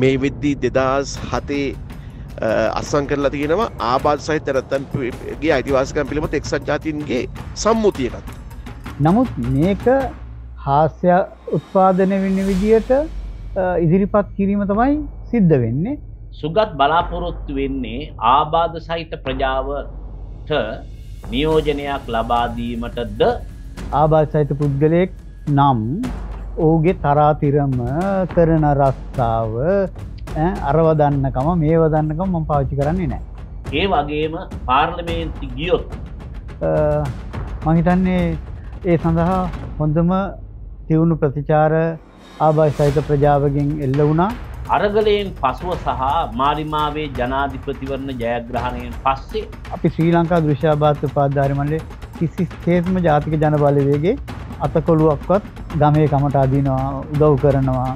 මේ විද්දී දෙදස් හතේ අස්සං කරලා තියෙනවා ආබාද සහිත රැත්තන්ගේ අයිතිවාසකන් පිළිම එක්සත් ජාතින්ගේ සම්මුතියකත්. නමුත් මේක හාස්‍ය උත්පාදනය වෙන්න විදිහට ඉදිරිපත් කිරීම තමයි සිද්ධ වෙන්නේ. සුගත් බලාපොරොත්තු වෙන්නේ ආබාධ සහිත ප්‍රජාවට නියෝජනයක් ලබාදීමටද ආබාධ සහිත පුද්ගලයෙක් නම් ඔහුගේ තරාතිරම කරන රස්ථාව අරවදන්නකම මේවදන්නකම මම පාච්චි කරන්නේ නෑ. ඒ වගේම පාර්ලමේන්ති ගියොත් මහිතන්නේ ඒ සඳහා හොඳම තිවුණු ප්‍රතිචාර ආභයි සහිත ප්‍රජාවගෙන් එල්ල වුණා. අරගලයෙන් පසුව සහ මාරිමාවේ ජනාධිපතිවරණ ජයග්‍රහණයෙන් පස්සේ අපි ශ්‍රී ලංකා දෘෂ්‍යාභාත්‍ය පාධාරිමන්ලේ කිසි කේත්ම ජාතික ජනබලවේගේ අතකොළුවක්වත් ගමේ කමට අදිනවා උදව් කරනවා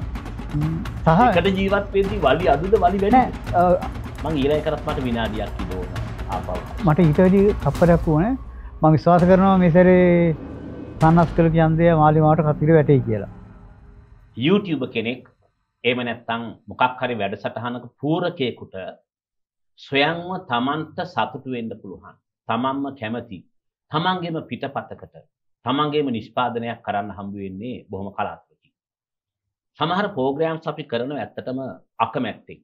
සහට ජීවත් පේති වලි අදුද වලි වෙන මං ඒරයි කරත්මට විනාඩියක් කිලෝන මට ඊටඩි කප්පරයක් වුවන මං විශ්වාස කරනවා මෙසරේ සන්නස් කළ යන්දය මාලිමාට කතිර වැටේ කියලා YouTube කෙනෙක් එම නැත්තං මොකක් හරි වැඩ සටහනක පූරකයකුට ස්වයංව තමන්ට සතුටු වෙන්න පුළුවන් තමන්ම කැමති තමන්ගේම පිටපතකට තමන්ගේම නිෂ්පාදනයක් කරන්න හම්බ වෙන්නේ බොහොම කලාත්මකින්. සමහර ප්‍රෝග්‍රෑම්ස් අපි කරනවා ඇත්තටම අකමැත්තෙන්.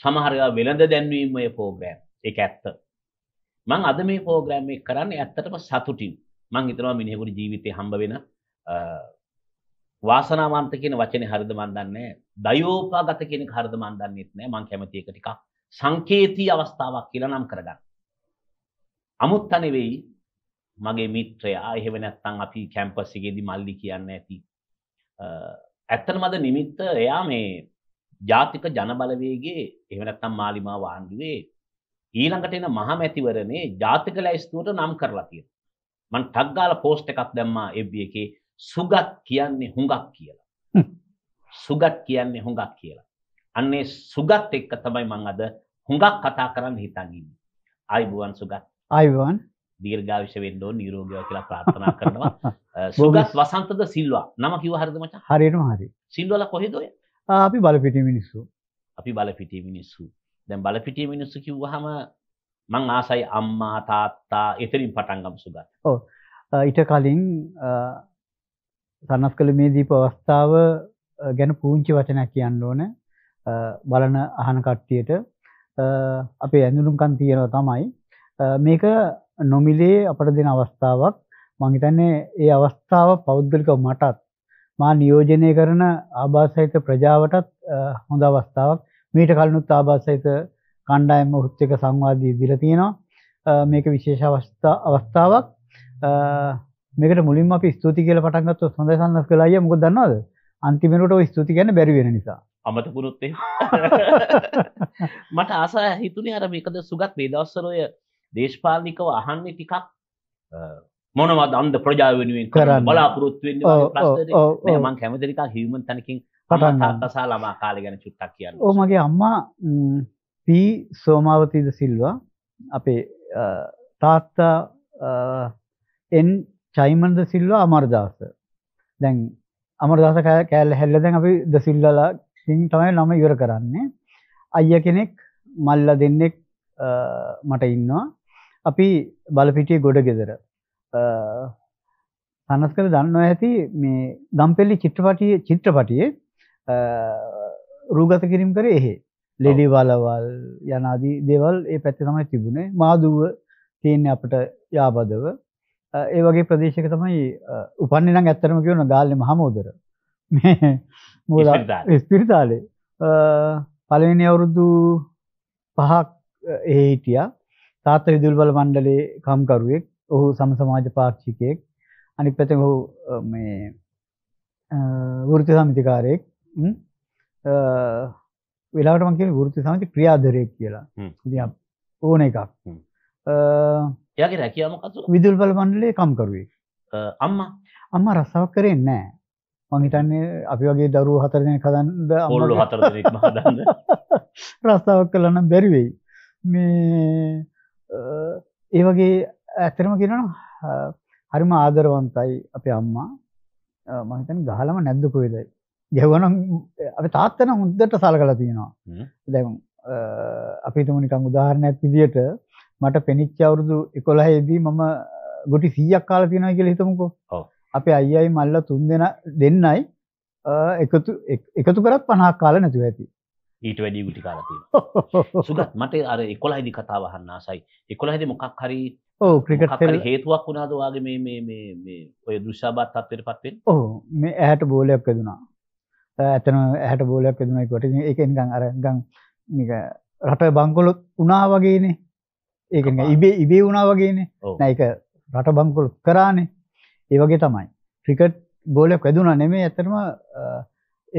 සමහර ඒවා වෙළඳ දැන්වීම ඔය ප්‍රෝග්‍රෑම්. ඒක ඇත්ත. මම අද මේ ප්‍රෝග්‍රෑම් එක කරන්නේ ඇත්තටම සතුටින්. මම හිතනවා මිනිහෙකුගේ ජීවිතේ හම්බ වෙන වාසනාවන්ත කියන වචනේ හරියද මන් දන්නේ දයෝපාගත කියන එක හරියද මන් දන්නේත් නෑ මං කැමති එක ටිකක් සංකේතී අවස්ථාවක් කියලා නම් කරගන්න. අමුත්තනේ වෙයි මගේ මිත්‍රයා එහෙම නැත්තං අපි කැම්පස්සිගේදී මල්ලි කියන්න ඇති ඇත්තන මද නිමිත්ත එයා මේ ජාතික ජනබලවේගේ එහනත්තම් මාලිමා වාන්ඩුවේ ඊළඟට එන මහමැතිවරණේ ජාතික ලැයිස්තුවට නම් කරලා තියෙන මන් ටක්ගාල පෝස්ට එකක් දැම්මා එබ එක සුගත් කියන්නේ හුඟක් කියලා සුගත් කියන්නේ හුඟක් කියලා අන්නේ සුගත් එක්ක තමයි මං අද හුඟක් කතා කරන්න හිතගින් අයිබුවන් සුගත් අයිවන් දීර්ඝාවිෂ වෙන්න ඕන නිරෝගීව කියලා ප්‍රාර්ථනා කරනවා. සුගත් වසන්තද සිල්වා. නම කිව්ව හරිද මචං? හරියනවා හරි. සිල්වලා කොහෙද ඔය? අපි බලපිටියේ මිනිස්සු. අපි බලපිටියේ මිනිස්සු. දැන් බලපිටියේ මිනිස්සු කිව්වහම මං ආසයි අම්මා තාත්තා එතනින් පටන් ගමු සුගත්. ඔව්. ඊට කලින් සන්නස්කල මේ දීප අවස්ථාව ගැන පුංචි වචනයක් කියන්න ඕන. බලන අහන කට්ටියට අපේ ඇඳුම්කම් තියෙනවා තමයි. මේක නොමිලේ අපට දෙන අවස්ථාවක් මං හිතන්නේ ඒ අවස්ථාව පෞද්ගලිකව මටත් මා නියෝජනය කරන ආබාධසහිත ප්‍රජාවටත් හොඳ අවස්ථාවක් මීට කලිනුත් ආබාධසහිත කණ්ඩායම ඔහුත් එක්ක සංවාදී දීලා තියෙනවා මේක විශේෂ අවස්ථාවක් මේකට මුලින්ම අපි ස්තුති කියලා පටන් ගත්තොත් හොඳයි සන්නස් කියලා අයියා මොකද දන්නවද අන්තිමේට ඔය ස්තුති කියන්නේ බැරි වෙන නිසා අමතකුණුත් මට ආසා හිතුනේ අර මේකද සුගත් මේ දවස්වල ඔය දේශපාලිකව අහන්නේ ටිකක් මොනවද අන්ද ප්‍රජාව වෙනුවෙන් කරන්න බලාපොරොත්තු වෙන්නේ ප්‍රශ්නේ මේ මං කැමති ටිකක් හියුමන් තනකින් තාත්තසා ළමා කාලේ ගැන චුට්ටක් කියන්න. ඔව් මගේ අම්මා පී සෝමාවතීද සිල්වා අපේ තාත්තා එන් චෛමන්ද සිල්වා අමරදාස. දැන් අමරදාස කෑල්ල හැල්ල දැන් අපි ද සිල්ලලා සින් තමයි නම ඉවර කරන්නේ. අයියා කෙනෙක් මල්ලා දෙන්නෙක් මට ඉන්නවා. අපි බලපිටිය ගොඩ ගෙදර සන්නස් කළ දන්නවා ඇති මේ දම්පෙල්ලි චිත්‍රපටිය චිත්‍රපටියේ රූගත කිරීම් කරේ එහෙ ලෙඩි වලවල් යනාදී දේවල් ඒ පැත්ත තමයි තිබුණේ මාදුව තියෙන්නේ අපට යාබදව ඒ වගේ ප්‍රදේශයක තමයි උපන්නේ නම් ඇත්තටම කියනවා ගාල්ලේ මහමෝදර මේ මූල ස්පිරිතාලේ පළවෙනි අවුරුදු පහක් ඒ හිටියා තාත්ත විදුල් බල මණ්ඩලයේ කම්කරුවෙක් ඔහු සම සමාජ පාක්ෂිකයෙක් අනිත් පැත්තෙන් ඔහු මේ වෘත්ති සමිතිකාරයෙක් වෙලාවට මං කියන්නේ වෘත්ති සමිති ක්‍රියාධරයෙක් කියලා. ඉතින් ඕන එකක්. එයාගේ රැකියාව මොකද? විදුල් බල මණ්ඩලයේ කම්කරුවෙක්. අම්මා අම්මා රස්සාවක් කරේ නැහැ. මං හිතන්නේ අපි වගේ දරුවෝ හතර දෙනෙක් හදන්න අම්මා හතර දෙනෙක් හදන්න රස්සාවක් කළා නම් බැරි වෙයි. මේ ඒ වගේ ඇතරම කියනවා හරිම ආදරවන්තයි අපේ අම්මා මම හිතන්නේ ගහලම නැද්ද කොහෙද ගැහුවනම් අපේ තාත්තා නම් හොඳට සලකලා තියෙනවා දැන් අපි හිතමු නිකන් උදාහරණයක් විදියට මට පෙනිච්ච අවුරුදු 11 දී මම ගුටි 100ක් කාලා තියෙනවා කියලා හිතමුකෝ ඔව් අපේ අයියයි මල්ලා තුන් දෙනා දෙන්නයි එකතු එකතු කරත් 50ක් කාලා නැතුව ඇති ඊට වැඩි ගුටි කාලා තියෙනවා. සුගත් මට අර 11යිදි කතාව අහන්න ආසයි. 11යිදි මොකක් හරි ඔව් ක්‍රිකට් වල හේතුවක් වුණාද ඔයාගේ මේ මේ මේ මේ ඔය දෘශ්‍යබාධ තත්ත්වයටපත් වෙන්න? ඔව් මේ ඇහැට බෝලයක් වැදුනා. ඇතන ඇහැට බෝලයක් වැදුනා ඒකට. ඒක නිකන් අර නිකන් නික රට බංකොලොත් වුණා වගේනේ. ඒක නිකන් ඉබේ ඉබේ වුණා වගේනේ. නෑ ඒක රට බංකොලොත් කරානේ. ඒ වගේ තමයි. ක්‍රිකට් බෝලයක් වැදුනා නෙමෙයි ඇත්තටම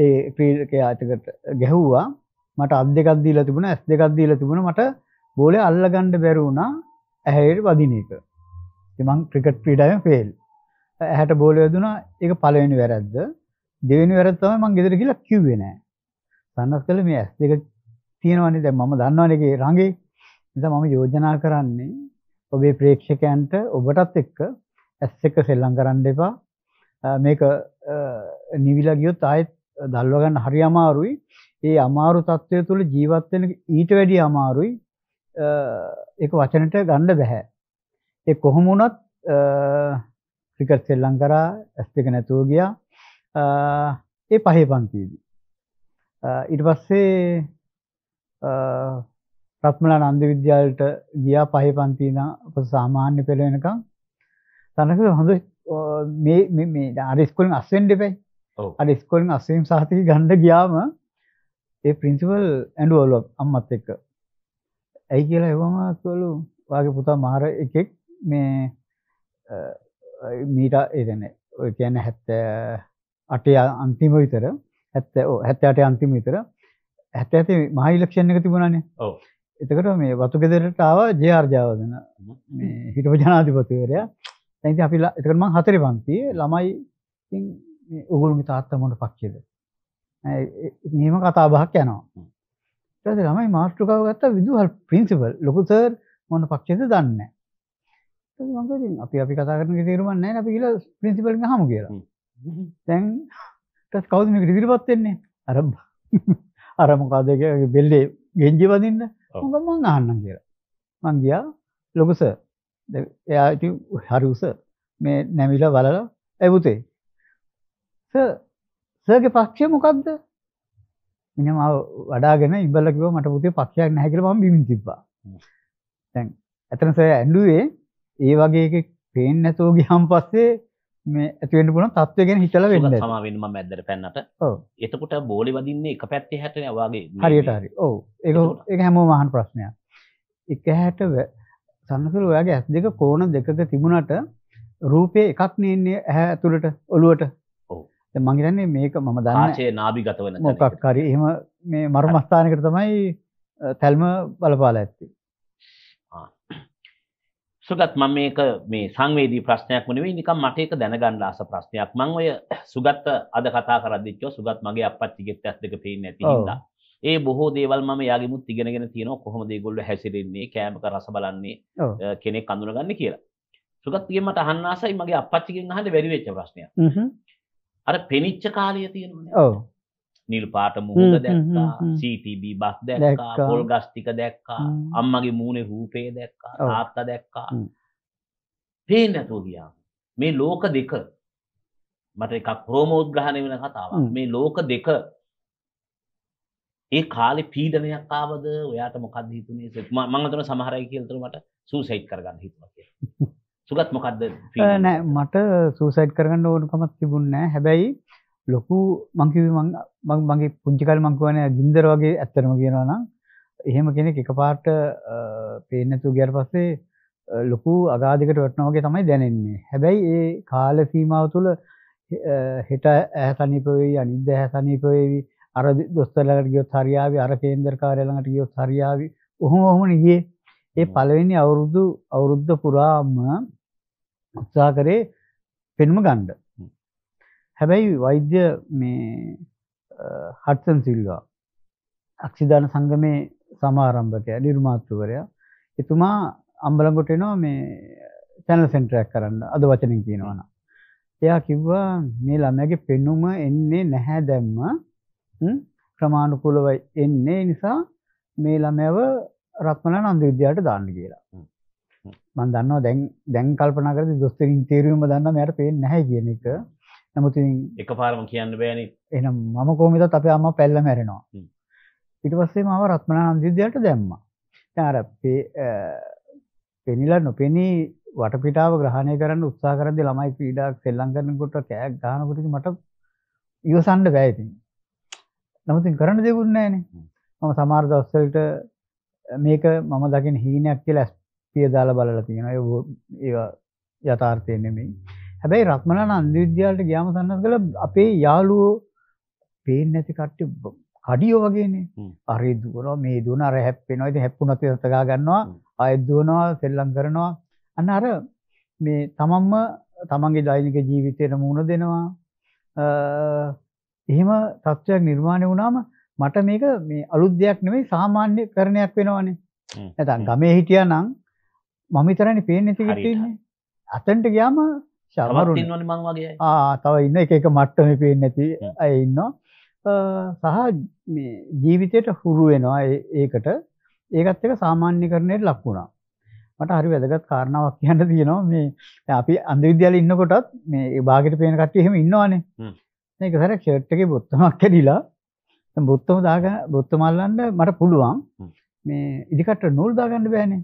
ඒ ක්‍රීඩකයා ඇතකට ගැහුවා මට අත් දෙකක් දීලා තිබුණා ඇස් දෙකක් දීලා තිබුණා මට බෝලේ අල්ලගන්න බැරි වුණා ඇහැයට වදින එක. ඉතින් මං ක්‍රිකට් ක්‍රීඩාවෙන් ෆේල්. ඇහැට බෝලේ වැදුනා ඒක පළවෙනි වැරද්ද. දෙවෙනි වැරද්ද තමයි මං ගෙදර ගිහලා කිව්වේ නෑ. සන්නස් කළේ මේ ඇස් දෙක තියෙනවනේ දැන් මම දන්නවනේ ඒකේ රඟේ. නිසා මම යෝජනා කරන්නේ ඔබේ ප්‍රේක්ෂකයන්ට ඔබටත් එක්ක ඇස් එක සෙල්ලම් කරන්න එපා. මේක නිවිලා ගියොත් ආයෙත් දල්ව ගන්න හරි අමාරුයි. ඒ අමාරු තත්ත්වය තුළ ජීවත් වෙන ඊට වැඩිය අමාරුයි ඒක වචනට ගන්න බෑ. ඒ කොහොම වුණත් ක්‍රිකට් සෙල්ලම් කරා ඇස් දෙක නැතුව ගියා. ඒ පහේ පන්තියේදී. ඊට පස්සේ රත්මලා නන්ද විද්‍යාලයට ගියා පහේ පන්තිය ඉඳන් සාමාන්‍ය පෙළ වෙනකම්. තනක හොඳ මේ මේ අර ඉස්කෝලෙන් අස්වෙන්න දෙපයි. අර ඉස්කෝලෙන් අස්වීම් සහතික ගන්න ගියාම ඒ ප්‍රින්සිපල් ඇඩුවල්ල අම්මත් එක්ක ඇයි කියලා එවම කළු වගේ පුතා මහර එකෙක් මේ මීට එදන ඔය කියන්න හැත්ත අටේ අන්තිම විතර හැත්ත හැත්ත අටේ අන්තිම විතර හැත්ත ඇති මහිලක්ෂණ එක තිබුණනේ එතකට මේ වතු ගෙදරට ආව ජයාර්ජාවදන හිටප ජනාධිපතිවරයා තැති අපිලා එතකට මං හතරි පන්ති ළමයි උගුරුගේ තාත්තමට පක්ෂේද නියම කතා බහක් යනවා. ඊට පස්සේ ළමයි මාස්ටර්කාව ගත්ත විදුහල් ප්‍රින්සිපල් ලොකු සර් මොන පක්ෂයේද දන්නේ නැහැ. මම කිව්වා ඉතින් අපි අපි කතා කරන කේ තේරුමක් නැහැ නේ අපි ගිහලා ප්‍රින්සිපල් ගෙන් අහමු කියලා. දැන් ඊට කවුද මේක ඉදිරියපත් වෙන්නේ? අර අර මොකද ඒකේ බෙල්ලේ ගෙන්ජි වදින්න. මම මං අහන්නම් කියලා. මං ගියා ලොකු සර්. එයා ඉතින් හරි උස මේ නැමිලා බලලා ඒ පුතේ. සර් සර්ගේ පක්ෂය මොකක්ද මෙන්න මම වඩාගෙන ඉබල්ලා කිව්වා මට පුතේ පක්ෂයක් නැහැ කියලා මම බිමින් තිබ්බා දැන් ඇත්තටම සර් ඇඬුවේ ඒ වගේ එකක් පේන්නේ නැතුව ගියන් පස්සේ මේ ඇති වෙන්න පුළුවන් තත්ත්වය ගැන හිතලා වෙන්න. සමා වෙන්න මම ඇද්දට පැන්නට. ඔව්. එතකොට බෝලේ වදින්නේ එක පැත්තේ හැටනේ වාගේ. හරියට හරි. ඔව්. ඒක ඒක හැමෝම අහන ප්‍රශ්නයක්. එක හැට සන්නසුළු ඔයාගේ ඇස් දෙක කෝණ දෙකක තිබුණට රූපේ එකක් නේන්නේ ඇහැ ඇතුළට ඔළුවට. මං හිතන්නේ මේක මම දන්නේ නාභි ගත වෙන මොකක් හරි එහෙම මේ මර්මස්ථානයකට තමයි තැල්ම බලපාලා ඇත්තේ. සුගත් මම මේක මේ සංවේදී ප්‍රශ්නයක් නෙවෙයි නිකන් මට ඒක දැනගන්න ආස ප්‍රශ්නයක්. මම ඔය සුගත් අද කතා කරද්දි කිව්වා සුගත් මගේ අප්පච්චිගෙත් ඇස් දෙක පේන්නේ නැති හින්දා. ඒ බොහෝ දේවල් මම යාගෙමුත් ඉගෙනගෙන තියෙනවා කොහොමද ඒගොල්ලෝ හැසිරෙන්නේ, කෑමක රස බලන්නේ, කෙනෙක් අඳුනගන්නේ කියලා. සුගත් මට අහන්න ආසයි මගේ අප්පච්චිගෙන් අහන්න බැරි වෙච්ච ප්‍රශ්නයක්. අර පෙනිච්ච කාලය තියෙනවා ඔව නිල් පාට මුහුද දැක්කා CTB බස් දැක්කා පොල් ගස් ටික දැක්කා අම්මගේ මූණේ රූපේ දැක්කා තාත්තා දැක්කා පේන්නේ නැතුව ගියා මේ ලෝක දෙක මට එකක් ප්‍රෝමෝද්ග්‍රහණය වෙන කතාවක් මේ ලෝක දෙක ඒ කාලේ පීඩනයක් ආවද ඔයාට මොකක්ද හිතුනේ මම අතන සමහරයි කියලා මට සූසයිඩ් කරගන්න හිතුවා කියලා සුගත් මොකක්ද නෑ මට සූසයිට් කරගන්න ඕනකමක් තිබුණෑ හැබැයි ලොකු මංකිව මගේ පුංචිකල් මංකුවනය ගින්දර වගේ ඇත්තරම කියනවා නම් එහෙම කෙනෙක් එක පාට පේනැතු ගැර පස්සේ ලොකු අගාධිකට වටනෝගේ තමයි දැනෙන්නේ හැබැයි ඒ කාල සීමාව තුළ හෙට ඇහතනිපවෙයි අනිද ඇහතනිපවේවි අර දොස්තරලට ගියොත් හරියාව අර කේන්දර කාරයලඟට ගියොත් හරියාව ඔහොම ඔහොම නිගේ ඒ පළවෙනි අවුරුදු අවුරුද්ධ පුරාම උත්සා කරේ පෙන්ම ගණ්ඩ හැබැයි වෛද්‍ය මේ හටසන් සිල්වා අක්ෂිධාන සංගමේ සමාරම්භකය නිර්මාත්‍රවරයා එතුමා අම්බලගොටෙනවා මේ චැනල් සෙන්ටරයක් කරන්න අද වචනින් කියනවන එයා කිව්වා මේ ළමයගේ පෙන්නුම එන්නේ නැහැ දැම්ම ක්‍රමාණුකූලව එන්නේ නිසා මේ ළමයව රත්මල නන්ද විද්‍යාට දාන්න කියලා මම දන්නවා දැන් දැන් කල්පනා කරද්දී දොස්තරින් තීරුවෙම දන්නවා මෙයාට පේන්නේ නැහැ කියන එක. නමුත් ඉතින් එකපාරම කියන්න බෑනේ. එහෙනම් මම කොහොමදත් අපේ අම්මා පැල්ල මැරෙනවා. ඊට පස්සේ මම රත්මනානන්ද විද්‍යාලයට දැම්මා. දැන් අර පෙනිලා නොපෙනී වටපිටාව ග්‍රහණය කරන්න උත්සාහ කරද්දී ළමයි පීඩාවක් සෙල්ලම් කරනකොට කෑක් ගහනකොට මට ඉවසන්න බෑ ඉතින්. නමුත් කරන්න දෙයක් නෑනේ. මම සමහර දවස්වලට මේක මම දකින හීනයක් කියලා පිය දාලා බලලා තියෙනවා. ඒ ඒවා යථාර්ථය නෙමෙයි. හැබැයි රත්මලාන අන්ධවිද්‍යාලයට ගියාම සන්නස් කළා අපේ යාළුවෝ පේන්නේ නැති කට්ටිය කඩියෝ වගේනේ. අර දුවනවා මේ දුවන අර හැප්පෙනවා. ඉතින් හැප්පුණත් ඒත් ගා ගන්නවා. ආයෙත් දුවනවා, සෙල්ලම් කරනවා. අන්න අර මේ තමන්ම තමන්ගේ දෛනික ජීවිතේට මුහුණ දෙනවා. එහෙම තත්වයක් නිර්මාණය වුණාම මට මේක මේ අලුත් දෙයක් නෙමෙයි සාමාන්‍යකරණයක් වෙනවනේ. නැත්නම් ගමේ හිටියා නම් මම විතරනේ පේන්නේ ටිකට් තියෙන්නේ. අතෙන්ට ගියාම සමහරු ඉන්නවනේ මං වගේ. ආ තව ඉන්න එක එක මට්ටමේ පේන්නේ නැති අය ඉන්නවා. සහ මේ ජීවිතයට හුරු වෙනවා ඒකට. ඒකත් එක සාමාන්‍යකරණයට ලක් වුණා. මට හරි වැදගත් කාරණාවක් කියන්න තියෙනවා මේ අපි අන්ධ විද්‍යාලේ ඉන්නකොටත් මේ බාගෙට පේන කට්ටිය එහෙම ඉන්නවනේ. මේක සරක් ෂර්ට් එකේ බොත්තමක් කැඩිලා දැන් බොත්තම දාගන්න බොත්තම අල්ලන්න මට පුළුවන්. මේ ඉදිකට නූල් දාගන්න බෑනේ.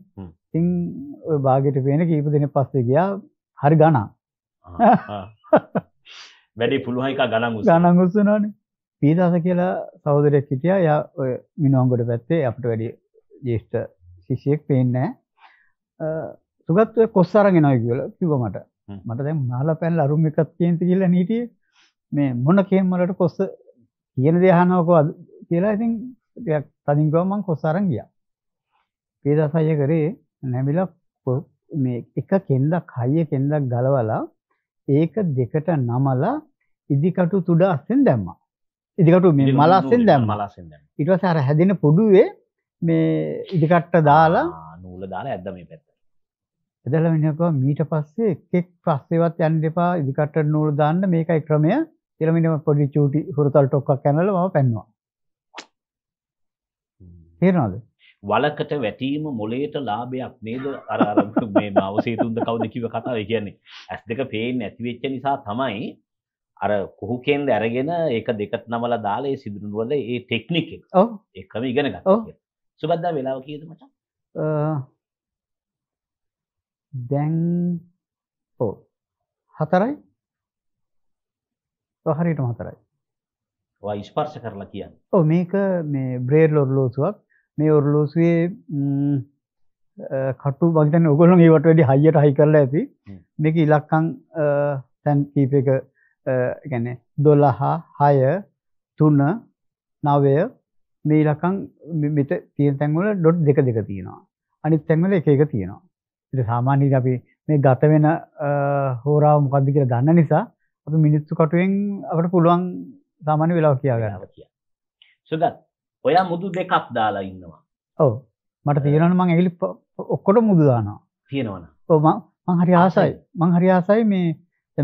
ඉතින් ඔය බාගෙට පේන කීප දෙනෙක් පස්සේ ගියා හරි ගණන්. වැඩි පුළුවන් එක ගණන් උස්සන. ගණන් උස්සනවනේ. පීදාස කියලා සහෝදරයෙක් හිටියා. එයා ඔය මිනෝංගොඩ පැත්තේ අපිට වැඩි ජේෂ්ඨ ශිෂ්‍යෙක් පේන්නේ නැහැ. සුගත් ඔය කොස් අරන් එනවා කියලා කිව්වා මට. මට දැන් මහලා පැනලා අරුම් එකක් තියෙන්ති කියලා නීතියේ මේ මොන කේම් වලට කොස් කියන දේ අහනවකෝ කියලා ඉතින් ටිකක් තදින් ගියා මං කොස් අරන් ගියා. පීදාසය කරේ නැමිලා මේ එක කෙන්දක් හයිය කෙන්දක් ගලවලා ඒක දෙකට නමලා ඉදිකටු තුඩ අස්සෙන් දැම්මා. ඉදිකටු මේ මල අස්සෙන් දැම්මා. ඊට පස්සේ අර හැදෙන පුඩුවේ මේ ඉදිකට්ට දාලා නූල දාලා ඇද්ද මේ පැත්ත. ඇදලා මිනිහා මීට පස්සේ එකෙක් පස්සේවත් යන්න එපා ඉදිකට්ට නූල දාන්න මේකයි ක්‍රමය කියලා මිනිහා පොඩි චූටි හුරතල් ටොක්කක් කනලා මම පැන්නුවා. තේරෙනවද? වලකට වැටීම මොලේට ලාභයක් නේද අර මේ අවසේතුන්ද කවුද කිව කතාව කියන්නේ ඇස් දෙක පේෙන් ඇතිවෙච්ච නිසා තමයි අර කුහුකෙන්ද ඇරගෙන ඒක දෙකත් නමල දාලේ සිදුරුවල ඒ ටෙක්නික එකම ඉගෙන ගත සුබද්දා වෙලාව කියද මචා දැන් ඕ හතරයි හරිටම හතරයි ස්පර්ශ කරලා කියන්න ඕ මේක මේ බ්‍රේඩ් ලොඩ් ලෝසුවක් මේ ඔරලෝසුවේ කටු බගතන ඔගොලන් ඒවට වැඩි හයියට හයි කරලා ඇති මේක ඉලක්කං තැන් කීපක ගැන දොල්ලහා හය තුන්න නවය මේ ලකං මෙට තියෙන් තැන්වල ඩොට් දෙක දෙක තියෙනවා අනිත් තැන්වල එක එක තියෙනවා ඉට සාමාන්‍යයට අපි මේ ගත වෙන හෝරාව මොකක්ද කියලා දන්න නිසා අපි මිනිස්සු කටුවෙන් අපට පුළුවන් සාමාන්‍ය වෙලාව කියා ගන්න කිය සුදත් ඔයා මුදු දෙකක් දාලා ඉන්නවා. ඔව්. මට තියෙනවනේ මං ඇගිලි ඔක්කොටම මුදු දානවා. තියෙනවනේ. ඔව් මං මං හරි ආසයි. මං හරි ආසයි මේ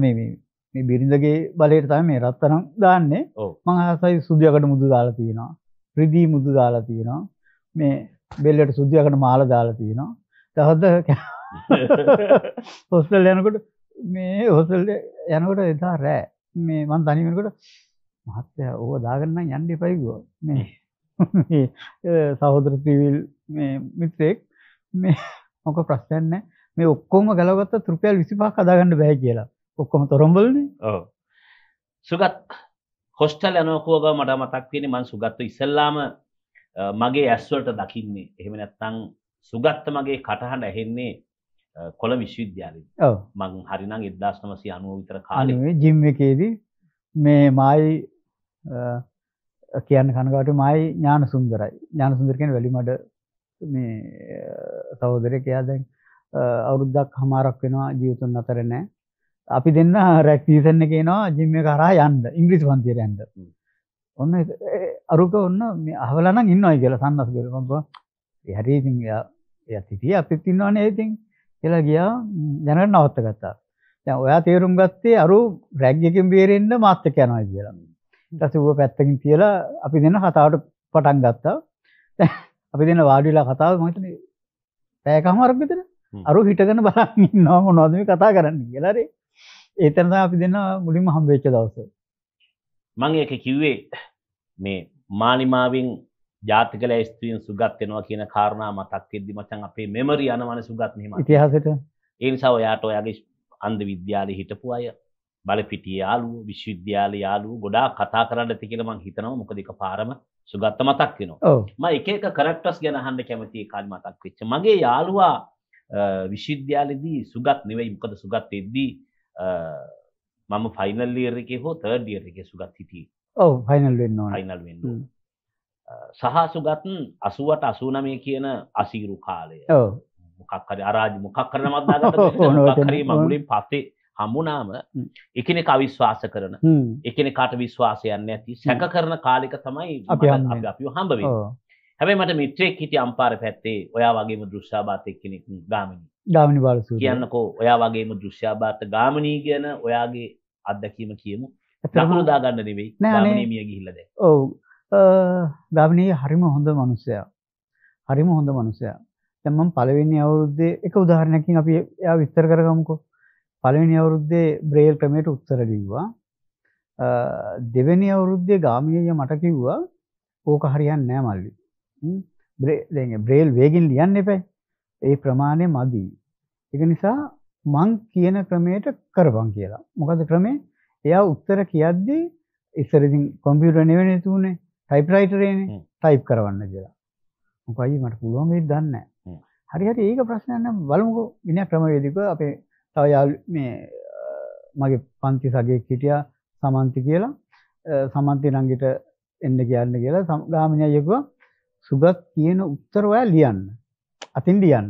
මේ මේ මේ බිරිඳගේ බලයට තමයි මේ රත්තරන් දාන්නේ. මං ආසයි සුදියකට මුදු දාලා තියෙනවා. රිදී මුදු දාලා තියෙනවා. මේ බෙල්ලට සුදියකට මාල දාලා තියෙනවා. දහද හොස්ටල් යනකොට මේ හොස්ටල් යනකොට එදා රෑ මේ මං තනි වෙනකොට මහත්තයා ඕව දාගන්න යන්න එපයි කිව්වා. මේ මේ සහෝදර ත්‍රිවිල් මේ මිත්‍රෙක් මේ මොක ප්‍රශ්නයක් නැහැ. මේ ඔක්කොම ගලවගත්තත් රුපියල් 25ක් හදාගන්න බෑ කියලා. ඔක්කොම තොරඹල්නේ. ඔව්. සුගත් හොස්ටල් යනකොට මට මතක් වෙන්නේ මං සුගත්ව ඉස්සල්ලාම මගේ ඇස්වලට දකින්නේ. එහෙම නැත්නම් සුගත්ත මගේ කටහඬ ඇහෙන්නේ කොළ විශ්වවිද්‍යාලයේ. ඔව්. මං හරිනම් 1990 විතර කාලේ ජිම් එකේදී මේ මායි කියන්න කනකට මයි ඥාන සුන්දරයි ඥාන සුන්දරකෙන් වැලිමඩ මේ සහෝදරය කයා දැන් අවුරුද්දක් හමාරක් වෙනවා ජීවිතුන් අතර නෑ අපි දෙන්න රැක් සීසන් එකේ යනවා ජිම් එක හරහා යන්න ඉංග්‍රීසි පන්තියට යන්න. ඔන්න අරුක ඔන්න මේ අහවලා නම් ඉන්නවයි කියලා සන්නස් කියලා මම කිව්වා. ඒ හරි ඉතින් එයා සිටියේ අපිත් ඉන්නවනේ ඉතින් කියලා ගියා දැනගන්න අවස්ථ ගත්තා. දැන් ඔයා තේරුම් ගත්තේ අරු රැග් එකෙන් බේරෙන්න මාත් එක්ක යනවා කියලා. දසුව පැත්තකින් තියලා අපි දෙන කතාවට පටන් ගත්තා. අපි දෙන වාඩි වෙලා කතාව මම හිතන්නේ පැයකමාරක් විතර අර හිටගෙන බලන් ඉන්නවා මොනවද මේ කතා කරන්නේ කියලා හරි. ඒතන තමයි අපි දෙන මුලින්ම හම්බෙච්ච දවස. මම ඒක කිව්වේ මේ මාලිමාවෙන් ජාතිකල ස්ත්‍රීන් සුගත් වෙනවා කියන කාරණා මතක් වෙද්දි මචං අපේ මෙමරි යනවනේ සුගත් මෙහෙම. ඉතිහාසෙට. ඒ නිසා ඔයාට ඔයාගේ අන්ධ විද්‍යාලේ හිටපු අය බලපිටිය යාලුව විශ්වවිද්‍යාල යාලුව ගොඩා කතා කරන්න ඇති කියලා මං හිතනවා මොකද ඒක පාරම සුගත මතක් වෙනවා මම එක එක කැරක්ටර්ස් ගැන අහන්න කැමතියි කාල් මතක් වෙච්ච මගේ යාළුවා විශ්වවිද්‍යාලෙදී සුගත් නෙවෙයි මොකද සුගත් එද්දී මම ෆයිනල් ඉයර් එකේ හෝ තර්ඩ් ඉයර් එකේ සුගත් හිටියේ ඔව් ෆයිනල් වෙන්න ඕන ෆයිනල් වෙන්න ඕන සහ සුගත් 88 89 කියන අසීරු කාලය ඔව් මොකක් හරි අරාජි මොකක් කරනවත් දාගත්තා මොකක් හරි මගුලෙන් පස්සේ හමුණාම එකන කවිශ්වාස කරන එකන කාට විශ්වාසයන්න ඇති සැක කරන කාලෙක තමයි අපිය හම්බව හැබයි මට මිත්‍රයෙක් හිටිය අම්පාර පැත්තේ ඔයා වගේම දෘෂ්ාාතය කෙනෙක් ගාමිණි ගාමිනි බල කියන්නකෝ ඔයා වගේම දෘෂ්‍යාභාත ගාමනී ගැන ඔයාගේ අත්දැකීම කියමු හමුදාගන්න නෙවෙයි නෑමිය ගිහිල්ලද ඔවු ගාමිනී හරිම හොඳ මනුස්සයා හරිම හොඳ මනුසයා තැමම් පලවෙන්නේ අවුරුද්දේ එක උදාහරණයකින් අපි එයා විස්තර කරගමුකෝ පළවෙනි අවුරුද්දේ බ්‍රේල් ක්‍රමයට උත්තර ලිව්වා. දෙවෙනි අවුරුද්දේ ගාමිණීය මට කිව්වා ඕක හරියන්නේ නැහැ මල්ලි. බ්‍රේල් බ්‍රේල් වේගෙන් ලියන්න එපා. ඒ ප්‍රමාණය මදි. ඒක නිසා මං කියන ක්‍රමයට කරපන් කියලා. මොකද ක්‍රමේ එයා උත්තර කියද්දී ඉස්සර ඉතින් කොම්පියුටර් නෙවෙයි තුනේ ටයිප් රයිටරේනේ ටයිප් කරවන්න කියලා. මොකයි මට පුළුවන් වෙයිද දන්නේ නැහැ. හරි හරි ඒක ප්‍රශ්නයක් නෑ බලමුකෝ විනය ක්‍රමවේදිකව අපේ තව යාළු මේ මගේ පන්ති සගේ හිටියා සමන්ති කියලා සමන්ති ළඟට එන්න කියන්න කියලා ගාමිණී අයියෝ සුගත් කියන උත්තර ඔයා ලියන්න. අතින් ලියන්න.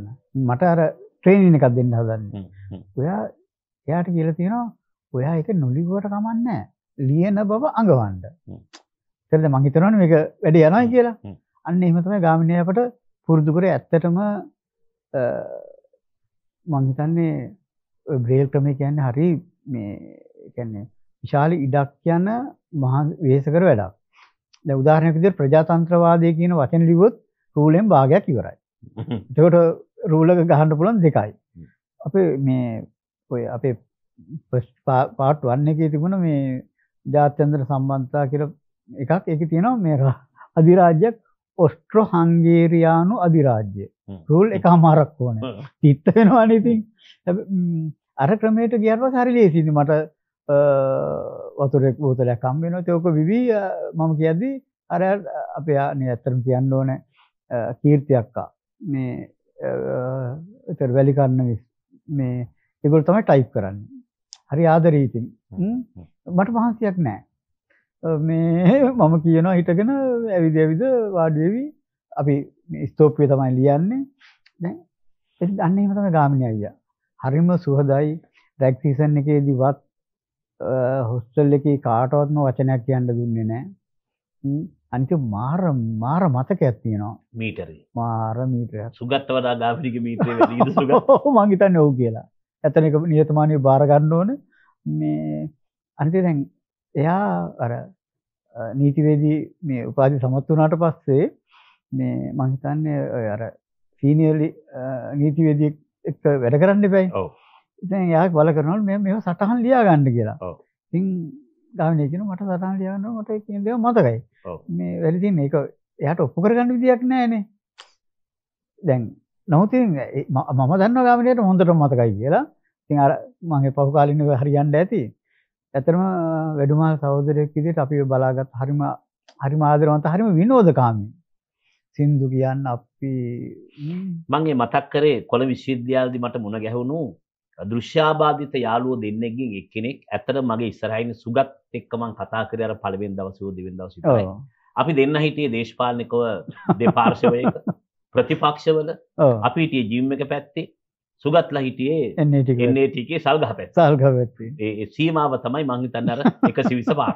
මට අර ට්‍රේනින් එකක් දෙන්න හදන්නේ. ඔයා එයාට කියලා තියෙනවා ඔයා ඒක නොලිව්වට කමන්නේ ලියන බව අඟවන්න. ඒකද මං හිතනවානේ මේක වැඩ යනවා කියලා. අන්න එහෙම තමයි ගාමිණී අපට පුරුදු කරේ ඇත්තටම මං හිතන්නේ බ්‍රේල් ක්‍රමය කියන්නේ හරි මේ කියන්නේ විශාල ඉඩක් යන මහා වේසකර වැඩක්. දැන් උදාහරණයක් විදිහට ප්‍රජාතන්ත්‍රවාදය කියන වචන ලිව්වොත් රූලෙන් භාගයක් ඉවරයි. එතකොට රූලක ගහන්න පුළුවන් දෙකයි. අපේ මේ ඔය අපේ පාට් 1 එකේ තිබුණ මේ ජාත්‍යන්තර සම්බන්ධතා කියලා එකක් ඒකේ තියෙනවා මේ අධිරාජ්‍යයක් ඔස්ට්‍රෝ හංගේරයානු අධිරාජ්‍ය රූල් එකහමාරක් ඕන තිත්ත වෙනවාන ඉතින් අර ක්‍රමයට ගියර්ව හරිලේ සිදි මට වතුරෙක් බූතලයක් කම් වෙන තයෝක විවී මම කියද්දී අර අපේ නේ ඇත්තරම කියන්න ඕන කීර්තියක්කා මේ වැලිකන්න මේ එගොල් තමයි ටයිප් කරන්න හරි ආදරීතින් මට මහන්සියක් නෑ මේ මම කියනවා හිටගෙන ඇවිද ඇවිද වාඩි වෙවි අපි ස්තෝප්පිය තමයි ලියන්නේ දැන් එතන අන්න එහෙම තමයි ගාමිණී අයියා හරිම සුහදයි රැග් සීසන් එකේදීවත් හොස්ටල් එකේ කාටවත්ම වචනයක් කියන්න දුන්නේ නැහැ අනික මාර මාර මතකයක් තියෙනවා මීටරේ මාර මීටරයක් සුගත් වඩා ගාමිණීගේ මීටරේ වැඩිද සුගත් මං හිතන්නේ ඔව් කියලා එතන එක නියතමානීව බාර ගන්න ඕනේ මේ අනිත් දැන් එයා අර නීතිවේදී මේ උපාධි සමත් වුණාට පස්සේ මේ මං හිතන්නේ ඔය අර සීනියර් නීතිවේදී එක්ක වැඩ කරන්න එපයි. ඔව්. ඉතින් එයා බල කරනවලු මේ මේව සටහන් ලියා ගන්න කියලා. ඔව්. ඉතින් ගාමිණී කියනවා මට සටහන් ලියා ගන්න මට කියන දේ මතකයි. ඔව්. මේ වැඩි තියෙන එක එයාට ඔප්පු කරගන්න විදියක් නැහැනේ. දැන් නමුත් ඉතින් මම දන්නවා ගාමිණීට හොඳටම මතකයි කියලා. ඉතින් අර මගේ පහු කාලිනව හරියන්න ඇති. ඇතරම වැඩුමාල් සහෝදරයෙක් විදිහට අපි බලාගත් හරිම හරිම ආදරවන්ත හරිම විනෝදකාමී සින්දු කියන්න අපි මම ඒ මතක් කරේ කොළ විශ්වවිද්‍යාලෙදි මට මුණ ගැහුණු දෘශ්‍යාබාධිත යාළුවෝ දෙන්නෙක්ගෙන් එක්කෙනෙක් ඇත්තට මගේ ඉස්සරහින් සුගත් එක්ක මම කතා කරේ අර පළවෙනි දවසේ දෙවෙනි දවසේ විතරයි අපි දෙන්න හිටියේ දේශපාලනිකව දෙපාර්ශවයක ප්‍රතිපක්ෂවල අපි හිටියේ ජිම් එක පැත්තේ සුගත්ලා හිටියේ එන්නේටකේ සල්ගහපැත් සල්ගපැත්තේ සීමාව තමයි මංහිතන්නර එකසි විස පාර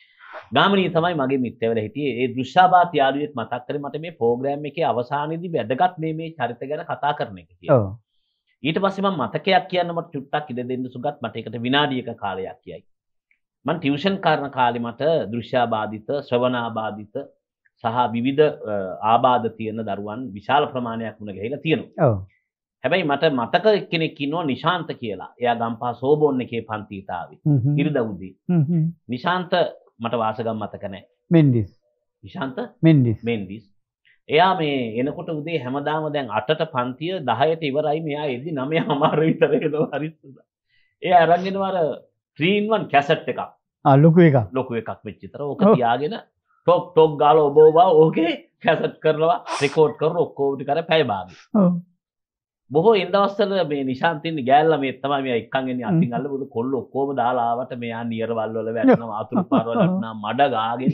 ගාමනී තමයි මගේ මිත්තවල හිටියේ ඒ දෘෂ්ාාත යාලුවෙත් මතක් කර මට මේ පෝග්‍රෑම් එක අවසානයේදී වැදගත් මේ මේ චරිත ගැන කතා කරන එක ඊට පස්සම මතකයක් කියන්නට චුට්ටක් ඉඩ දෙන්න සුගත් මට එකට විනාඩියක කාලයක් කියයි මන් ටියවෂන් කරන කාලෙමට දෘෂ්‍යාබාධිත ශ්‍රවනාබාධිත සහ විවිධ ආබාධ තියෙන දරුවන් විශාල ප්‍රමාණයක් වුණ ගහිලා තියෙනවා හැබැයි මට මතක කෙනෙක් ඉන්නවා නිශාන්ත කියලා. එයා ගම්පහ සෝබෝන් එකේ පන්තිතාවේ. ඉරිදවුදී. නිශාන්ත මට වාසගම් මතක නැහැ. මෙන්ඩිස්. නිශාන්ත මෙන්ඩිස්. මෙන්ඩිස්. එයා මේ එනකොට උදේ හැමදාම දැන් 8ට පන්තිය 10ට ඉවරයි මෙයා එදි 9 හමාර විතර එනවා හරිස්සුද. එයා අරන් අර 3 කැසට් එකක්. ආ ලොකු එකක්. ලොකු එකක් වෙච්ච විතර. ඕක තියාගෙන ටොක් ටොක් ගාලා ඔබ ඔබ ඕකේ කැසට් කරනවා රෙකෝඩ් කරන ඔක්කොම ටික අර පැය භාගයක්. බොහෝ ඉන්දවස්සල මේ නිශාන්තින් ගෑල්ල මේ තම මේ එක්කන්ගෙන අතින් අල්ල බුදු කොල්ල ඔක්කෝම දාලාවට මෙයා නියරවල්වල වැටනවා අතුරු පරවලටනා මඩ ගාගෙන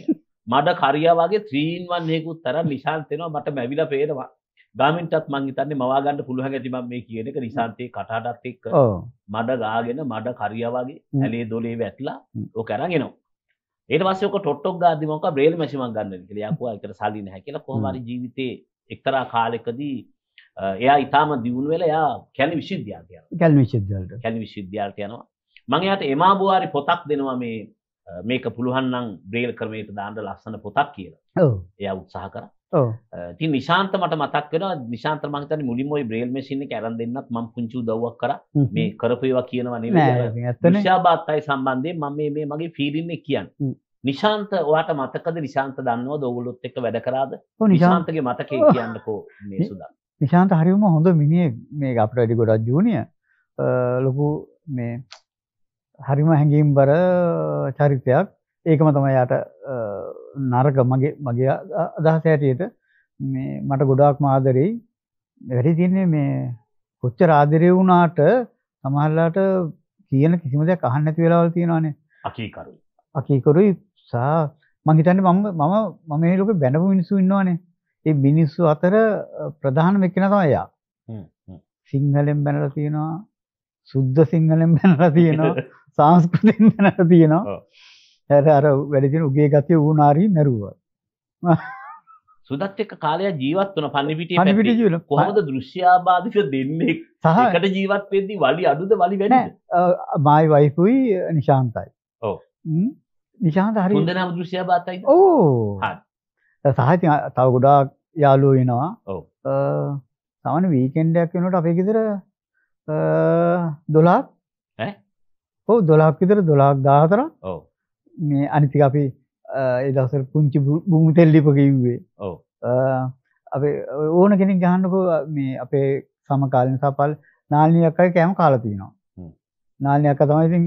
මඩ කරියා වගේ ත්‍රීන් වන්නේකුත් තර නිශාන්තෙනවා මට මැවිල පේනවා ගාමින්ටත් මංහිතන්නේ මවාගන්න පුළුවන් ඇතිම මේ කියන එක නිසාන්තයේ කටාටත් එක්ක මඩ ගාගෙන මඩ කරියවාගේ හැලේ දොලේ වැටලා ඕ කරගෙනවා ඒටවසක ටොට්ටොක් ගාදිමක බ්‍රේල් මැසිමන් ගන්න කියලයක්වා එකට සලින හැකිල කොහමරි ජීවිතයේ එක්තරා කාලෙකදී එයා ඉතාම දියුණු වෙලා එයා කැලි විශ්වවිද්‍යාලයට යනවා. කැලි විශ්වවිද්‍යාලයට. කැලි විශ්වවිද්‍යාලයට යනවා. මම එයාට එමාබුවාරි පොතක් දෙනවා මේ මේක පුළුවන් නම් බ්‍රේල් ක්‍රමයට දාන්න ලස්සන පොතක් කියලා. ඔව්. එයා උත්සාහ කරා. ඔව්. ඉතින් නිශාන්ත මට මතක් වෙනවා නිශාන්ත මං හිතන්නේ මුලින්ම ওই බ්‍රේල් මැෂින් එක අරන් දෙන්නත් මම පුංචි උදව්වක් කරා. මේ කරපු ඒවා කියනවා නෙවෙයි. නිශාබාත් අය සම්බන්ධයෙන් මම මේ මේ මගේ ෆීඩින් එක කියන්නේ. නිශාන්ත ඔයාට මතකද නිශාන්ත දන්නවද ඔයගොල්ලොත් එක්ක වැඩ කරාද? නිශාන්තගේ මතකේ කියන්නකෝ මේ සුදා. නිශාන්ත හරිම හොඳ මිනිහෙක් මේ අපිට වැඩි ගොඩක් ජූනියර් ලොකු මේ හරිම හැඟීම් බර චරිතයක් ඒකම තමයි යාට නරක මගේ මගේ අදහස හැටියට මේ මට ගොඩාක්ම ආදරෙයි වැඩි තියන්නේ මේ කොච්චර ආදරේ වුණාට සමහරලාට කියන කිසිම දෙයක් අහන්න නැති වෙලාවල් තියෙනවානේ අකීකරුයි අකීකරුයි සා මං හිතන්නේ මම මම මම මේ ලෝකේ බැනපු මිනිස්සු ඉන්නවානේ ඒ මිනිස්සු අතර ප්‍රධානම එක්කෙනා තමයි එයා. සිංහලෙන් බැනලා තියෙනවා සුද්ධ සිංහලෙන් බැනලා තියෙනවා සංස්කෘතෙන් බැනලා තියෙනවා. අර අර වැඩි දින උගේ ගතිය වුණාරි මෙරුවා. සුදත් එක්ක කාලයක් ජීවත් වුණ පණිවිඩයේ පැත්තේ කොහොමද දෘශ්‍යාබාධිත දෙන්නේ? එකට ජීවත් වෙද්දී වලි අඩුද වලි වැඩිද? මායි වයිෆුයි නිශාන්තයි. ඔව්. නිශාන්ත හරි. හොඳ නම දෘශ්‍යාබාධයි. ඕ. හරි. සහති තව ගොඩාක් යාලුව වෙනවා තමන වීකෙන්ඩයක් වෙනට අපේ ගෙදර දොලාක් ඔව දොලාක් විතර දොලාක් දාහතර මේ අනිතික අපි එදසර පුංචි බුමි තෙල්ලිප කිව්වේ අප ඕන කෙනෙක් ගහන්නකෝ මේ අපේ සමකාලින් සපල් නාලනියක්කයි කෑම කාලතිනවා නාලනයක් තමයිති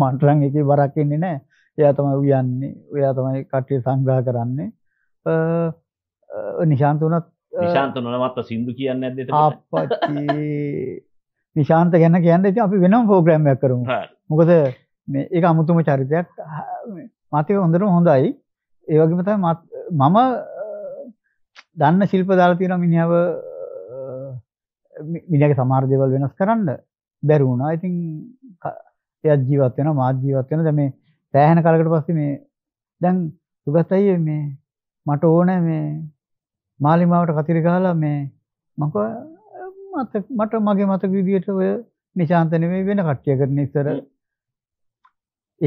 මටරන් එක බරක්කෙන්නේ නෑ එයා තමයි උයන්නේ ඔයා තමයි කට්ටිය සංග්‍රහ කරන්නේ නිශාන්ත වනත් නිශාන්ත නොනමත්ත සිින්දු කියන්න ඇදට අපච්චි නිශාන්ත ගැන්න කියන්න ති අපි වෙනම් පෝග්‍රම්යක් කරුම් මොකද මේ ඒ අමුතුම චරිතයක් මතක හොඳරම හොඳයි ඒවගේම තයි මම දන්න ශිල්ප දාලතින මිනිාව මිනිගේ සමාර්දයවල් වෙනස් කරන්න බැරවුණ ඉතින් එයත් ජීවත්වෙන මාධ ජීවත්වෙන දැ මේ සෑහැන කලකට පස්සේ මේ දැන් සුගත්තයි මේ මට ඕනේ මේ මාලිමාවට කතිර ගහලා මේ මක මත මට මගේ මතක විදියට ඔය නිශාන්ත නෙමෙයි වෙන කට්ටිය කරන ඉස්සර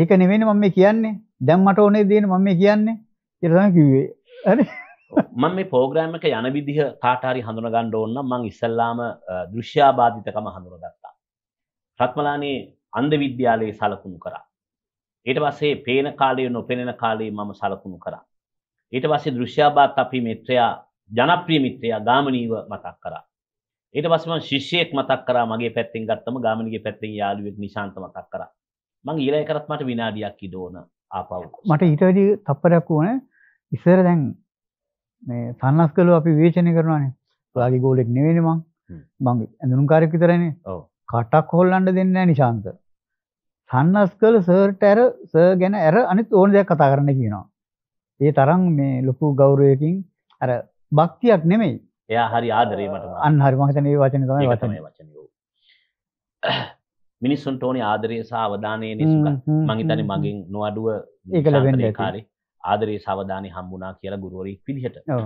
ඒක නෙමෙයිනේ මම මේ කියන්නේ දැන් මට ඕනේ දේනේ මම මේ කියන්නේ කියලා තමයි කිව්වේ හරි මම මේ පෝග්‍රෑම් එක යන විදිහ කාට හරි හඳුන ගන්න ඕන නම් මං ඉස්සල්ලාම දෘශ්‍යාබාධිතකම හඳුනගත්තා රත්මලානේ අන්ධ විද්‍යාලයේ සලකුණු කරා ඊට පස්සේ පේන කාලේ නොපෙනෙන කාලේ මම සලකුණු කරා ඊට පස්සේ දෘශ්‍යාබාත් අපි මිත්‍රයා ජනප්‍රිය මිත්‍රයා ගාමනීව මතක් කරා. ඊට පස්සේ මම ශිෂ්‍යයෙක් මතක් කරා මගේ පැත්තෙන් ගත්තම ගාමනීගේ පැත්තෙන් යාළුවෙක් නිශාන්ත මතක් කරා. මං ඊළඟ කරත් මට විනාඩියක් ඉඩ ඕන ආපහු. මට ඊට වැඩි තප්පරයක් ඕන. ඉස්සර දැන් මේ සන්නස්කලෝ අපි විවේචනය කරනවානේ. ඔයාගේ ගෝලෙක් නෙවෙයි මං. මං ඇඳුම්කාරයෙක් විතරයිනේ. ඔව්. කටක් හොල්ලන්න දෙන්නේ නැහැ නිශාන්ත. සන්නස්කල සර්ට ඇර සර් ගැන ඇර අනිත් ඕන දෙයක් කතා කරන්න කියනවා. ඒ තරම් මේ ලොකු ගෞරවයකින් අර භක්තියක් නෙමෙයි. එයා හරි ආදරේ මට. අන්න හරි මම හිතන්නේ ඒ වචනේ තමයි වචනේ. වචනේ. මිනිස්සුන්ට ඕනේ ආදරය සහ අවධානය නිසුක. මං හිතන්නේ මගෙන් නොඅඩුව ඒක ලැබෙන්නේ කාර්යය. ආදරේ සහ අවධානය හම්බුණා කියලා ගුරුවරයෙක් විදිහට. ඔව්.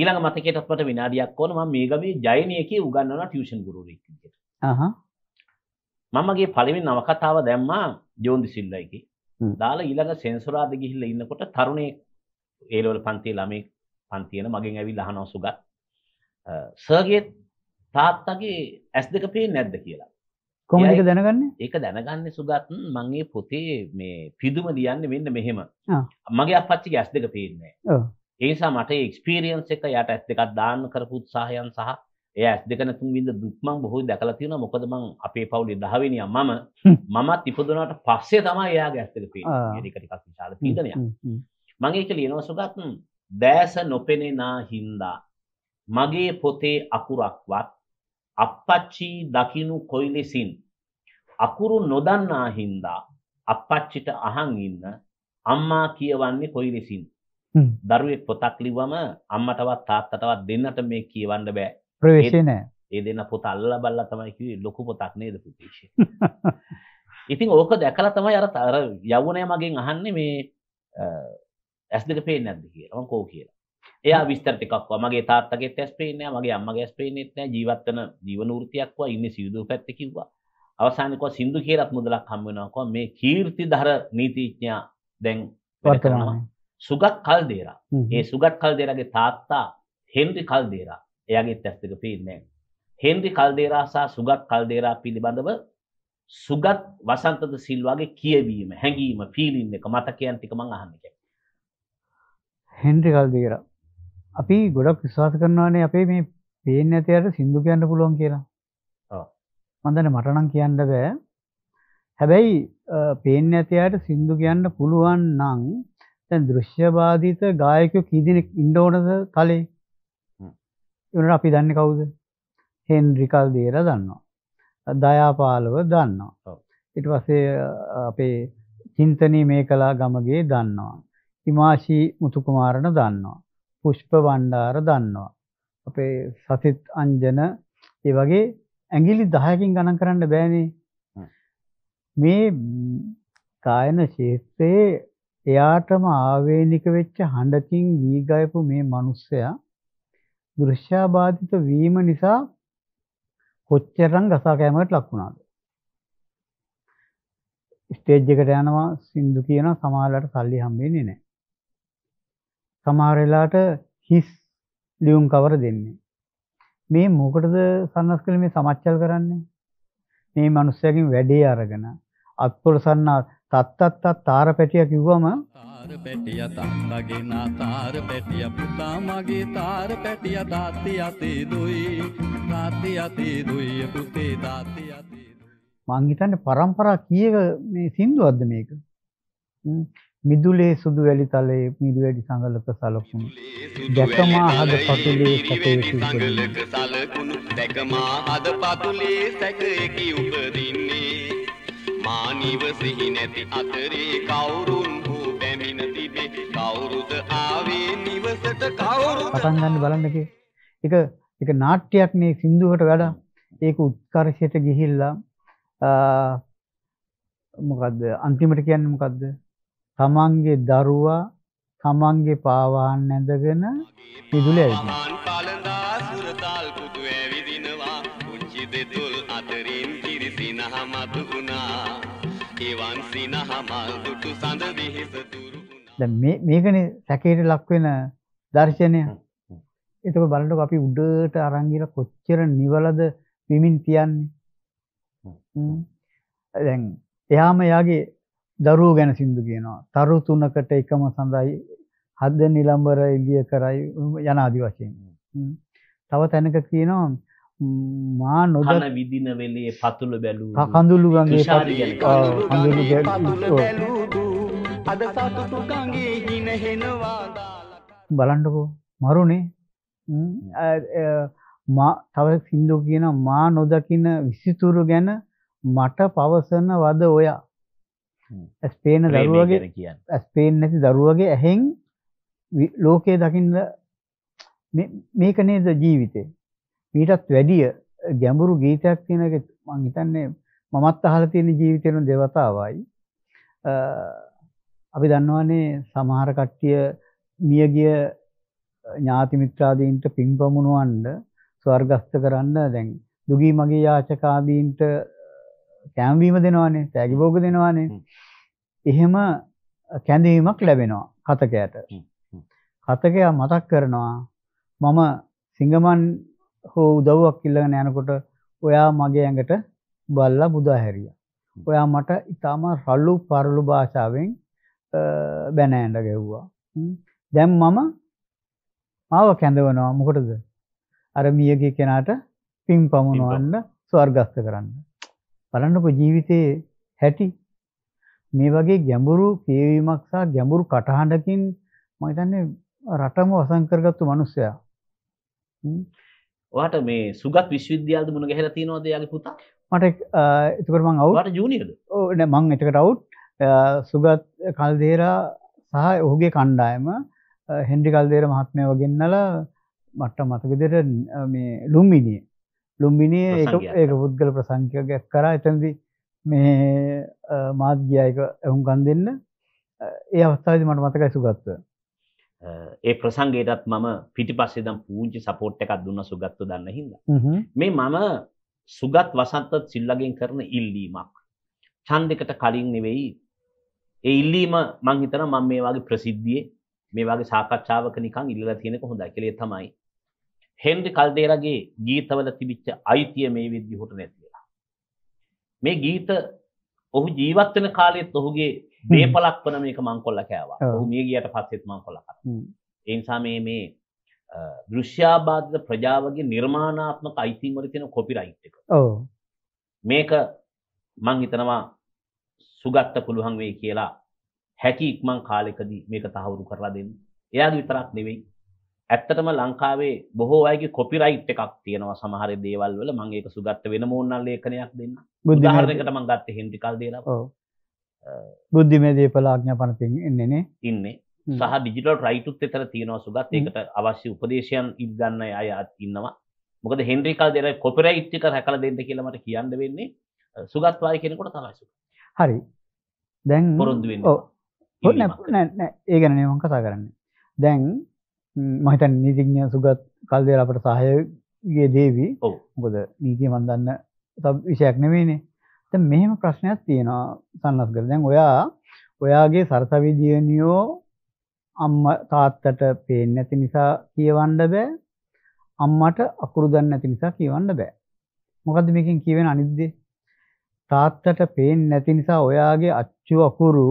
ඊළඟ මතකයටත් මට විනාඩියක් ඕන මම මේ ගමේ ජයනියකේ උගන්වන ටියුෂන් ගුරුවරයෙක් විදිහට. මමගේ පළවෙනි නවකතාව දැම්මා ජෝන්දි සිල්වා එකේ. දාලා ඊළඟ සෙන්සුරාද ගිහිල්ලා ඉන්නකොට තරුණේ ඒලවල පන්තියේ ළමයි පන්තියන මගෙන් ඇවිල්ලා අහනවා සුගත් සර්ගේ තාත්තගේ ඇස් දෙක පේන්නේ නැද්ද කියලා කොහොමද ඒක දැනගන්නේ? ඒක දැනගන්නේ සුගත් මම මේ පොතේ මේ පිදුම ලියන්නේ මෙන්න මෙහෙම. මගේ අප්පච්චිගේ ඇස් දෙක පේන්නේ නැහැ. ඒ නිසා මට ඒ එක්ස්පීරියන්ස් එක යට ඇස් දෙකක් දාන්න කරපු උත්සාහයන් සහ ඒ ඇස් දෙක නැතුම් විඳ දුක් මම බොහෝ දැකලා තියෙනවා මොකද මම අපේ පවුලේ 10 වෙනියා මම මමත් ඉපදුනාට පස්සේ තමයි එයාගේ ඇස් දෙක පේන්නේ ඒක ටිකක් විශාල පීඩනයක් මම ඒක ලියනවා සුගත් දැස නොපෙනෙනා හින්දා මගේ පොතේ අකුරක්වත් අප්පච්චි දකිනු කොයි ලෙසින් අකුරු නොදන්නා හින්දා අප්පච්චිට අහන් ඉන්න අම්මා කියවන්නේ කොයි ලෙසින් දරුවෙක් පොතක් ලිව්වම අම්මටවත් තාත්තටවත් දෙන්නට මේ කියවන්න බෑ ප්‍රවේශය නෑ ඒ දෙන්න පොත අල්ල බල්ල තමයිකි ලොකු පොතක් නේද පුතේශ ඉතින් ඕක දැකලා තමයි අර අර යවනය මගෙන් අහන්නේ මේ ඇස් දෙක පේෙන් නැද කියලම කෝ කියලා එයා විස්තර එකක් මගේ තාත්තගේ ඇස් පේනෑ මගේ අම්මගේ ඇස් පේනෙත් නෑ ජීවත්වන ජීවනෘතියක්වා ඉන්න සිදු පැත්ත කිව්වා අවසානකව සිින්දු කියරත් මුදලක් හම්බෙනකවා මේ කීර්ති දහර නීතිඥා දැන් වර්තනවා සුගත් කල් දේරා ඒ සුගත් කල් දේරගේ තාත්තා හෙන්රි කල් දේරා එයාගේත් ඇස් දෙක පේන්නේ හෙන්රි කල්දේරා සහ සුගත් කල්දේරා පිළිබඳව සුගත් වසන්තද සිල්වාගේ කියවීම හැඟීම පීලින් එක මතකයන් ටික මං අහන්න කැමතියි. හෙන්රි කල්දේරා අපි ගොඩක් විශ්වාස කරනවානේ අපේ මේ පේන්නේ නැති අයට සින්දු කියන්න පුළුවන් කියලා. ඔව්. මම දන්නේ මට නම් කියන්න බෑ. හැබැයි පේන්නේ නැති අයට සින්දු කියන්න පුළුවන් නම් දැන් දෘශ්‍යවාදීත ගායකයෝ කී දෙනෙක් ඉන්න ඕනද කලේ? එවනට අපි දන්න කවුද හෙන්රිකල් දේර දන්නවා දයාපාලව දන්නවා ඉට පස්සේ අපේ චින්තනී මේ කලා ගමගේ දන්නවා හිමාශී මුතුකුමාරණ දන්නවා පුෂ්ප වණ්ඩාර දන්නවා අපේ සතිත් අංජන ඒ වගේ ඇගිලි දහයකින් ගණන් කරන්න බෑනේ මේ කායන ශේත්‍රයේ එයාටම ආවේනික වෙච්ච හඬකින් ගී ගයපු මේ මිනිස්සයා දෘශ්‍යාබාධිත වීම නිසා කොච්චරම් ගසා කෑමකට ලක් වුණාද? ස්ටේජ් එකට යනවා සින්දු කියන සමහරලාට සල්ලි හම්බෙන්නේ නැහැ. සමහර වෙලාවට හිස් ලියුම් කවර දෙන්නේ. මේ මොකටද සන්නස්කල මේ සමච්චල් කරන්නේ? මේ මිනිස්සයාගෙන් වැඩේ අරගෙන අත්පොළ සන්නා තත්තත්තත් තාර පැටිය කිව්වම පැටිය තත්තගෙන තාර පැටිය පුතා මගේ තාර පැටිය තාත්ති අතේ දුයි තාත්ති අතේ දුයි පුතේ තාත්ති අතේ මං හිතන්නේ પરම්පරා කීයක මේ සින්දුවක්ද මේක මිදුලේ සුදු වැලි තලයේ මිදු වැඩි සංගලක සලකුණු දැකමා හද පතුලේ සැකේ සංගලක සලකුණු දැකමා හද පතුලේ සැකේ කි උපදින්නේ මා නිවසෙහි නැති අතරේ කවුරුන් හෝ පැමිණ තිබේ කවුරුද ආවේ නිවසට කවුරුද පටන් ගන්න බලන්නකේ ඒක ඒක නාට්‍යයක් නේ සින්දුවට වඩා ඒක උත්කර්ෂයට ගිහිල්ලා මොකද්ද අන්තිමට කියන්නේ මොකද්ද තමන්ගේ දරුවා තමන්ගේ පාවාන් නැඳගෙන විදුලි ඇවිදිනවා සඳ දෙහිස දුරු දැන් මේ මේකනේ සැකයට ලක් වෙන දර්ශනය. එතකොට බලන්නකො අපි උඩට අරන් ගිහලා කොච්චර නිවලද විමින් තියන්නේ. දැන් එයාම යාගේ දරුවෝ ගැන සින්දු කියනවා. තරු තුනකට එකම සඳයි හද නිලම්බර එළිය කරයි යන ආදි වශයෙන්. තව තැනක කියනවා මා නොදන්න විදින වෙලේ පතුල බැලුවා. කඳුළු ගඟේ පතුල බැලුවා. අද සතුටු ගඟේ හිනහෙනවා බලන්නකෝ මරුනේ මා තව සින්දු කියන මා නොදකින විසිතුරු ගැන මට පවසන වද ඔයා ස්පේන දරුවගේ ස්පේන් නැති දරුවගේ ඇහෙන් ලෝකයේ දකින්න මේක නේද ජීවිතේ මීටත් වැඩිය ගැඹුරු ගීතයක් තියෙන එක මං හිතන්නේ මමත් අහලා තියෙන ජීවිතේන දෙවතාවයි අපි දන්නවනේ සමහර කට්ටිය මියගිය ඥාති මිත්‍රාදීන්ට පින් පමුණවන්න ස්වර්ගස්ත කරන්න දැන් දුගී මගේ යාචකාදීන්ට කැම්වීම දෙනවානේ තෑගි භෝග දෙනවානේ එහෙම කැඳවීමක් ලැබෙනවා කතකයට කතකයා මතක් කරනවා මම සිංගමන් හෝ උදව්වක් ඉල්ලගෙන යනකොට ඔයා මගේ ඇඟට බල්ලා බුදා හැරියා ඔයා මට ඉතාම රළු පරළු භාෂාවෙන් බැනෑන්ඩ ගැව්වා දැම් මම මාව කැඳවනවා මොකටද අර මියගේ කෙනාට පින් පමුණුවන්න ස්වර්ගස්ත කරන්න බලන්නක ජීවිතයේ හැටි මේ වගේ ගැඹුරු කියවීමක්සා ගැඹුරු කටහඬකින් මහිතන්නේ රටම වසංකරගත්තු මනුස්සයා වාට මේ සුගත් විශ්විද්‍යාලද මුණ ගැහල තිනවාද යාගේ පුතා මට එතුකරමං අවුට ජනියද ඕන මං එතකට අවුට් සුගත් කල්දේරා සහ ඔහුගේ කණ්ඩායම හෙන්ඩි කල්දේර මහත්මය වගෙන්නල මට්ට මතකදර මේ ලුම්බිනිය ලුම්බිනිය ඒක පුද්ගල ප්‍රසංකයගයක් කර එතැදි මේ මාධ්‍යයක ඇහුම් කන් දෙන්න ඒ අවස්ථාද මට මතකයි සුගත්ව ඒ ප්‍රසංගේටත් මම පිටි පස්සේදම් පූංචි සපෝට් එකක් දුන්න සුගත්තු දන්න හිද මේ මම සුගත් වසන්තත් සිල්ලගෙන් කරන ඉල්ලීමක් චන්දකට කලින් නෙවෙයි ඒ ඉල්ලීම මං හිතන මම මේ වගේ ප්‍රසිද්ධියේ මේ වගේ සාකච්ඡාවක නිකන් ඉල්ලලා තියෙනක හොඳයි කියලා ඒ තමයි හෙන්රි කල්දේරාගේ ගීතවල තිබිච්ච අයිතිය මේ විදිහට නැතිලා මේ ගීත ඔහු ජීවත් වෙන කාලෙත් ඔහුගේ මේපලක් වන මේක මං කොල්ලා කෑවා. ඔහු මිය ගියට පස්සෙත් මං කොල්ලා කනවා. ඒ නිසා මේ මේ දෘශ්‍යාබාධිත ප්‍රජාවගේ නිර්මාණාත්මක අයිතීන් වල තියෙන කොපිරයිට් එක. ඔව්. මේක මං හිතනවා සුගත්ත පුළුවන් වෙයි කියලා හැකි ඉක්මන් කාලෙකදී මේක තහවුරු කරලා දෙන්න. එයාගේ විතරක් නෙවෙයි. ඇත්තටම ලංකාවේ බොහෝ අයගේ කොපිරයිට් එකක් තියෙනවා සමහර දේවල් වල මම ඒක සුගත්ත වෙනම ඕනනම් ලේඛනයක් දෙන්න. උදාහරණයකට මම ගත්තේ හෙන්රි කල්දේලා. බුද්ධිමය දීපල ආඥාපනතින් ඉන්නේ නේ. ඉන්නේ. සහ ඩිජිටල් රයිටුත් එතර තියෙනවා සුගත් ඒකට අවශ්‍ය උපදේශයන් ඉගන්න අය ඉන්නවා. මොකද හෙන්රි කල්දේලා කොපිරයිට් එක රැකලා දෙන්න කියලා මට කියන්න වෙන්නේ. සුගත් වායි කෙනෙකුට තමයි සුගත්. හරි දැන් පොරොන්දු වෙන්න. ඔව්. නෑ නෑ ඒ ගැන නේ මම කතා කරන්නේ. දැන් මම හිතන්නේ නීතිඥ සුගත් කල්දේල අපට සහායයේ දේවි. ඔව්. මොකද නීතිය මන් දන්න තව විෂයක් නෙවෙයිනේ. දැන් මෙහෙම ප්‍රශ්නයක් තියෙනවා සන්නස්ගල. දැන් ඔයා ඔයාගේ සරසවි දියණියෝ අම්මා තාත්තට පේන්නේ නැති නිසා කියවන්න බෑ. අම්මට අකුරු දන්නේ නැති නිසා කියවන්න බෑ. මොකද්ද මේකෙන් කියවෙන අනිද්දේ? තාත්තට පේන්නේ නැති නිසා ඔයාගේ අච්චු අකුරු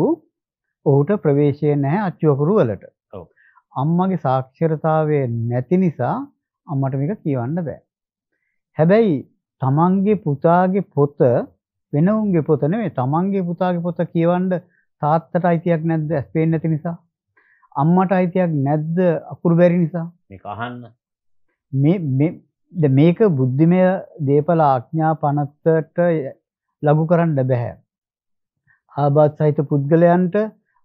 ඔහුට ප්‍රවේශය නැහැ අච්චු අකුරු වලට. ඔව්. අම්මගේ සාක්ෂරතාවය නැති නිසා අම්මට මේක කියවන්න බෑ. හැබැයි තමන්ගේ පුතාගේ පොත වෙන උන්ගේ පොත නෙමෙයි තමන්ගේ පුතාගේ පොත කියවන්න තාත්තට අයිතියක් නැද්ද ඇස් පේන්නේ නැති නිසා? අම්මට අයිතියක් නැද්ද අකුරු බැරි නිසා? මේක අහන්න. මේ මේ මේක බුද්ධිමය දේපල ආඥා පනත්තට ලඟු කරන්න බැහැ. ආබාධ සහිත පුද්ගලයන්ට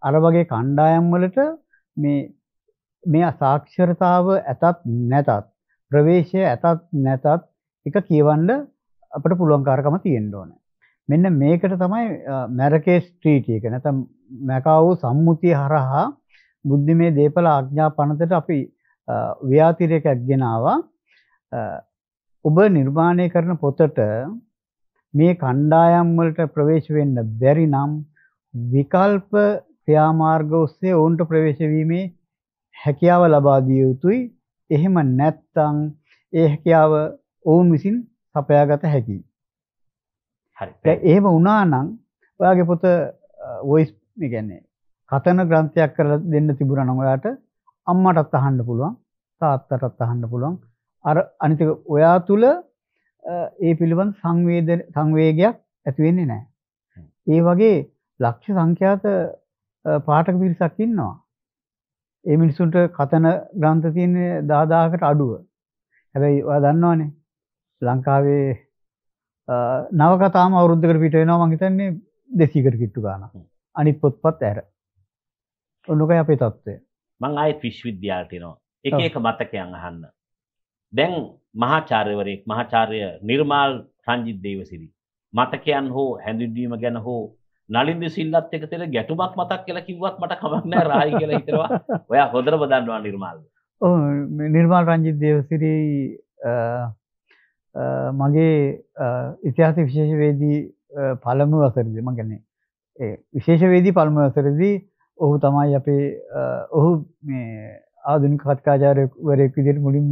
අර වගේ කණ්ඩායම් වලට මේ මේ අසාක්ෂරතාව ඇතත් නැතත් ප්‍රවේශය ඇතත් නැතත් එක කියවන්න අපට පුළුවන්කාරකම තියෙන්න ඕන. මෙන්න මේකට තමයි මැරකේ ස්ට්‍රීටි එක නැත්නම් මැකාවෝ සම්මුතිය හරහා බුද්ධිමේ දේපල ආඥා පනතට අපි ව්‍යාතිරයක් ඇත්ගෙනවා. ඔබ නිර්මාණය කරන පොතට මේ කණ්ඩායම් වලට ප්‍රවේශ වෙන්න බැරි නම් විකල්ප ක්‍රියාමාර්ග ඔස්සේ ඔවුන්ට ප්‍රවේශ වීමේ හැකියාව ලබා දිය යුතුයි. එහෙම නැත්නම් ඒ හැකියාව ඔවුන් විසින් සපයාගත හැකියි. හරි. දැන් එහෙම වුණා නම් ඔයාගේ පොත වොයිස් මේ කියන්නේ කතන ග්‍රන්ථයක් කරලා දෙන්න තිබුණා නම් ඔයාට අම්මටත් අහන්න පුළුවන් තාත්තටත් අහන්න පුළුවන් අර අනිතික ඔයා තුල ඒ පිළිබඳ සංවේදන සංවේගයක් ඇති වෙන්නේ නැහැ. ඒ වගේ ලක්ෂ සංඛ්‍යාත පාඨක පිරිසක් ඉන්නවා. ඒ මිනිසුන්ට කතන ග්‍රන්ථ තියෙන්නේ 10000කට අඩුව. හැබැයි ඔයා දන්නවනේ ලංකාවේ නවකතාම අවුරුද්දකට පිට වෙනවා මං හිතන්නේ 200කට කිට්ටු ගානක්. අනිත් පොත්පත් ඇර. ඔන්නෝකයි අපේ தත්ත්වය. මං ආයෙත් විශ්වවිද්‍යාලයට එනවා. එක එක මතකයන් අහන්න. දැන් මහාචාර්යවරයෙක් මහාචාර්ය නිර්මාල් රංජිත් දේවසිරි මතකයන් හෝ හැඳින්වීම ගැන හෝ නලින්ද සිල්ලත් එක තෙර ගැටුමක් මතක් කියලා කිව්වත් මට කමක් නෑ රායි කියලා හිතනවා ඔයා හොඳටම දන්නවා නිර්මාල් ඔව් නිර්මාල් රංජිත් දේවසිරි මගේ ඉතිහාස විශේෂවේදී පළමු වසරේදී මම කියන්නේ ඒ විශේෂවේදී පළමු වසරේදී ඔහු තමයි අපේ ඔහු මේ ආධුනික කත්කාචාර්යවරයෙක් විදිහට මුලින්ම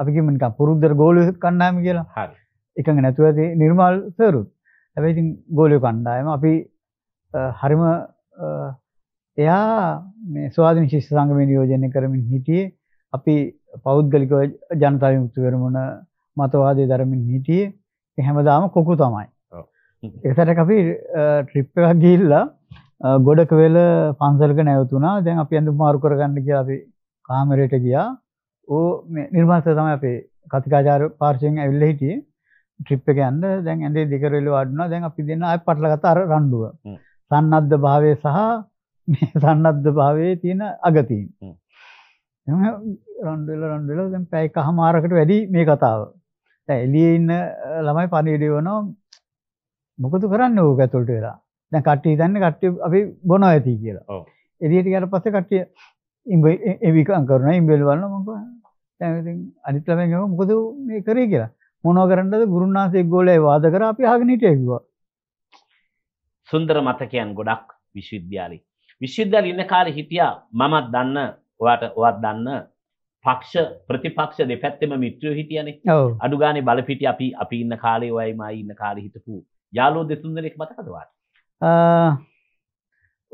අපිකිමට පුරුද්දර ගෝලය කණ්ඩායම කියලා හරි එකඟ නැතුව ඇති නිර්මාල් සරුත් ඇැබයිතින් ගෝලය කණ්ඩායම අපි හරිම එයා ස්වාධන ශිෂ සංගම නියෝජනය කරමින් හිටියේ අපි පෞද්ගලික ජනතාව යුක්තුවරමුණ මතවාදය දරමින් හිටියේ හැමදාම කොකු තමයි එසට අපි ට්‍රිප්ප ගිල්ලා ගොඩක වෙල පන්සල්ක නැවතුනා දැන් අපි ඇඳු මාරු කරගන්න කිය අපි කාමරයට ගියා ඕ නිර්මාත තම අපේ කතිකාචාර පාර්ශයෙන් ඇවිල්ල හිටිය ට්‍රිප් එක ඇන්න දැන් ඇදේ දෙකරල්ල වඩුනා දැන් අපි දෙන්න අය පටලගත අර රණ්ඩුව සන්නද්ධ භාවය සහ සන්නද්ධ භාවයේ තියෙන අගතීන් රොන්ඩල රොන්ඩල දැන් පැයි කහමාරකට වැඩි මේ කතාව එලිය ඉන්න ළමයි පණිඩිය වනෝ මොකතු කරන්න ඕක ඇතුළට වෙලා දැන් කට්ටිය තන්න කට්ටිය අපි බොන ඇති කියලා එලියට ගැට පස්සේ කට්ටිය ඉම්බ එවිකන් කරන ඉම්බෙල්වන්න මොකද දැන් ඉතින් අනිත් ළමයන් ගම මොකද මේ කරේ කියලා. මොනවා කරන්නද ගුරුනාථේ ගෝලයේ වාද කරා අපි අහගෙන හිටියා කිව්වා. සුන්දර මතකයන් ගොඩක් විශ්වවිද්‍යාලේ. විශ්වවිද්‍යාලේ ඉන්න කාලේ හිටියා මමත් දන්න ඔයාට ඔවත් දන්න පක්ෂ ප්‍රතිපක්ෂ දෙපැත්තෙම මිත්‍රයෝ හිටියනේ. අඩු ගානේ බලපිටි අපි අපි ඉන්න කාලේ ඔයයි මයි ඉන්න කාලේ හිටපු යාළුවෝ දෙතුන් දෙනෙක් මතකද ඔයාට?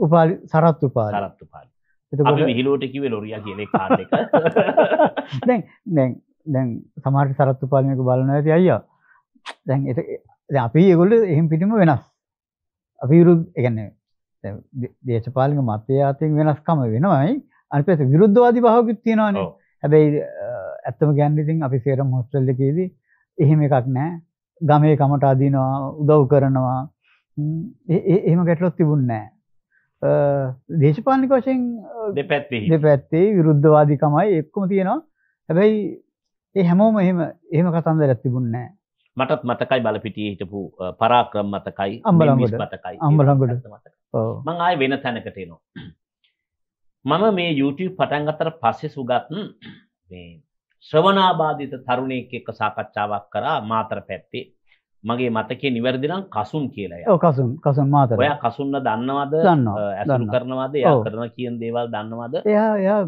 උපාලි සරත් උපාලි. සරත් උපාලි. විහිලෝට කිව ලොරිය කියන දැන් දැන් දැන් සමාට සරත්තු පාලමයක බලන ඇති අයියා දැන් අපි ඒගොල්ල එහෙම පිටිම වෙනස් අපි විරුද් එකන්නේ දේශපාලික මතය අතින් වෙනස්කම වෙනවයි අනිපස විරුද්ධවාදී භාවකුත් තියෙනවානේ හැබැයි ඇත්තම ගැන්න ඉතින් අපි සේරම් හොස්ටල් එකේදී එහෙම එකක් නෑ ගමේ කමට අදිනවා උදව් කරනවා එහෙම ගැටලොත් තිබුණ නෑ දේශපාලික වශයෙන් දෙපැත්තේ දෙපැත්තේ විරුද්ධවාදිකමයි එක්කම තියෙනවා හැබැයි ඒ හැමෝම එහෙම එහෙම කතන්දරයක් තිබුණේ නැහැ මටත් මතකයි බලපිටියේ හිටපු පරාක්‍රම මතකයි අම්බලංගොඩ මතකයි අම්බලංගොඩ මම ආයෙ වෙන තැනකට එනවා මම මේ YouTube පටන් ගත්තට පස්සේ සුගත් මේ ශ්‍රවණාබාධිත තරුණයෙක් එක්ක සාකච්ඡාවක් කරා මාතර පැත්තේ මගේ මතකේ නිවැරදිනම් කසුන් කියලා කසුන් කසුන් මාත ඔය කසුන්න දන්නවද දන්න ඇසන් කරනවාද ය කරන කියන දේවල් දන්නවද එයා එයා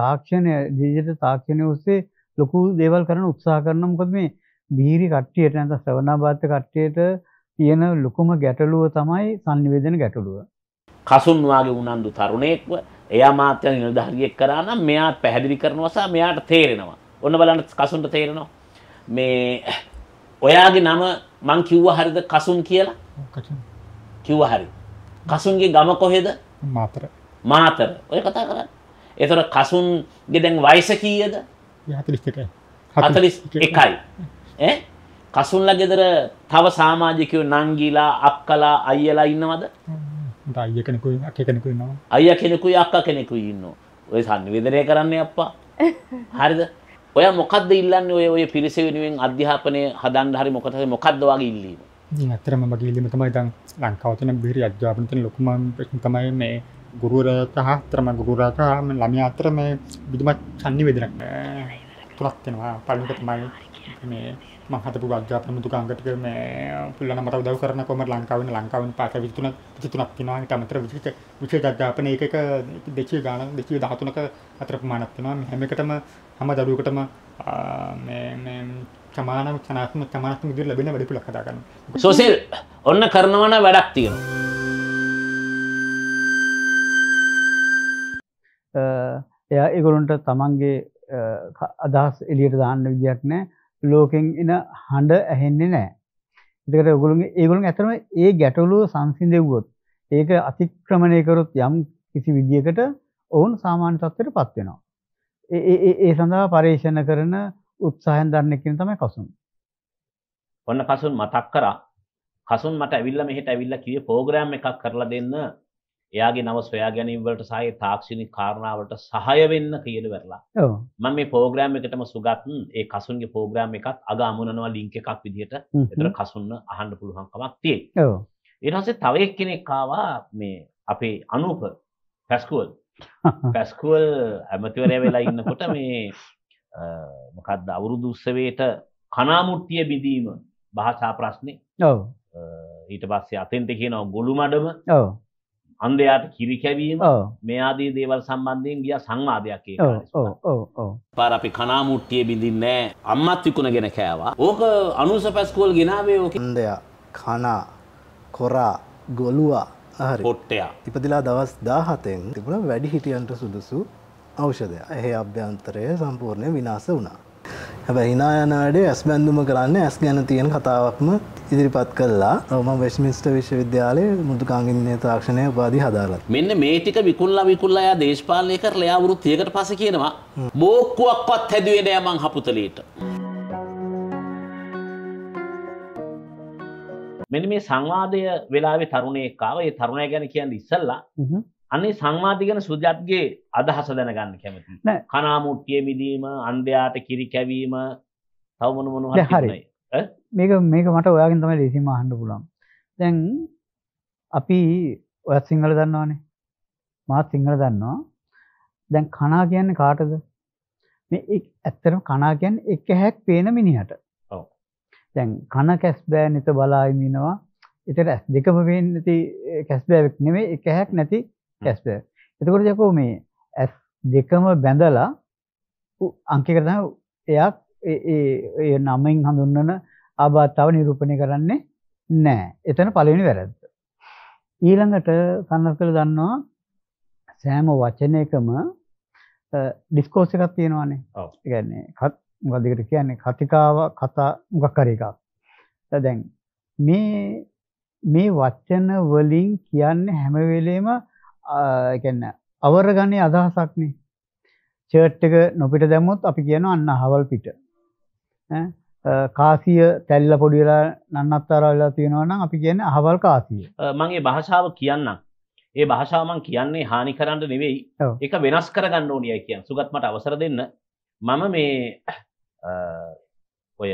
තාක්ෂණය දීජට තාක්ෂණය ඔස්සේ ලොකු දේවල් කරන උත්සා කරනම්කොත් මේ බීරි කට්ටියට ඇත සවනාභාත්ත කට්ටියට තියෙන ලොකුම ගැටලුව තමයි සංනිවේදන ගැටලුව කසුන්වාගේ උනන්දු තරුණයෙක්ව එයා මාත්‍ය නිලධාරියෙක් කරා නම් මෙයාත් පැහැදිලි කරනවසා මෙයාට තේරෙනවා ඔන්න බලන්න කසුන්ට තේරෙනවා මේ ඔයාගේ නම මං කිව්වා හරිද කසුන් කියලා? කිව්වා හරි. කසුන්ගේ ගම කොහෙද? මාතර. මාතර. ඔය කතා කරන්නේ. ඒතර කසුන්ගේ දැන් වයස කීයද? 41යි. 41යි. ඈ? කසුන්ලා ගෙදර තව සමාජිකයෝ නංගිලා අක්කලා අයියලා ඉන්නවද? අයිය කෙනෙකුයි අක්කේ කෙනෙකුයි ඉන්නවා. අයියා කෙනෙකුයි අක්කා කෙනෙකුයි ඉන්නවා. ඔය සංවේදනය කරන්නේ අප්පා. හරිද? ඔය මොකක්ද ඉල්ලන්න ඔය ඔය පිරිස වෙනුවෙන් අධ්‍යාපනය හදන් හරි මොකත මොකක්ද වගේ ඉල්ලීම ඇතරම මගේ ඉල්ලීම තමයි දන් ලංකාවතන බිරි අධ්‍යාපනතන ලොකුම තමයි මේ ගුරුරත හාත්‍රම ගුරුරාතාම ළමය අතරම බිදුමත් සන්නි වෙදරක් තුළත්වෙනවා පලික තමයි මේ මහතපු අධ්‍යාපනම දුකාංගටක මේ පුල්ලන මත දව කරන කොම ලංකාවෙන ලංකාවන් පාස විතුන තුනක් තිනවා අමතර විචිත විච අධ්‍යාපන ඒක දෙචේ ගාන දෙචේ දහතුනක අතරප මානත්වනවා හැමකටම හැම දරුවකටම සමාන සනාත්ම සමානත්ම විදිහට ලැබෙන වැඩපිළිවෙලක් හදා ගන්න. සෝසිල් ඔන්න කරනවා නම් වැඩක් තියෙනවා. එයා ඒගොල්ලන්ට තමන්ගේ අදහස් එළියට දාන්න විදියක් නැහැ. ලෝකෙන් එන හඬ ඇහෙන්නේ නැහැ. ඒකට ඒගොල්ලන්ගේ ඒගොල්ලන් ඇත්තම ඒ ගැටලුව සංසිඳෙව්වොත් ඒක අතික්‍රමණය කරොත් යම් කිසි විදියකට ඔවුන් සාමාන්‍ය තත්ත්වයටපත් වෙනවා. ඒ සඳහා පර්යේෂණ කරන උත්සාහයෙන් දරන කියන තමයි කසුන්. ඔන්න කසුන් මතක් කරා. කසුන් මට ඇවිල්ලා මෙහෙට ඇවිල්ලා කිව්වේ ප්‍රෝග්‍රෑම් එකක් කරලා දෙන්න. එයාගේ නම සොයා ගැනීම වලට සහ තාක්ෂණික කාරණාවට සහාය වෙන්න කියලා වෙරලා. ඔව්. මම මේ ප්‍රෝග්‍රෑම් එකටම සුගත් ඒ කසුන්ගේ ප්‍රෝග්‍රෑම් එකත් අග අමුණනවා ලින්ක් එකක් විදිහට. ඒතර කසුන්න අහන්න පුළුවන් කමක් තියෙයි. ඔව්. ඊට පස්සේ තව එක්කෙනෙක් ආවා මේ අපේ අනූප පැස්කුවල්. පැස්කුවල් ඇමතිවරය වෙලා ඉන්නකොට මේ මොකක්ද අවුරුදු උත්සවයට කනාමුට්ටිය බිඳීම භාෂා ප්‍රශ්නය ඔව ඊට පස්සේ අතෙන්ට කියනව ගොළු මඩම ඔව අන්දයාට කිරි කැවීම මේ ආදී දේවල් සම්බන්ධයෙන් ගිය සංවාධයක් පාර අපි කනාමුට්ටිය බිඳින්නෑ අම්මත් විකුණ ගෙන කෑවා ඕක අනුස පැස්කෝල් ගෙනාවේ ඕක අන්දයා කනා කොරා ගොලුවා පොට්ටයා ඉපදිලා දවස් දාහතෙන් තිබුණ වැඩි හිටියන්ට සුදුසු අවෂදය එහේ අභ්‍යන්තරය සම්පූර්ණය විනාස වුණා. හැබැ හිනා යන වැඩේ ඇස් බැඳුම කරන්න ඇස් ගැන තියෙන කතාවක්ම ඉදිරිපත් කල්ලා රෝම වෙස්මිස්ට විශ්වවිද්‍යාලය මුදුකාංගින්ය තාක්ෂණය උපාදි හදාරත් මෙන්න මේටික විකුල්ලා විකුල්ලායා දේශපාලය කර ලයාවුරු තියකට පස කියනවා බෝක්කුවක්වත් හැදුවෙනෑ මං හපුතලීට. මෙනි මේ සංවාදය වෙලාවෙ තරුණය කාව ඒ තරුණය ගැන කියන්න ඉස්සල්ලා අන්නේ සංවාධිගන සුජත්ගේ අදහස දැනගන්න කැමති කනාමුට්ටිය මිදීම අන්දයාට කිරි කැවීම තවමන මොනු හරි මේක මේක මට ඔයාගින් තමයි ලෙසිම හන්ඩ පුලන් දැන් අපි ඔයත් සිංහල දන්නවානේ මාත් සිංහල දන්නවා දැන් කනා කියන්නේ කාටද මේ ඇත්තටම කනා කියන්නේ එක හැක් පේන මිනිහට දැන් කන කැස්බෑ නිත බලාගෙන ඉනවා. ඒතර ඇස් දෙකම වෙන්නේ නැති කැස්බෑවක් නෙමෙයි එක හැක් නැති කැස්බෑ. එතකොට යකෝ මේ ඇස් දෙකම බැඳලා අංකයකට තමයි එයා ඒ ඒ නමෙන් හඳුන්වන ආබාධතාව නිරූපණය කරන්නේ නැහැ. එතන පළවෙනි වැරද්ද. ඊළඟට සම්නස්කල දන්නවා සෑම වචනයකම ඩිස්කෝස් එකක් තියෙනවානේ. ඔව්. ඒ කියන්නේ මොකක්ද ඒකට කියන්නේ කතිකාව කතා මොකක් හරි එකක්. දැන් මේ මේ වචන වලින් කියන්නේ හැම වෙලේම කියන්නේ අවර ගන්නේ අදහසක්නේ. චර්ට් එක නොපිට දැම්මොත් අපි කියනවා අන්න හවල් පිට. කාසිය තැල්ල පොඩි වෙලා නන්නත්තර වෙලා තියෙනවා නම් අපි කියන්නේ අහවල් කාසිය. මම ඒ භාෂාව කියන්නම්. ඒ භාෂාව මම කියන්නේ හානි කරන්න නෙවෙයි. ඒක වෙනස් කරගන්න ඕනියයි කියන්නේ. සුගත් මට අවසර දෙන්න. මම මේ ඔය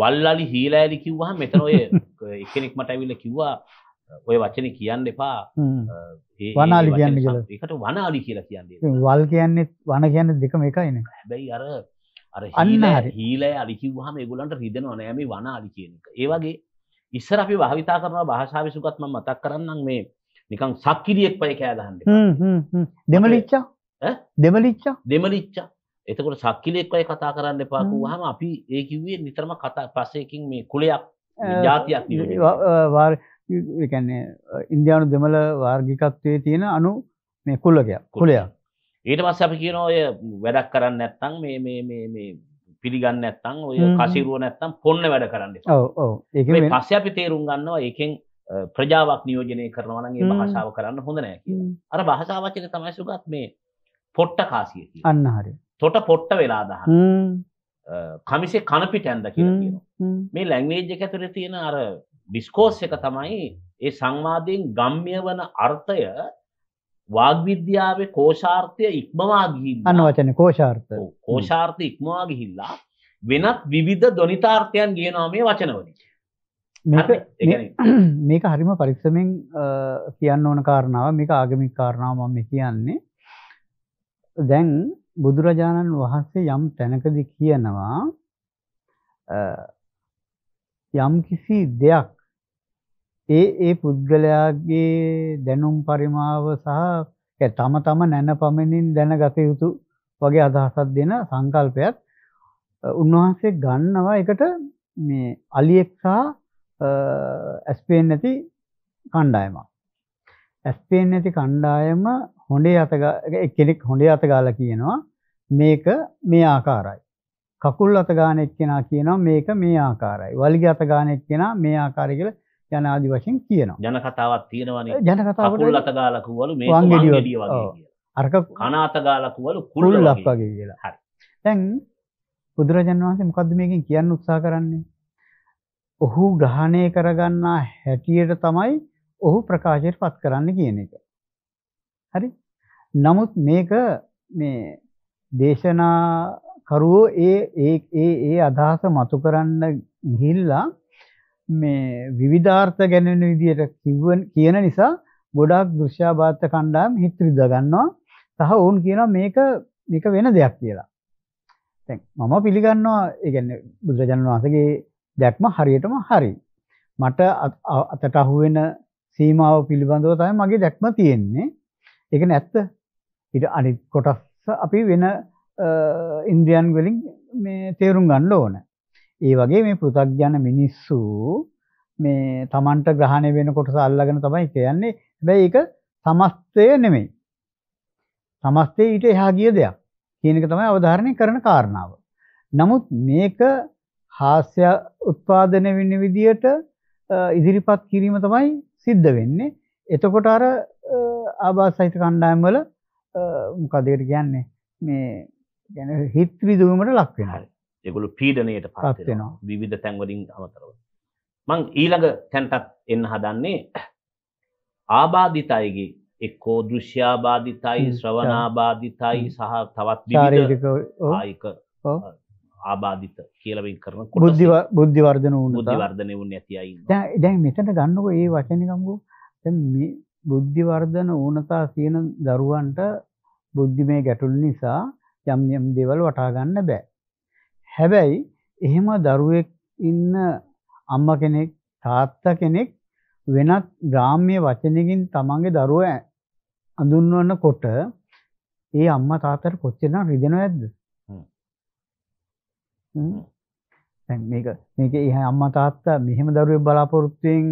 වල්ලලි හීලෑලි කිව්වා මෙතන ඔය එකනෙක් මටඇවිල්ල කිව්වා ඔය වචන කියන්න එපා වනාලි කියන්න එකට වනාලි කියලා කියන්නේ වල් කියන්නේ වන කියන්න දෙකම එකයින හැබැයි අර අර අන්න හීලෑ අලිකිවහම ගුලන්ට රිදනවා නෑම වනාලි කියන එක ඒවගේ ඉස්සර අපි භාවිතා කරන භාෂාවිසුකත්ම මතක් කරන්නම් මේ නිකං සක්කිරියෙක් පය කෑදහන්න දෙමලිච්චා දෙමලිච්චා දෙමලිච්චා එතකොට සක්කිලෙක්වයි කතා කරන්න එපා වූහම අපි ඒ කිව්වේ නිතරම කතා පස්සයකින් මේ කුලයක් ජාතියක් වාර්න්නේ ඉන්දයානු දෙමල වාර්ගිකත්වය තියෙන අනු මේ කුල්ලකයක් කුලයක් ඊට පස්ස අපි කියන ඔය වැඩක් කරන්න ඇත්තං මේ පිළිගන්න ඇත්තං ඔය කසිරුව නැත්තම් පොන්න වැඩ කරන්න ඒ පස්ස අපි තේරුම් ගන්නවා එකෙන් ප්‍රජාවක් නියෝජනය කරනවනගේ භාෂාව කරන්න හොඳ නෑ අර භාෂාවචන තමයි සුගත් මේ පොට්ට කාසිය අන්න හරි තොට පොට්ට වෙලා දහන්න කමිසේ කනපිට ඇන්ද කියලා මේ ලැංවේජ් එක ඇතුර තියෙන අර ඩිස්කෝස් එක තමයි ඒ සංවාදයෙන් ගම්ය වන අර්ථය වාග්විද්‍යාවේ කෝෂාර්ථය ඉක්මවා ගිහිල්ලා අනවචන කෝෂාර්ථ කෝෂාර්ථය ඉක්මවා ගිහිල්ලා වෙනත් විවිධ ධනිතාර්ථයන් ගියනවා මේ වචනවලින් මේක හරිම පරික්ෂමෙන් කියන්න ඕන කාරණාව මේක ආගමික කාරණාව මම කියන්නේ දැන් බුදුරජාණන් වහන්සේ යම් තැනකදී කියනවා යම් කිසි දෙයක් ඒ ඒ පුද්ගලයාගේ දැනුම් පරිමාව සහ තම තම නැනපමණින් දැනගත යුතු වගේ අදහසක් දෙන සංකල්පයක් උන්වහන්සේ ගන්නවා එකට මේ අලියෙක් සහ ඇස්පේන් නැති කණ්ඩායමක් ඇස්පේන් නැති කණ්ඩායම හොඬේ අත කෙනෙක් හොඬේ අත ගාලා කියනවා මේක මේ ආකාරයි. කකුල් අත ගන්න එක්කෙනා කියනවා මේක මේ ආකාරයි. වලිගය අත ගන්න එක්කෙනා මේ ආකාරය කියලා යන ආදි වශයෙන් කියනවා. ජන කතාවක් තියෙනවනේ. ජන කතාවට කකුල් අත ගාලා කවලු මේක වංගෙඩිය වගේ කියලා. අරක කන අත ගාලා කවලු කුරුල්ලක් වගේ කියලා. හරි. දැන් බුදුරජාන් වහන්සේ මොකද්ද මේකෙන් කියන්න උත්සාහ කරන්නේ? ඔහු ග්‍රහණය කරගන්නා හැටියට තමයි ඔහු ප්‍රකාශයට පත් කරන්න කියන එක. හරි? නමුත් මේක මේ දේශනා කරුවෝ ඒ ඒ ඒ ඒ අදහස මතු කරන්න ගිහිල්ලා මේ විවිධාර්ථ ගැනෙන විදිහට කිව්වන් කියන නිසා ගොඩාක් දෘශ්‍යාබාධ කණ්ඩායම් හිත රිදා ගන්නවා සහ ඔවුන් කියනවා මේක මේක වෙන දෙයක් කියලා. දැන් මම පිළිගන්නවා ඒ කියන්නේ බුදුරජාණන් වහන්සේගේ දැක්ම හරියටම හරි. මට අතට අහුවෙන සීමාව පිළිබඳව තමයි මගේ දැක්ම තියෙන්නේ. ඒක ඇත්ත. ඊට අනිත් කොටස් අපි වෙන ඉන්ද්‍රියන් වලින් මේ තේරුම් ගන්න ඕන. ඒ වගේ මේ පෘථග්ජන මිනිස්සු මේ Tamanට ග්‍රහණය වෙන කොටස අල්ලාගෙන තමයි කියන්නේ. හැබැයි ඒක සමස්තය නෙමෙයි. සමස්තය ඊට එහා ගිය දෙයක් කියන එක තමයි අවධාරණය කරන කාරණාව. නමුත් මේක හාස්‍ය උත්පාදනය වෙන විදියට ඉදිරිපත් කිරීම තමයි සිද්ධ වෙන්නේ. එතකොට අර ආభాසයිත කණ්ඩායම් වල මොකදකට කියන්නේ මේ ගැන හිත්‍රි දුවීමට ලක් වෙනල් එකුළු පීඩනයට පත්වෙනවා විවිධ තැන්වලින් අමතරව මං ඊළඟ තැන්ටත් එන්න හදන්නේ ආබාධිතයගේ එක්කෝ දෘෂ්‍යාබාධිතයි ශ්‍රවනාබාධිතයි සහ තවත් ආයික ආබාධිත කියලවින් කරන බුද්ධි බුද්ධිවර්ධන වුණු බුද්ධිවර්ධනය වුණ ඇති අයි දැන් මෙතට ගන්නක ඒ වචනකම්ගු බුද්ධි වර්ධන ඌනතා තියෙන දරුවන්ට බුද්ධිමය ගැටලු නිසා යම් යම් දේවල් වටහා ගන්න බෑ. හැබැයි එහෙම දරුවෙක් ඉන්න අම්මා කෙනෙක් තාත්තා කෙනෙක් වෙනත් ග්‍රාම්‍ය වචනකින් තමන්ගේ දරුවා අඳුන්වනකොට ඒ අම්මා තාත්තට කොච්චරනම් රිදෙනවද? දැන් මේක මේක අම්මා තාත්තා මෙහෙම දරුවෙක් බලාපොරොත්තුෙන්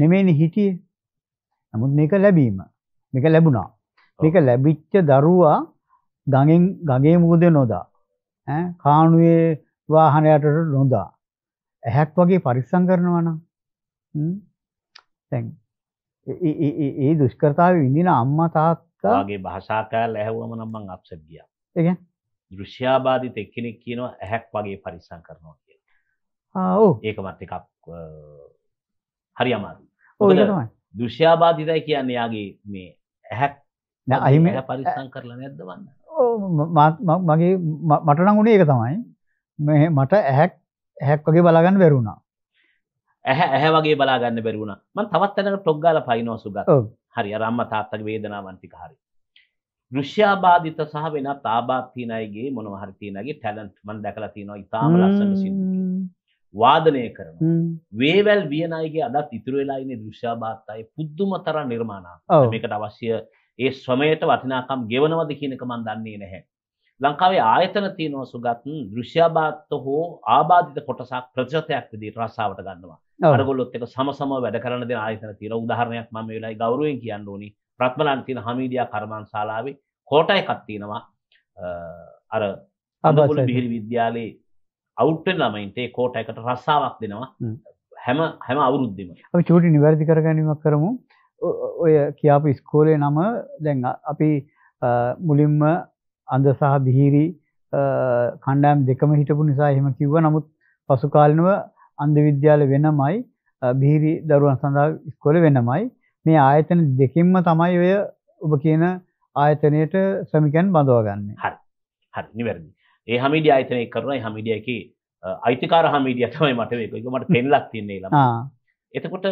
නෙමෙයිනේ හිටියේ. නමුත් මේක ලැබීම මේක ලැබුණා මේක ලැබිච්ච දරුවා ගඟෙන් ගගේ මුහුදේ නොදා කානුවේ වාහනයට නොදා ඇහැක් වගේ පරිස්සම් කරනවා නම් දැන් ඒ දුෂ්කරතාව විඳින අම්මා තාත්තාගේ භාෂා කෑල්ල ඇහුවම නම් මං අප්සෙට් ගියා. ඒ කියන්නේ දෘශ්‍යාබාධිත එක්කෙනෙක් කියනවා ඇහැක් වගේ පරිස්සම් කරනවා කියලා. ආ ඔව්. ඒක මත් එකක් හරි අමාරුයි. ඔව් ඒක තමයි. දුෂ්‍යාබාධිතයි කියන්නේ යාගේ මේ ඇහැක් අහිම පරිස්සං කරලා නැද්ද වන්න මගේ මටනම් උනේ ඒක තමයි මෙ මට ඇහැක් ඇහැක් වගේ බලාගන්න බැරුණා ඇහැ ඇහැ වගේ බලාගන්න බැරුණා මන් තවත් තැනක ටොක් ගාලා පයින්නවා සුගත් හරි අර අම්මා තාත්තගේ වේදනාවන් ටික හරි දෘශ්‍යාබාධිත සහ වෙනත් ආබාධ තියෙන අයගේ මොනවා හරි තියෙන අයගේ ටැලන්ට් මන් දැකලා තියෙනවා ඉතාම ලස්සන සිද්ධි වාදනය කරන වේවැල් වියනයිගේ අදත් ඉතුරු වෙලායින දෘෂ්‍යාභාත්තයි පුද්දුම තර නිර්මාණ මේකට අවශ්‍ය ඒ ස්වමයට වටිනාකම් ගෙවනවද කියනක මන් දන්නේ නැහැ. ලංකාවේ ආයතන තියනව සුගත්න් දෘෂ්‍යාභාත්ත හෝ ආබාධිත කොටසක් ප්‍රජතයක් විදි රස්සාාවට ගන්නවා අරගොල්ොත් එක සමසම වැඩ කරන දෙ ආයතන තිර උදාහරණයක් ම වෙලායි ගෞරුවෙන් කියන්න ඕනි ප්‍රත්මලන්තින හමීඩිය කර්මාන් ශලාවේ කෝටයි කත්තිනවා අර අබල බිහිරි විද්‍යාලයේ අවුට්ටෙන් ළමයින්ට කෝට එකට රස්සාාවක් දෙනවා හැම හැම අවුරුද්ධම අපි චෝටි නිවැරදි කරගැනීමක් කරමු ඔය කියාපු ස්කෝලේ නම දැන් අපි මුලින්ම අඳ සහ බිහිරි කණ්ඩෑම් දෙකම හිටපු නිසා එහෙම කිව්ව නමුත් පසුකාලනව අන්ද විද්‍යාල වෙනමයි බිහිරි දරුවන් සඳහා ස්කොල වෙනමයි මේ ආයතන දෙකින්ම තමයි ඔය ඔබ කියන ආයතනයට ශ්‍රමිකයන් බඳවාගන්න හරි හරි නිවැරදි ඒ හමිඩිය අයතනය කරන හමිඩියක අයිතිකාර හමිඩිය තමයි මට එක මට පෙන්ලක් තින්නේ ළම එතකොට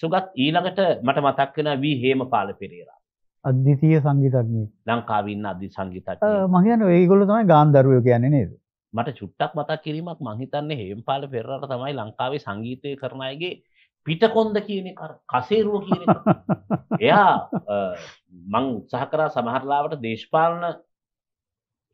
සුගත් ඊළඟට මට මතක් වෙන වී හේම පාල පෙරේරා අධ්‍යතිය සංගීතඥය ලංකාවන්න අධි සංගීතක් මහන ඒගොල තමයි ගාන්දරුවය කියන්නේ නේද මට චුට්ටක් මතක් කිරීමක් මහිතන්නේ හේම් පාල පෙරට තමයි ලංකාවේ සංගීතය කරනයගේ පිටකොන්ද කියන කසේරුව කියන එයා මං උත්සාහ කරා සමහරලාවට දේශපාලන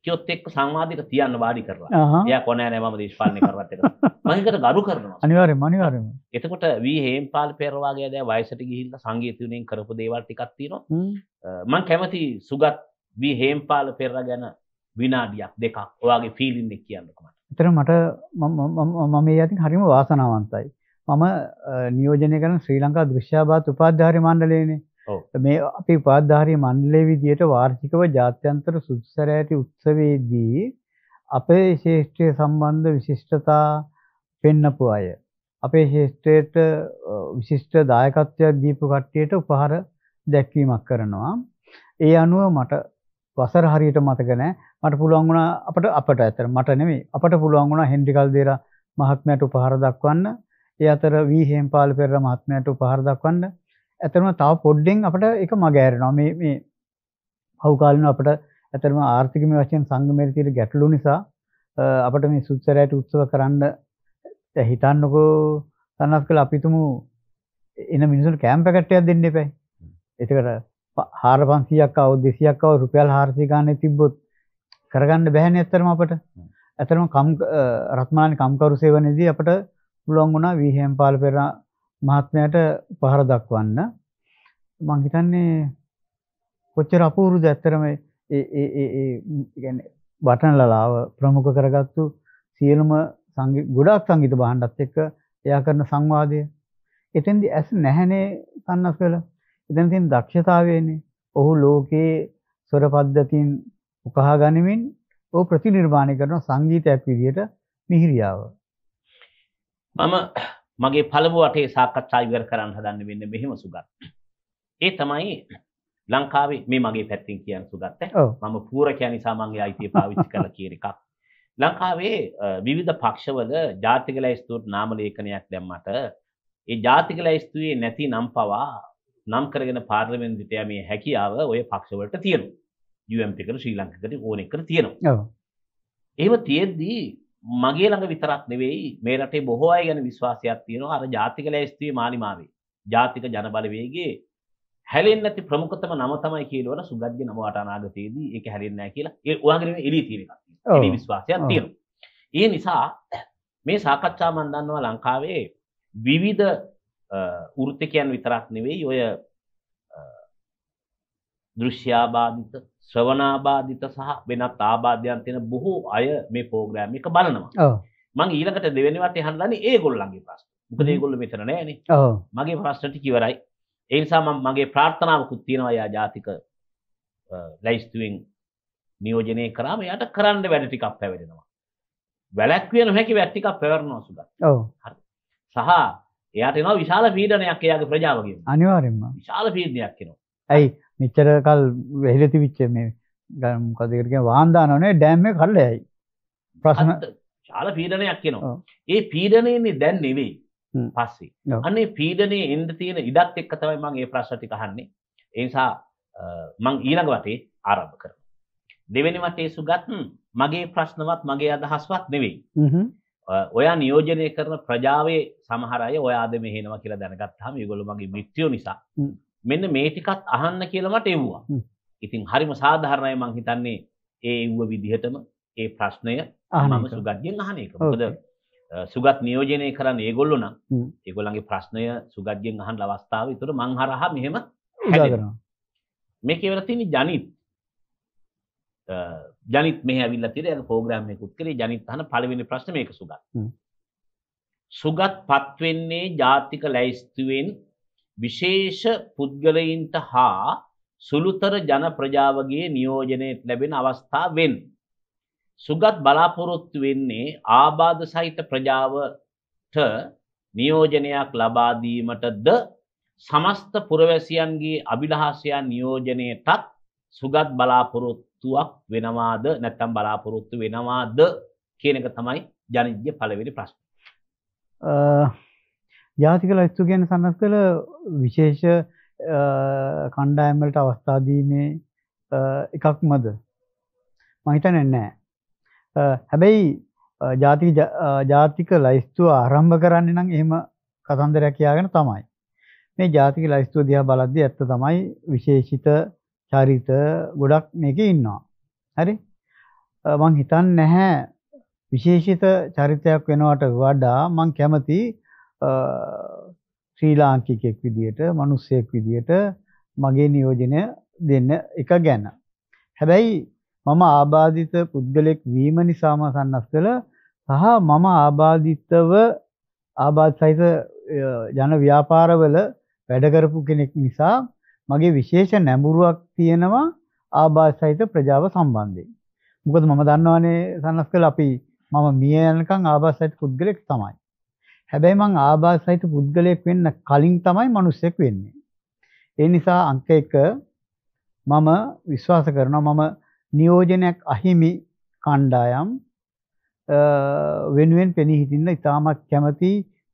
මහත්තයොත් එක්ක සංවාධක තියන්න වාඩි කරලා ය කොනෑ නෑම දේශපාලන කරත් එක මහිකට ගරු කරනවා අනිවාර මනිවාරම එතකොට වී හේම් පාල් පෙරවාගේ දෑ වයිසට ගිහිල්ල සංගීතවනයෙන් කරපු දේවල්ටිකත්තිනවා මං කැමති සුගත් වී හේම් පාල පෙරර ගැන විනාඩියක් දෙකක් ඔයාගේ ෆිලින් දෙක් කියන්නකමට එතර මට මම මේ ඇති හරිම වාසනාවන්තයි මම නියෝජනය කරන ශ්‍රී ලංකා දෘශ්‍යාබාත් උපාධාරි මණ්ඩලේනේ මේ අපි උපාධාරී මණ්ඩලයේ විදියට වාර්ෂිකව ජාත්‍යන්තර සුදුසරෑටි උත්සවයේදී අපේ ශේෂ්ත්‍රය සම්බන්ධ විශිෂ්ටතා පෙන්නපු අය අපේ ශේෂ්ත්‍රයට විශිෂ්ට දායකත්වයක් දීපු කට්ටියට උපහාර දැක්වීමක් කරනවා. ඒ අනුව මට වසර හරියට මතක නැහැ. මට පුළුවන් වුණා අපට අපට ඇතර මට නෙමෙයි අපට පුළුවන් වුණා හෙන්රි කල්දේරා මහත්මයාට උපහාර දක්වන්න. ඒ අතර වී හේම්පාල පෙරේරා මහත්මයාට උපහාර දක්වන්න. ඇතරම තව පොඩ්ඩෙන් අපට එක මගෑරෙනවා මේ මේ පවුකාලින අපට ඇතරම ආර්ථිකම වශයෙන් සංගමයට තියෙන ගැටලු නිසා අපට මේ සුත්සරයට උත්සව කරන්න හිතන්නකෝ සන්නස් කළ අපිතුමු එන මිනිසුන් කෑම්ප කට්ටයක් දෙන්න එපැයි. එතකට හාර පන්සියක් අව දෙසියක් අව රුපියල් හාර්සිකානය තිබ්බොත් කරගන්න බැහැන ඇත්තරම අපට ඇතරම රත්මාන කම්කරු සේවනයේදී අපට පුළුවන් වුණා වීහම් පාල පෙරා මහත්මයාට පහර දක්වන්න මං හිතන්නේ කොච්චර අපූර්වද ඇත්තරම ඒ ඒ ඒ ඒ කියන්නේ බටන් ලලාව ප්‍රමුඛ කරගත්තු සියලුම සංගීත ගොඩාක් සංගීත භාණ්ඩත් එක්ක එයා කරන සංවාදය එතෙන්දී ඇස් නැහැනේ සන්නස් කළා එතන තියෙන දක්ෂතාවයනේ ඔහු ලෝකයේ ස්වර පද්ධතින් උකහා ගනිමින් ඔහු ප්‍රතිනිර්මාණය කරන සංගීතයක් විදිහට මිහිරියාව මම මගේ පළමු වටේ සාකච්ඡා ඉවර කරන්න හදන්න වෙන්නේ මෙහෙම සුගත්. ඒ තමයි ලංකාවේ මේ මගේ පැත්තෙන් කියන සුගත් මම පූරකයා නිසා මගේ අයිතිය පාවිච්චි කරලා කියන එකක්. ලංකාවේ විවිධ පක්ෂවල ජාතික ලැයිස්තුවට නාම ලේඛනයක් දැම්මට ඒ ජාතික ලැයිස්තුවේ නැති නම් පවා නම් කරගෙන පාර්ලිමේන්තුවට යමේ හැකියාව ওই පක්ෂවලට තියෙනවා. UMP එකට ශ්‍රී ලංකකට ඕන එකට තියෙනවා. එහෙම තියෙද්දී මගේ ළඟ විතරක් නෙවෙයි මේ රටේ බොහෝ අය ගැන විශ්වාසයක් තියෙනවා අර ජාතික ලැයිස්තුවේ මාලිමාවේ ජාතික ජනබලවේගයේ හැලෙන්නේ නැති ප්‍රමුඛතම නම තමයි කියලවන සුගද්ද නමවට අනාගතයේදී ඒක හැලෙන්නේ නැහැ කියලා ඒ ඔයාගේ නෙවෙයි එළිය තියෙන එකක්. එළිය විශ්වාසයක් තියෙනවා. ඒ නිසා මේ සාකච්ඡා මන් දන්නවා ලංකාවේ විවිධ වෘත්තිකයන් විතරක් නෙවෙයි ඔය දෘශ්‍යාබාධිත ශ්‍රවනාබාධිත සහ වෙනත් ආබාධයන් තියෙන බොහෝ අය මේ ප්‍රෝග්‍රෑම් එක බලනවා. මම ඊළඟට දෙවෙනි වටේ අහන්නලානේ ඒගොල්ලන්ගේ ප්‍රශ්න. මොකද ඒගොල්ලෝ මෙතන නෑනේ. මගේ ප්‍රශ්න ටික ඉවරයි. ඒ නිසා මම මගේ ප්‍රාර්ථනාවකුත් තියෙනවා යා ජාතික ලයිස්තුවෙන් නියෝජනය කරාම එයාට කරන්න වැඩ ටිකක් පැවැරෙනවා. වැළැක්විය නොහැකි වැඩ ටිකක් පැවරනවා සුගත්. ඔව්. හරි. සහ එයාට එනවා විශාල පීඩනයක් එයාගේ ප්‍රජාවගෙන්. අනිවාර්යයෙන්ම. විශාල පීඩනයක් එනවා. ඇයි මෙච්චර කල් වැහිලා තිබිච්ච මේ මොකද ඒකට කියන්නේ වාහන දානවනේ ඩෑම් එක කඩලා යයි. ප්‍රශ්න ශාල පීඩනයක් එනවා. ඒ පීඩනයනේ දැන් නෙවෙයි. පස්සේ. අනේ පීඩනේ එන්න තියෙන ඉඩත් එක්ක තමයි මම මේ ප්‍රශ්න ටික අහන්නේ. ඒ නිසා මම ඊළඟ වටේ ආරම්භ කරනවා. දෙවෙනි වටේ සුගත් මගේ ප්‍රශ්නවත් මගේ අදහස්වත් නෙවෙයි. ඔයා නියෝජනය කරන ප්‍රජාවේ සමහර අය ඔයාද මෙහෙනවා කියලා දැනගත්තාම ඒගොල්ලෝ මගේ මිත්‍රයෝ නිසා මෙන්න මේ ටිකත් අහන්න කියලා මට එව්වා. ඉතින් හරිම සාධාරණයි මං හිතන්නේ ඒ එව්ව විදිහටම ඒ ප්‍රශ්නය මම සුගත්ගෙන් අහන එක. මොකද සුගත් නියෝජනය කරන්න ඒගොල්ලෝ නම් ඒගොල්ලන්ගේ ප්‍රශ්නය සුගත්ගෙන් අහන්න අවස්ථාව විතර මං හරහා මෙහෙම හැදෙනවා. මේකේ වෙලා තියෙන ජනිත් ජනිත් මේ ඇවිල්ලා තියෙන ඒක ප්‍රෝග්‍රෑම් එකකුත් කරේ ජනිත් අහන පළවෙනි ප්‍රශ්නේ මේක සුගත්. සුගත් පත් වෙන්නේ ජාතික ලැයිස්තුවෙන් විශේෂ පුද්ගලයින්ට හා සුළුතර ජන ප්‍රජාවගේ නියෝජනයට ලැබෙන අවස්ථා වෙන්. සුගත් බලාපොරොත්තු වෙන්නේ ආබාධ සහිත ප්‍රජාවට නියෝජනයක් ලබාදීමටද සමස්ත පුරවැසියන්ගේ අභිලහසයන් නියෝජනයටත් සුගත් බලාපොරොත්තුවක් වෙනවාද නැත්තම් බලාපොරොත්තු වෙනවාද කියන එක තමයි ජනජ්‍ය පළවෙනි ප්‍රශ්න. ජාතික ලයිස්තු කියන්නේ සන්නස් කළ විශේෂ කණ්ඩායම් වලට අවස්ථා දීමේ එකක්මද මම හිතන්නේ නැහැ හැබැයි ජාතික ජාතික ලයිස්තුව ආරම්භ කරන්නේ නම් එහෙම කතන්දරයක් කියාගෙන තමයි මේ ජාතික ලයිස්තුව දිහා බලද්දී ඇත්ත තමයි විශේෂිත චරිත ගොඩක් මේකේ ඉන්නවා හරි මං හිතන්නේ නැහැ විශේෂිත චරිතයක් වෙනවට වඩා මං කැමති ශ්‍රී ලාංකිකයෙක් විදියට මිනිස්සෙක් විදියට මගේ නියෝජනය දෙන්න එක ගැන. හැබැයි මම ආබාධිත පුද්ගලෙක් වීම නිසාම සන්නස් කළ සහ මම ආබාධිතව ආබාධ සහිත ජන ව්‍යාපාරවල වැඩ කරපු කෙනෙක් නිසා මගේ විශේෂ නැඹුරුවක් තියෙනවා ආබාධ සහිත ප්‍රජාව සම්බන්ධයෙන්. මොකද මම දන්නවනේ සන්නස් කළ අපි මම මිය යනකම් ආබාධ සහිත පුද්ගලෙක් තමයි. හැබැයි මං ආබාධ සහිත පුද්ගලයෙක් වෙන්න කලින් තමයි මිනිස්සෙක් වෙන්නේ. ඒ නිසා අංක 1 මම විශ්වාස කරනවා මම නියෝජනයක් අහිමි කණ්ඩායම් වෙනුවෙන් පෙනී හිටින්න ඉතාමත් කැමති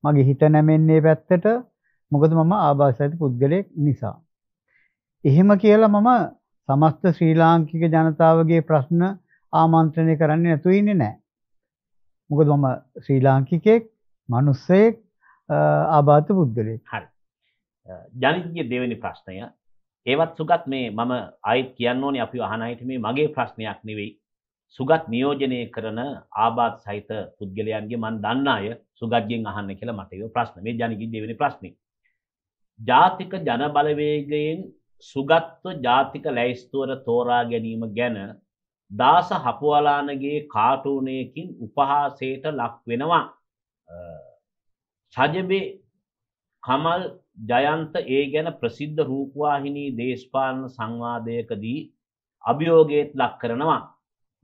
මගේ හිත නැමෙන්නේ පැත්තට මොකද මම ආభాසයිත පුද්ගලයෙක් නිසා. එහෙම කියලා මම සමස්ත ශ්‍රී ලාංකික ජනතාවගේ ප්‍රශ්න ආමන්ත්‍රණය කරන්නේ නැතු ඉන්නේ නැහැ. මොකද මම ශ්‍රී ලාංකිකයෙක් මනුස්සයෙක් ආබාත පුද්ගලය හරි ජනිතගේ දෙවැනි ප්‍රශ්නය ඒවත් සුගත් මේ මම අයිත් කියන්න ඕනේ අපි අහනයිට මේ මගේ ප්‍රශ්නයක් නෙවෙයි සුගත් නියෝජනය කරන ආබාත් සහිත පුද්ගලයන්ගේ මන් දන්න අය සුගත්ගෙන් අහන්න කියලා මටයෝ ප්‍රශ්න මේ ජනකි දෙවනි ප්‍රශ්නි. ජාතික ජනබලවේගයෙන් සුගත්ව ජාතික ලැයිස්තුවර තෝරා ගැනීම ගැන දාස හපුවලානගේ කාටූනයකින් උපහාසයට ලක් වෙනවා. සජබේ කමල් ජයන්ත ඒ ගැන ප්‍රසිද්ධ රූපවාහිනී දේශපාලන සංවාදයකදී අභියෝගයට ලක් කරනවා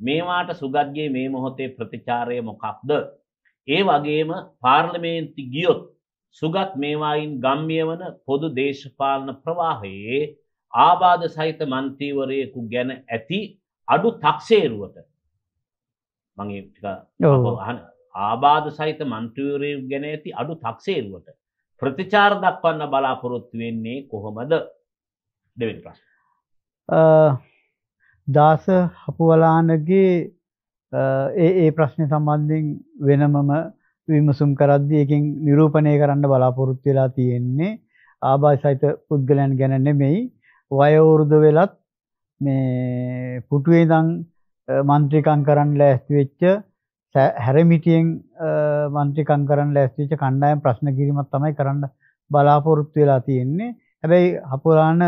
මේවාට සුගත්ගේ මේ මොහොතේ ප්‍රතිචාරය මොකක්ද ඒ වගේම පාර්ලමේන්ති ගියොත් සුගත් මේවායින් ගම්මිය වන පොදු දේශපාලන ප්‍රවාහයේ ආබාධ සහිත මන්තීවරයෙකු ගැන ඇති අඩු තක්සේරුවට මගේ හන ආබාධ සහිත මන්ත්‍රවරයු ගැන ඇති අඩු තක්සේරුවට ප්‍රතිචාර දක්වන්න බලාපොරොත්තු වෙන්නේ කොහොමද දෙවෙන් ප්‍රශ් දාස හපුවලානගේ ඒ ඒ ප්‍රශ්නය සම්බන්ධින් වෙනමම විමසුම් කරද්දි එකින් නිරූපණය කරන්න බලාපොරොත්තු වෙලා තියෙන්නේ ආබාධ සහිත පුද්ගලයන් ගැන නෙමෙයි වයවෘද වෙලත් මේ පුටුවේ දං මන්ත්‍රිකං කරන්න ලෑස්ති වෙච්ච හැරමිටියෙන් මන්ත්‍රිකම් කරන්න ලැස්තිච්ච කණ්ඩායම් ප්‍රශ්න කිරීමක් තමයි කරන්න බලාපොරොත්තු වෙලා තියෙන්නේ. හැබැයි හපුරාණ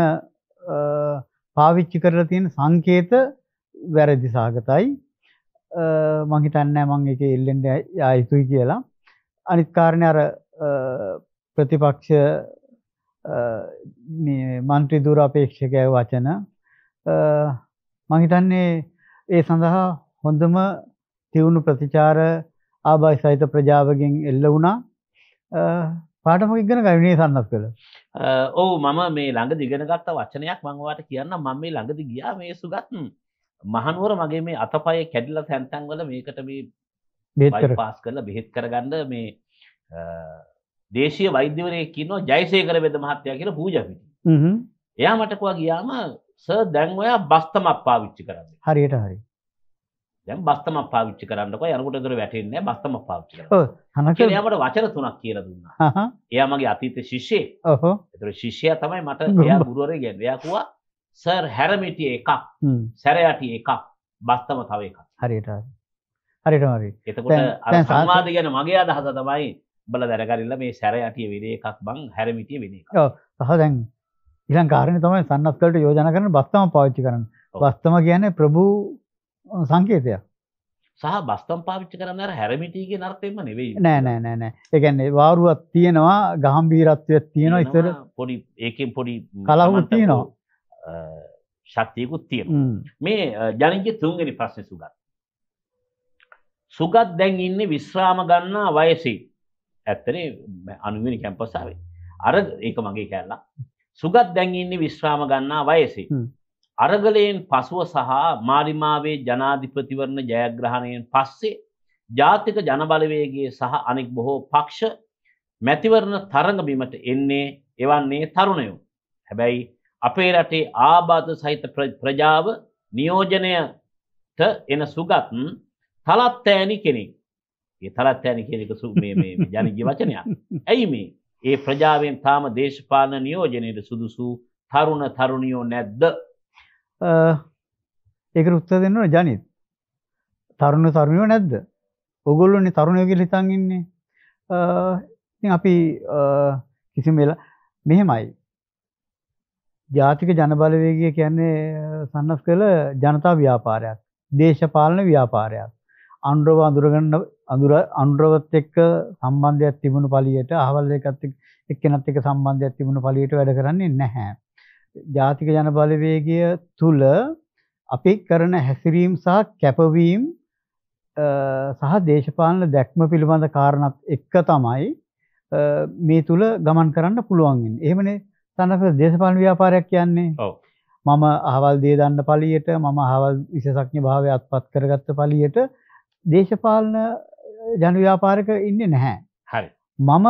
පාවිච්චි කරලා තියෙන සංකේත වැරදි සාගතයි. මං හිතන්නේ මං ඒක එල්ලෙන්න යයිතුයි කියලා. අනිත් කාරණේ අර ප්‍රතිපක්ෂ මේ മന്ത്രി දුර අපේක්ෂකයා වචන මං හිතන්නේ ඒ සඳහා හොඳම තියුණු ප්‍රතිචාර ආභාෂ සහිත ප්‍රජාවගෙන් එල්ල වුණා පාටම ඉගෙන ගවිනේ සන්නත් කළ ඕ මම මේ ළඟ දිගෙනගත්ත වචනයක් මංවාට කියන්න මම මේ ළඟදි ගියා මේ සුගත් මහනුවර මගේ මේ අතපය කැඩිල තැන්තැන් වල මේකට මේ බෙත් පාස් කරලා බෙහෙත් කරගන්න මේ දේශය වෛද්‍යවරය කියනෝ ජයසය කර වෙද මහත්තයා කියෙන පූජපිට එයා මටකවා ගියාම ස දැන්වයා බස්තමක් පාවිච්චි කරන්න හරියට හරි දැන් බස්තමක් පාවිච්චි කරන්නකො යනකොට දොර වැටෙන්නේ බස්තමක් පාවිච්චි කරනවා. ඔව්. එයාට වචන තුනක් කියලා දුන්නා. හහ. එයා මගේ අතීත ශිෂ්‍යයෙක්. ඔව්. ඒතර ශිෂ්‍යයා තමයි මට එයා ගුරුවරයා කියන්නේ. එයා කිව්වා සර් හැරමිටි එකක්. සැරයටි එකක්. බස්තම තව එකක්. හරියට. හරියටම හරි. එතකොට අර සංවාද ගැන මගේ අදහස තමයි උඹලා දැනගන්න මේ සැරයටි වෙන එකක් බං හැරමිටි වෙන එකක්. ඔව්. සහ දැන් ඊළඟ කාරණේ තමයි සන්නස්කල්ට යෝජනා කරන බස්තම පාවිච්චි කරන්න. බස්තම කියන්නේ ප්‍රභූ සංකේතයක් සහ බස්තම් පාවිච්චි කරන්න අර හැරමිටියගේ නර්තයෙන්ම නෙවෙයි නෑ නෑ නෑ නෑ ඒ කියන්නේ වාරුවක් තියෙනවා ගහම්බීරත්වයක් තියෙනවා ඉතර පොඩි ඒකෙන් පොඩි කලහුවක් තියෙනවා ශක්තියකුත් තියෙනවා මේ ජනගේ තුන්වෙනි ප්‍රශ්නේ සුගත් සුගත් දැන් ඉන්නේ විශ්‍රාම ගන්නා වයසේ ඇත්තනේ අනුවෙනි කැම්පස් ආවේ අර ඒක මගේ කැල්ලා සුගත් දැන් ඉන්නේ විශ්‍රාම ගන්නා වයසේ අරගලයෙන් පසුව සහ මාරිමාවේ ජනාධිපතිවරණ ජයග්‍රහණයෙන් පස්සේ ජාතික ජනබලවේගේ සහ අනෙක් බොහෝ පක්ෂ මැතිවරණ තරඟබිමට එන්නේ එවන්නේ තරුණයෝ. හැබැයි අපේ රටේ ආබාධ සහිත ප්‍රජාව නියෝජනයට එන සුගත්න් තලත්තෑනි කෙනෙක් ඒ තලත්තෑනි කෙනෙක සු ජනජ වචනයක්. ඇයි මේ ඒ ප්‍රජාවෙන් තාම දේශපාලන නියෝජනයට සුදුසු තරුණ තරුණියෝ නැද්ද ඒකට උත්තර දෙන්න ඕන ජනිත්. තරුණ තරුණියෝ නැද්ද? ඔගොල්ලෝනේ තරුණයෝ කියලා හිතන් ඉන්නේ. ඉතින් අපි කිසිම වෙලා මෙහෙමයි. ජාතික ජනබලවේගය කියන්නේ සන්නස් කළ ජනතා ව්‍යාපාරයක්. දේශපාලන ව්‍යාපාරයක්. අනුරව අඳුරගන්න අඳුර අනුරවත් එක්ක සම්බන්ධයක් තිබුණු පළියට අහවල් එකත් එක්කෙනත් එක්ක සම්බන්ධයක් තිබුණු පළියට වැඩ කරන්නේ නැහැ. ජාතික ජන බලවේගය තුල අපි කරන හැසිරීම් සහ කැපවීම් සහ දේශපාලන දැක්ම පිළිබඳ කාරණත් එක්ක තමයි මේ තුල ගමන් කරන්න පුළුවන් වෙන්නේ. එහෙමනේ තනක දේශපාලන ව්‍යාපාරයක් කියන්නේ. ඔව්. මම අහවල් දේ දන්න පළියට මම අහවල් විශේෂඥ භාවය අත්පත් කරගත්ත පළියට දේශපාලන ජන ව්‍යාපාරක ඉන්නේ නැහැ. හරි. මම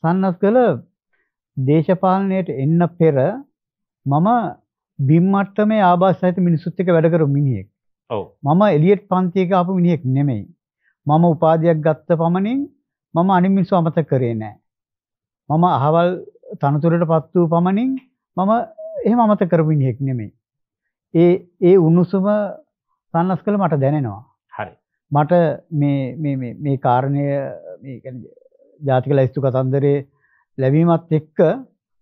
සන්නස් කළ දේශපාලනයට එන්න පෙර මම බිම් මට්ටමේ ආබාධ සහිත මිනිසුත් එක්ක වැඩ කරපු මිනිහෙක්. ඔව්. මම එලියට් පන්තියක ආපු මිනිහෙක් නෙමෙයි. මම උපාධියක් ගත්ත පමණින් මම අනිත් මිනිස්සු අමතක කරේ නෑ. මම අහවල් තනතුරටපත් වූ පමණින් මම එහෙම අමතක කරපු මිනිහෙක් නෙමෙයි. ඒ ඒ උණුසුම සන්නස්කල මට දැනෙනවා. හරි. මට මේ මේ මේ මේ කාරණය මේ කියන්නේ ජාතික ලැයිස්තු කතන්දරේ ලැබීමත් එක්ක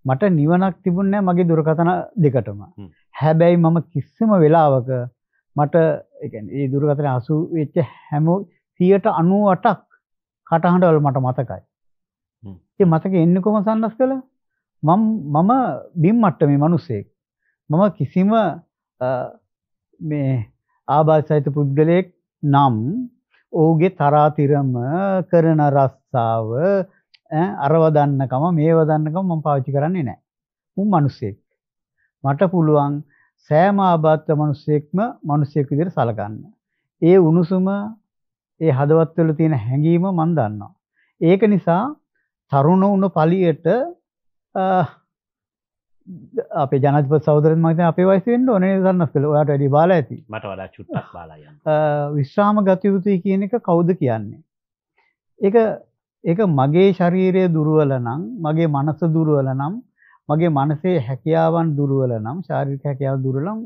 මට නිවනක් තිබුණෑ මගේ දුරකථන දෙකටම. හැබැයි මම කිස්සම වෙලාවක මට ඒ දුරකතන අසු වෙච්ච හැමෝ සියට අනුව අටක් කටහඬවල් මට මතකයි. ඒ මතක එන්න කොම සන්නස් කළ මම බිම් මට්ට මේ මනුස්සෙක්. මම කිසිම මේ ආබාල් සහිත පුද්ගලයෙක් නම් ඕගේ තරාතිරම කරන රස්සාාව අරව දන්නකම මේව දන්නකම මම පාවිච්චි කරන්නේ නැහැ. මම මිනිස්සෙක්. මට පුළුවන් සෑම ආබාධිත මිනිස්සෙක්ම මිනිස්සෙක් විදිහට සලකන්න. ඒ උණුසුම ඒ හදවත් වල තියෙන හැඟීම මම දන්නවා. ඒක නිසා තරුණ වුණ පළියට අපේ ජනාධිපති සහෝදරයන් මම හිතන්නේ අපේ වයස වෙන්න ඕනේ නේද සන්නස් කියලා. ඔයාට වැඩි බාලා ඇති. මට වඩා චුට්ටක් බාලා යන්න. විශ්‍රාම ගත යුතුයි කියන එක කවුද කියන්නේ? ඒක ඒක මගේ ශරීරය දුර්වල නම් මගේ මනස දුර්වල නම් මගේ මනසේ හැකියාවන් දුර්වල නම් ශාරීරික හැකියාව දුර්වල නම්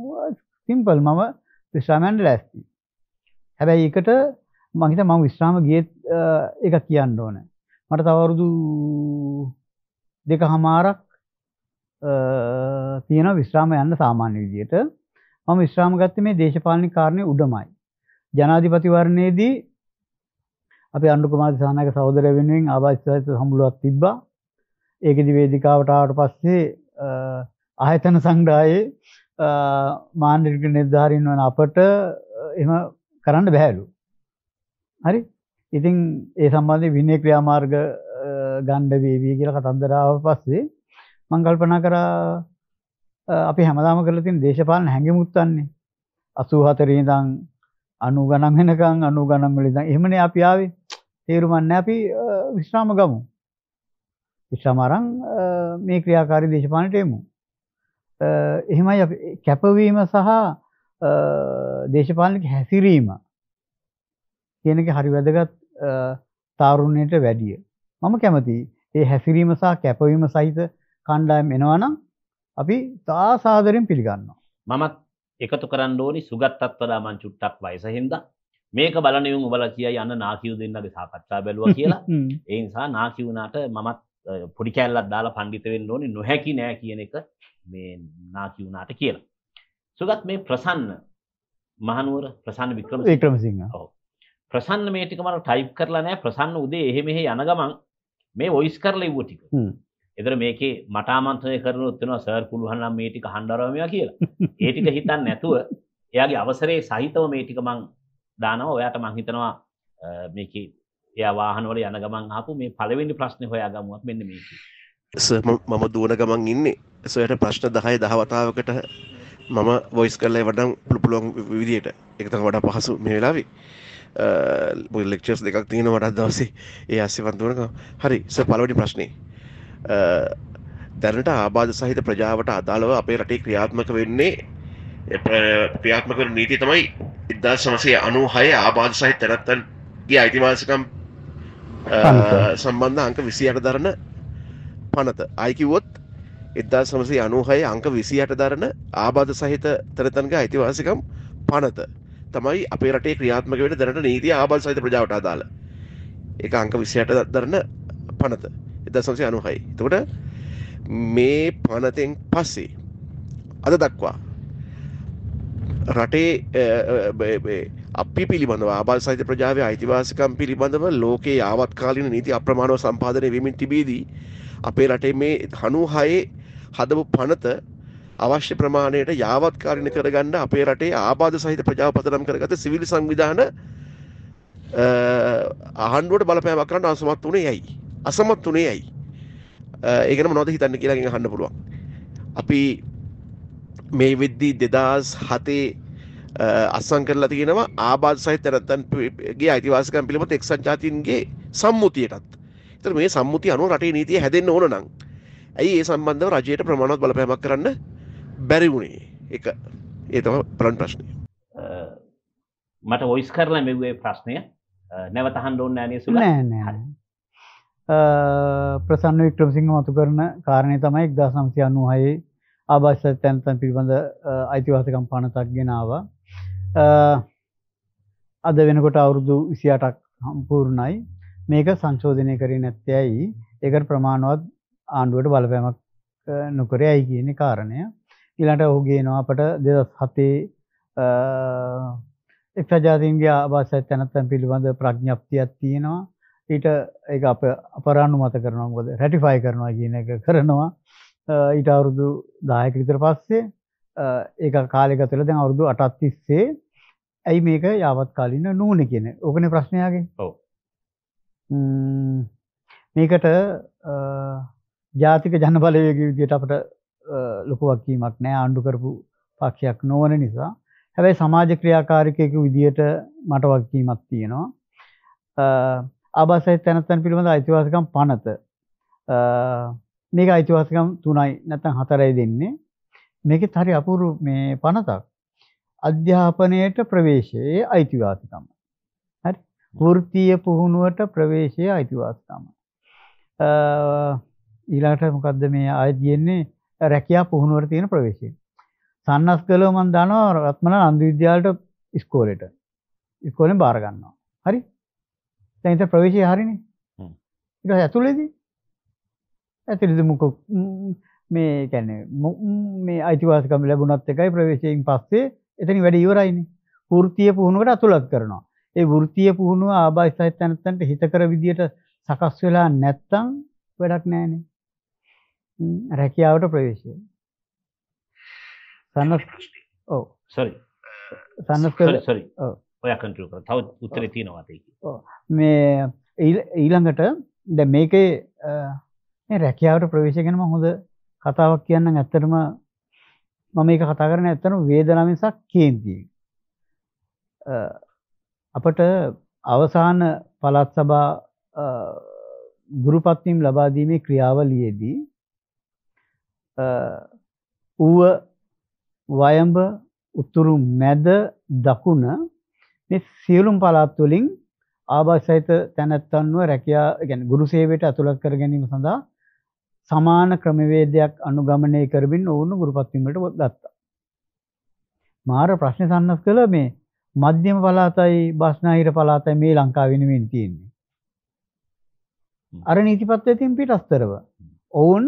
සිම්පල් මම විශ්‍රාමයන් ලෑස්ති. හැබැයි ඒකට මම හිතා මම විශ්‍රාම ගියෙත් ඒක කියන්න ඕන. මට තව අවුරුදු දෙකමාරක් තියෙන විශ්‍රාම යන්න සාමාන්‍ය විදියට. මම විශ්‍රාම ගත්තේ මේ දේශපාලනික කාරණේ උඩමයි. ජනාධිපතිවරණයේදී අපේ අනුර කුමාර සානායක සහෝදරය වෙනුවෙන් ආවාසිත හමුලුවක් තිබ්බා. ඒකෙදි වේදිකාවට ආවට පස්සේ ආයතන සංග්‍රහයේ මාණ්ඩලික නිර්ධාරීන් වන අපට එහෙම කරන්න බැහැලු. හරි? ඉතින් ඒ සම්බන්ධයෙන් විනය ක්‍රියාමාර්ග ගන්න වේවි කියලා කතන්දර ආව පස්සේ මම කල්පනා කරා අපි හැමදාම කරලා තියෙන දේශපාලන හැඟීමුත් අන්නේ 84 ඉඳන් අනු ගණන් වෙනකන් අනු ගණන් වල ඉඳන් එහෙමනේ අපි ආවේ තේරුම් නැහැ අපි විශ්‍රාම ගමු විශ්‍රාම අරන් මේ ක්‍රියාකාරී දේශපාලනට එමු එහෙමයි අපි කැපවීම සහ දේශපාලනික හැසිරීම කියන එක හරි වැදගත් තාරුණ්‍යයට වැඩිය. මම කැමති ඒ හැසිරීම සහ කැපවීම සහිත කණ්ඩායම් එනවා නම් අපි තා සාදරයෙන් පිළිගන්නවා. මමත් එකතු කරන්න ඕනි සුගත්තත් වඩා මං චුට්ටක් වයස හින්දා මේක බලනයුම් ඔබල කියයි යන්න නාකිව් දෙන්නගේ සාකච්ඡා බැලුව කියලා ඒ නිසා නාකිවුණාට මමත් පොඩි කැල්ලත් දාලා පණ්ඩිතවෙන්න ඕනි නොහැකි නෑ කියන එක මේ නාකිවුණාට කියලා. සුගත් මේ ප්‍රසන්න මහනුවර ප්‍රසන්න වික්‍රම වික්‍රමසිංහ. ඔව්. ප්‍රසන්න මේ ටික මම ටයිප් කරලා නෑ ප්‍රසන්න උදේ එහෙ මෙහෙ යන ගමන් මේ වොයිස් කරලා ඉවුව ටික. එතර මේකේ මට ආමන්ත්‍රණය කරනොත් වෙනවා සර් පුළුවන් නම් මේ ටික හඬරව මේවා කියලා. ඒ ටික හිතන්නේ නැතුව එයාගේ අවසරයේ සහිතව මේ ටික මං දානවා. ඔයාට මං හිතනවා මේකේ එයා වාහනවල යන ගමන් ආපු මේ පළවෙනි ප්‍රශ්නේ හොයාගමුවත් මෙන්න මේක. මම දුවන ගමන් ඉන්නේ. සොයට ප්‍රශ්න 10 10 වතාවකට මම වොයිස් කරලා වඩම් පුළුවන් විදියට එකතම වඩා පහසු මේ වෙලාවේ ලෙක්චර්ස් දෙකක් තියෙන වඩා දවසේ ඒ අස්සේ වන්දුවනක හරි ස පළවැනි ප්‍රශ්නේ දැනට ආබාධ සහිත ප්‍රජාවට අදාළව අපේ රටේ ක්‍රියාත්මක වෙන්නේ ක්‍රියාත්මක නීති තමයි ඉදදා සමසය අනු හය ආබාධ සහිත තැනත්තන්ගේ අයිතිවාසකම් සම්බන්ධ අංක විසියට දරන පනත අයිකිවොත් එදදා සමසය අනුහය අංක විසියට දරන ආබාධ සහිත තරතන්ගේ අයිතිවාසිකම් පනත තමයි අපේ රටේ ක්‍රියාත්මක වෙන දැනට නීති ආබාධ සහිත ප්‍රජාවට අදාළ එක අංක විසියට දරන පනත දසන්සේ අනුහයි තකොට මේ පනතෙන් පස්සේ අද දක්වා රටේ අපි පිළිබඳව ආබල් සහිත ප්‍රජාව අයිතිවාසිකම් පිළිබඳව ලෝකයේ ආවත්කාලින නීති අප්‍රමාණව සම්පාදනය වීමෙන් තිබීදී අපේ රටේ මේ හනුහයේ හදපු පනත අවශ්‍ය ප්‍රමාණයට යාවත්කාලින කරගන්න අපේ රටේ ආබාධ සහිත ප්‍රජාව පදනම් කරගත සිවිල් සංවිධාන ආණ්ඩුවට බලපෑමක් කරන්න අසමත් වුණේ යයි අසමත් වුණේ ඇයි ඒකන මොනවද හිතන්න කියලා හන්න පුළුවන් අපි මේ විද්දී දෙදස් හතේ අස්සං කරලා තියෙනවා ආබාධ සහිත තැනැත්තන්ගේ අයිතිවාසිකම් පිළිබඳ එක්සත් ජාතීන්ගේ සම්මුතියටත් ඒතර මේ සම්මුතිය අනුව රටේ නීතිය හැදෙන්න ඕන නම් ඇයි ඒ සම්බන්ධව රජයට ප්‍රමාණවත් බලපෑමක් කරන්න බැරි වුණේ එක ඒ තම ප්‍රන් ප්‍රශ්නය මට ඔයිස් කරලා මෙව්වේ ප්‍රශ්නය නැවතහන් ඕන්න ඇනේ සුල නෑ නෑ ප්‍රසන්න වික්‍රමසිංහ මතු කරන කාරණය තමයි 1996 ආභාෂ තැන්තන් පිළිබඳ අයිතිවාසිකම් පනතක් ගෙනාවා. අද වෙනකොට අවුරුදු 28ක් සම්පූර්ණයි. මේක සංශෝධනය කරේ නැත්තේ ඇයි? ඒකට ප්‍රමාණවත් ආණ්ඩුවට බලපෑමක් නොකරේ ඇයි කියන කාරණය. ඊළඟට ඔහු ගේනවා අපට 2007 එක්සත් ජාතීන්ගේ ආභාෂ තැන්තන් පිළිබඳ ප්‍රඥප්තියක් තියෙනවා. ඊට ඒක අප අපරානුමත කරනවා මොකද රැටිෆයි කරනවා කියන එක කරනවා ඊට අවුරුදු 10ක විතර පස්සේ ඒක කාලය ගත වෙලා දැන් අවුරුදු 8ක් තිස්සේ ඇයි මේක යාවත් කාලින නූනේ කියන ඕකනේ ප්‍රශ්නයගේ ඔව් මේකට ජාතික ජනබලවේගී විදියට අපිට ලොකු වක්කීමක් නැහැ ආණ්ඩු කරපු පක්ෂයක් නොවන නිසා හැබැයි සමාජ ක්‍රියාකාරිකයෙකු විදියට මට වගකීමක් තියෙනවා ආබාසයි තැනැත්තන් පිළිබඳ අයිතිවාසිකම් පනත. මේක අයිතිවාසිකම් තුනයි නැත්නම් හතරයි දෙන්නේ. මේකෙත් හරි අපූර්ව මේ පනතක්. අධ්‍යාපනයට ප්‍රවේශයේ අයිතිවාසිකම. හරි. වෘත්තීය පුහුණුවට ප්‍රවේශයේ අයිතිවාසිකම. ඊළඟට මොකද්ද මේ ආයෙත් කියන්නේ රැකියා පුහුණුවට තියෙන ප්‍රවේශය. සන්නස්කලව මම දනවා රත්මන අන්ධ විද්‍යාලයට ඉස්කෝලේට. ඉස්කෝලෙන් බාර ගන්නවා. හරි. දැන් ඉතින් ප්‍රවේශය හරිනේ. හ්ම්. ඊට පස්සේ ඇතුළේදී ඇතුළේදී මොකක් මේ කියන්නේ මේ අයිතිවාසිකම් ලැබුණත් එකයි ප්‍රවේශයෙන් පස්සේ එතනින් වැඩ ඉවරයිනේ. වෘත්තීය පුහුණුවට අතුලත් කරනවා. ඒ වෘත්තීය පුහුණුව ආබාධිතයන් තැනත්තන්ට හිතකර විදියට සකස් වෙලා නැත්තම් වැඩක් නැහැනේ. රැකියාවට ප්‍රවේශය. සන්නස් ඔව්. සරි. සන්නස් සරි. ඔව්. ඔය කන්ට්‍රෝල් කරන තව උත්තරේ තියෙනවා අතේ මේ ඊළඟට දැන් මේකේ මේ රැකියාවට ප්‍රවේශය ගැන මම හොඳ කතාවක් කියන්නම් ඇත්තටම මම මේක කතා කරන්නේ ඇත්තටම වේදනාව නිසා කේන්තියෙන් අපට අවසාන පළාත් සභා ගුරුපත්වීම් ලබා දීමේ ක්‍රියාවලියේදී ඌව වයඹ උතුරු මැද දකුණ මේ සියලුම් පළාත් වලින් ආවාස සහිත තැනැත්තන්ව රැකියා يعني ගුරු සේවයට ඇතුළත් කර ගැනීම සඳහා සමාන ක්‍රමවේදයක් අනුගමනය කරමින් ඔවුන් ගුරුපත් වීමට ගත්තා. මාර ප්‍රශ්න සන්නස් කළ මේ මධ්‍යම පළාතයි බස්නාහිර පළාතයි මේ ලංකාවේ නෙමෙයි තියෙන්නේ. අර නීතිපත්වයෙන් පිටස්තරව. ඔවුන්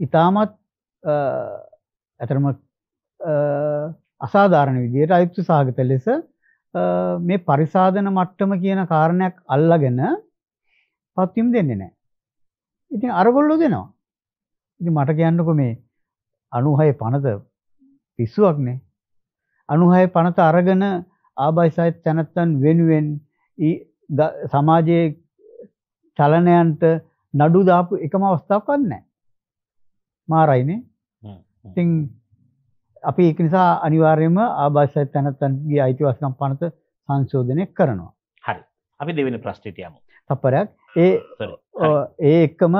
ඊටමත් අතරම අසාධාරණ විදියට අයුක්ති සාගත ලෙස මේ පරිසාධන මට්ටම කියන කාරණයක් අල්ලගෙන පත්වීම් දෙන්නේ නෑ. ඉතින් අරගොල්ලෝ දෙනවා. ඉතින් මට කියන්නකො මේ අනුහය පනත පිස්සුවක්නේ. අනුහය පනත අරගෙන ආබයිසාහිත් තැනැත්තන් වෙනුවෙන් සමාජයේ චලනයන්ට නඩු දාපු එකම අවස්ථාවක් නැහැ. මාරයිනේ. ඉතින් අපි ඒක නිසා අනිවාර්යයෙන්ම ආభాෂිත තැනත්තන්ගේ අයිතිවාසිකම් පනත සංශෝධනය කරනවා. හරි. අපි දෙවෙනි ප්‍රශ්නෙට යමු. තප්පරයක් ඒ ඒ එක්කම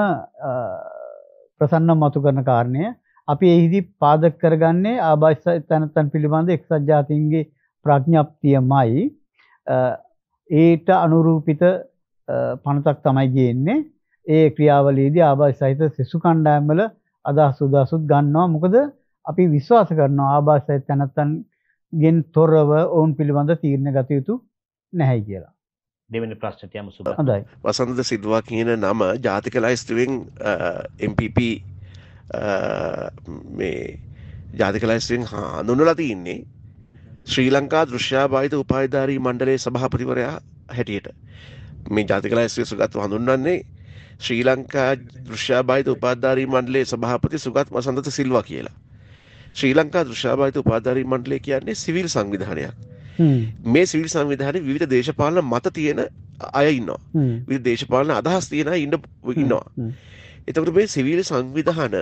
ප්‍රසන්නම් මතු කරන කාරණය අපි එහිදී පාදක කරගන්නේ ආభాෂිත තැනත්තන් පිළිබඳ එක්සත් ජාතීන්ගේ ප්‍රඥප්තියමයි. ඒට අනුරූපිත පනතක් තමයි ගේන්නේ. ඒ ක්‍රියාවලියේදී ආభాෂිත සෙසු කණ්ඩායම් වල අදහස් උදාසුත් ගන්නවා. මොකද අපි විශ්වාස කරනවා ආభాසය තනත්තන් ගෙන් තොරව ඔවුන් පිළිබඳ තීරණ ගත යුතු නැහැ කියලා. දෙවැනි ප්‍රශ්නට යමු සුබ. හොඳයි. වසන්ත සිද්වා කියන නම ජාතික ලයිස්තුවෙන් MPP මේ ජාතික ලයිස්තුවෙන් හඳුන්වලා තින්නේ ශ්‍රී ලංකා දෘශ්‍යාභාවිත උපාධිධාරී මණ්ඩලයේ සභාපතිවරයා හැටියට. මේ ජාතික ලයිස්තුවේ සුගත හඳුන්වන්නේ ශ්‍රී ලංකා දෘශ්‍යාභාවිත උපාධිධාරී මණ්ඩලයේ සභාපති සුගත් වසන්ත සිල්වා කියලා. ශ්‍රී ලංකා දෘෂාභාවිත උපාධාරී මණ්ඩලය කියන්නේ සිවිල් සංවිධානයක්. මේ සිවිල් සංවිධානයේ විවිධ දේශපාලන මත තියෙන අය ඉන්නවා. විවිධ දේශපාලන අදහස් තියෙන අය ඉන්න ඉන්නවා. එතකොට මේ සිවිල් සංවිධාන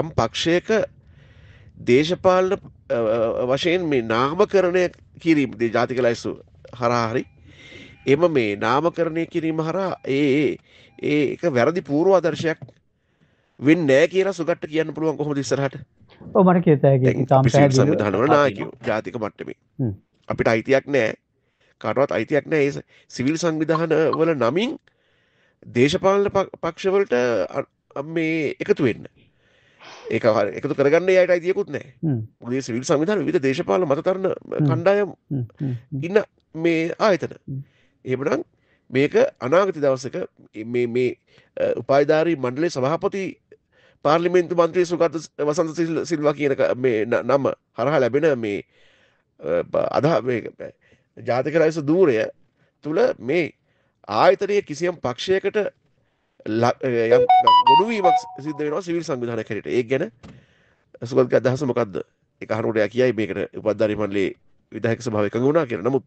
යම් පක්ෂයක දේශපාලන වශයෙන් මේ නාමකරණය කිරීම ජාතික ලයිස්තු හරහා හරි එම මේ නාමකරණය කිරීම හරහා ඒ ඒක වැරදි පූර්වාදර්ශයක් වෙන්නේ නැහැ කියලා සුගට්ට කියන්න පුළුවන් කොහොමද ඉස්සරහට? මට කේතයගේ සංවිධානවල නායකෝ ජාතික මට්ටමේ අපිට අයිතියක් නෑ කාටවත් අයිතියක් නෑ ඒ සිවිල් සංවිධාන වල නමින් දේශපාලන පක්ෂවලට මේ එකතු වෙන්න ඒක එකතු කරගන්න යට අයිතියකුත් නෑ මුදේ සිවිල් සංවිධාන විධ දේශපාල මතතරන කණ්ඩායම් ඉන්න මේ ආයතන එහෙමනම් මේක අනාගති දවසක මේ උපාධාරී මණ්ඩලේ සභහපති පාර්ලිමෙන්තු මන්ත්‍රී සුගත වසන්ත සිල්වා කියන මේ නම හරහා ලැබෙන මේ අදහ ජාතික රයිස දූරය තුළ මේ ආයතනය කිසියම් පක්ෂයකට ගොඩුවීමක් සිද්ධ වෙනවා සිවිල් සංවිධාන කරට ඒ ගැන සුගත් අදහස මොකක්ද එක හනුට කියයි මේකට උපද්ධරිමන්ලේ විදහක සභාව එකඟ වුණා කියෙන නමුත්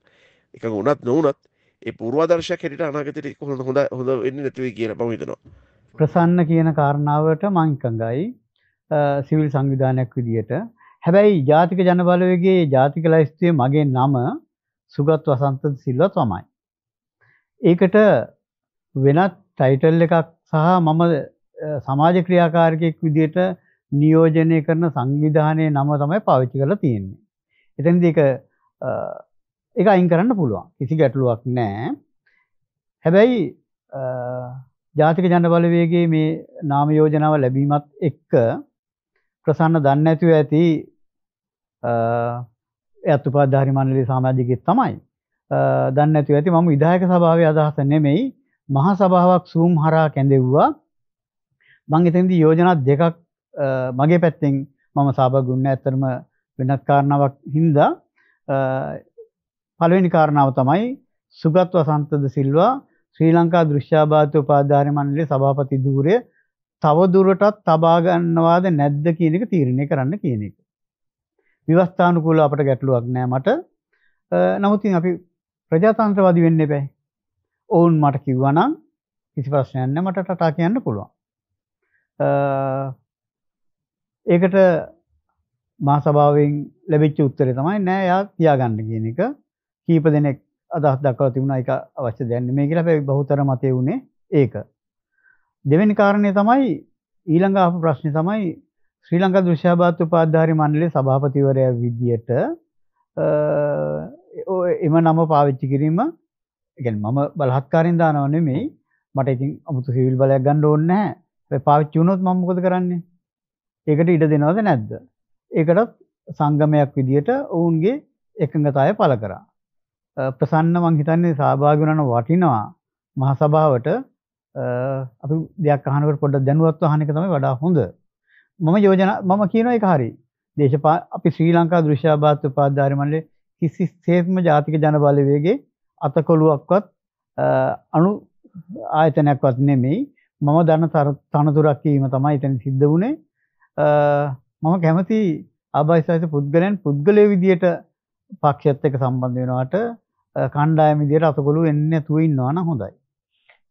එකඟ වුණත් නොවනත් ඒ පූර්වාදර්ශයක් හැට අනාගතයට හොඳ හොඳ වෙන්න නැතිවී කියන පමිතනවා ප්‍රසන්න කියන කාරණාවට මං එකඟයි සිවිල් සංවිධානයක් විදියට. හැබැයි ජාතික ජනබලවේගේ ජාතික ලයිස්තුවේ මගේ නම සුගත් වසන්ත සිල්වා තමයි. ඒකට වෙනත් ටයිටල් එකක් සහ මම සමාජ ක්‍රියාකාරකයෙක් විදියට නියෝජනය කරන සංවිධානයේ නම තමයි පාවිච්චි කරලා තියෙන්නේ. එතනදී ඒක ඒක අයින් කරන්න පුළුවන්. කිසි ගැටලුවක් නැහැ. හැබැයි ජාතික ජන බලවේගයේ මේ නාම යෝජනාව ලැබීමත් එක්ක ප්‍රසන්න දන්නේ නැතුව ඇති එයත් උපාධාරි මණ්ඩලයේ සමාජිකයෙක් තමයි. දන්නේ නැතුව ඇති මම විධායක සභාවේ අදහස නෙමෙයි මහා සභාවක් සූම් හරහා කැඳෙව්වා. මම එතනදී යෝජනා දෙකක් මගේ පැත්තෙන් මම සහභාගී වුණා. ඇත්තටම වෙනත් කාරණාවක් හින්දා පළවෙනි කාරණාව තමයි සුගත් වසන්තද සිල්වා ශ්‍රී ලංකා දෘශ්‍යාභාත උපාධාරය මණ්ඩලයේ සභාපති ධූරය තව දුරටත් තබා ගන්නවාද නැද්ද කියන එක තීරණය කරන්න කියන එක. විවස්ථානුකූලව අපට ගැටලුවක් නෑ මට. නමුත් අපි ප්‍රජාතන්ත්‍රවාදී වෙන්න එපැයි. ඔවුන් මට කිව්වා නම් කිසි ප්‍රශ්නයක් නෑ මට ටටා කියන්න පුළුවන්. ඒකට මා සභාවෙන් ලැබිච්ච උත්තරේ තමයි නෑ එයා තියාගන්න කියන එක. කීප දෙනෙක් අදහස් දක්වලා තිබුණා ඒක අවශ්‍ය දෙයක් නෙමෙයි කියලා හැබැයි බහුතර මතය උනේ ඒක. දෙවෙනි කාරණේ තමයි ඊළඟ ආපු ප්‍රශ්නේ තමයි ශ්‍රී ලංකා දෘශ්‍යාභාත් උපාධාරී මණ්ඩලයේ සභාපතිවරයා විදියට එම නම පාවිච්චි කිරීම කියන්නේ මම බලහත්කාරයෙන් දානව නෙමෙයි මට ඉතින් 아무තු සිවිල් බලයක් ගන්න ඕනේ නැහැ. ඒ පාවිච්චි වුණොත් මම මොකද කරන්නේ? ඒකට ඉඩ දෙනවද නැද්ද? ඒකටත් සංගමයක් විදියට ඔවුන්ගේ එකඟතාවය පළ කරා. ප්‍රසන්න මං හිතන්නේ සහභාගී වුණාන වටිනවා මහ සභාවට අපි දෙයක් අහනකොට පොඩ්ඩක් දැනුවත්ව අහන එක තමයි වඩා හොඳ. මම යෝජනා මම කියනවා ඒක හරි. දේශපා අපි ශ්‍රී ලංකා දෘශ්‍යාභාත් උපාධාරි මණ්ඩලයේ කිසිසේත්ම ජාතික ජනබලවේගයේ අතකොළුවක්වත් අණු ආයතනයක්වත් නෙමෙයි. මම දන්න තනතුරක් කීම තමයි එතන සිද්ධ වුණේ. මම කැමති ආභාෂිත පුද්ගලයන් පුද්ගලයේ විදියට පක්ෂයත් එක්ක සම්බන්ධ වෙනවාට කණ්ඩායම විදියට අතකොළු එන්නේ නැතුව ඉන්නවා නම් හොඳයි.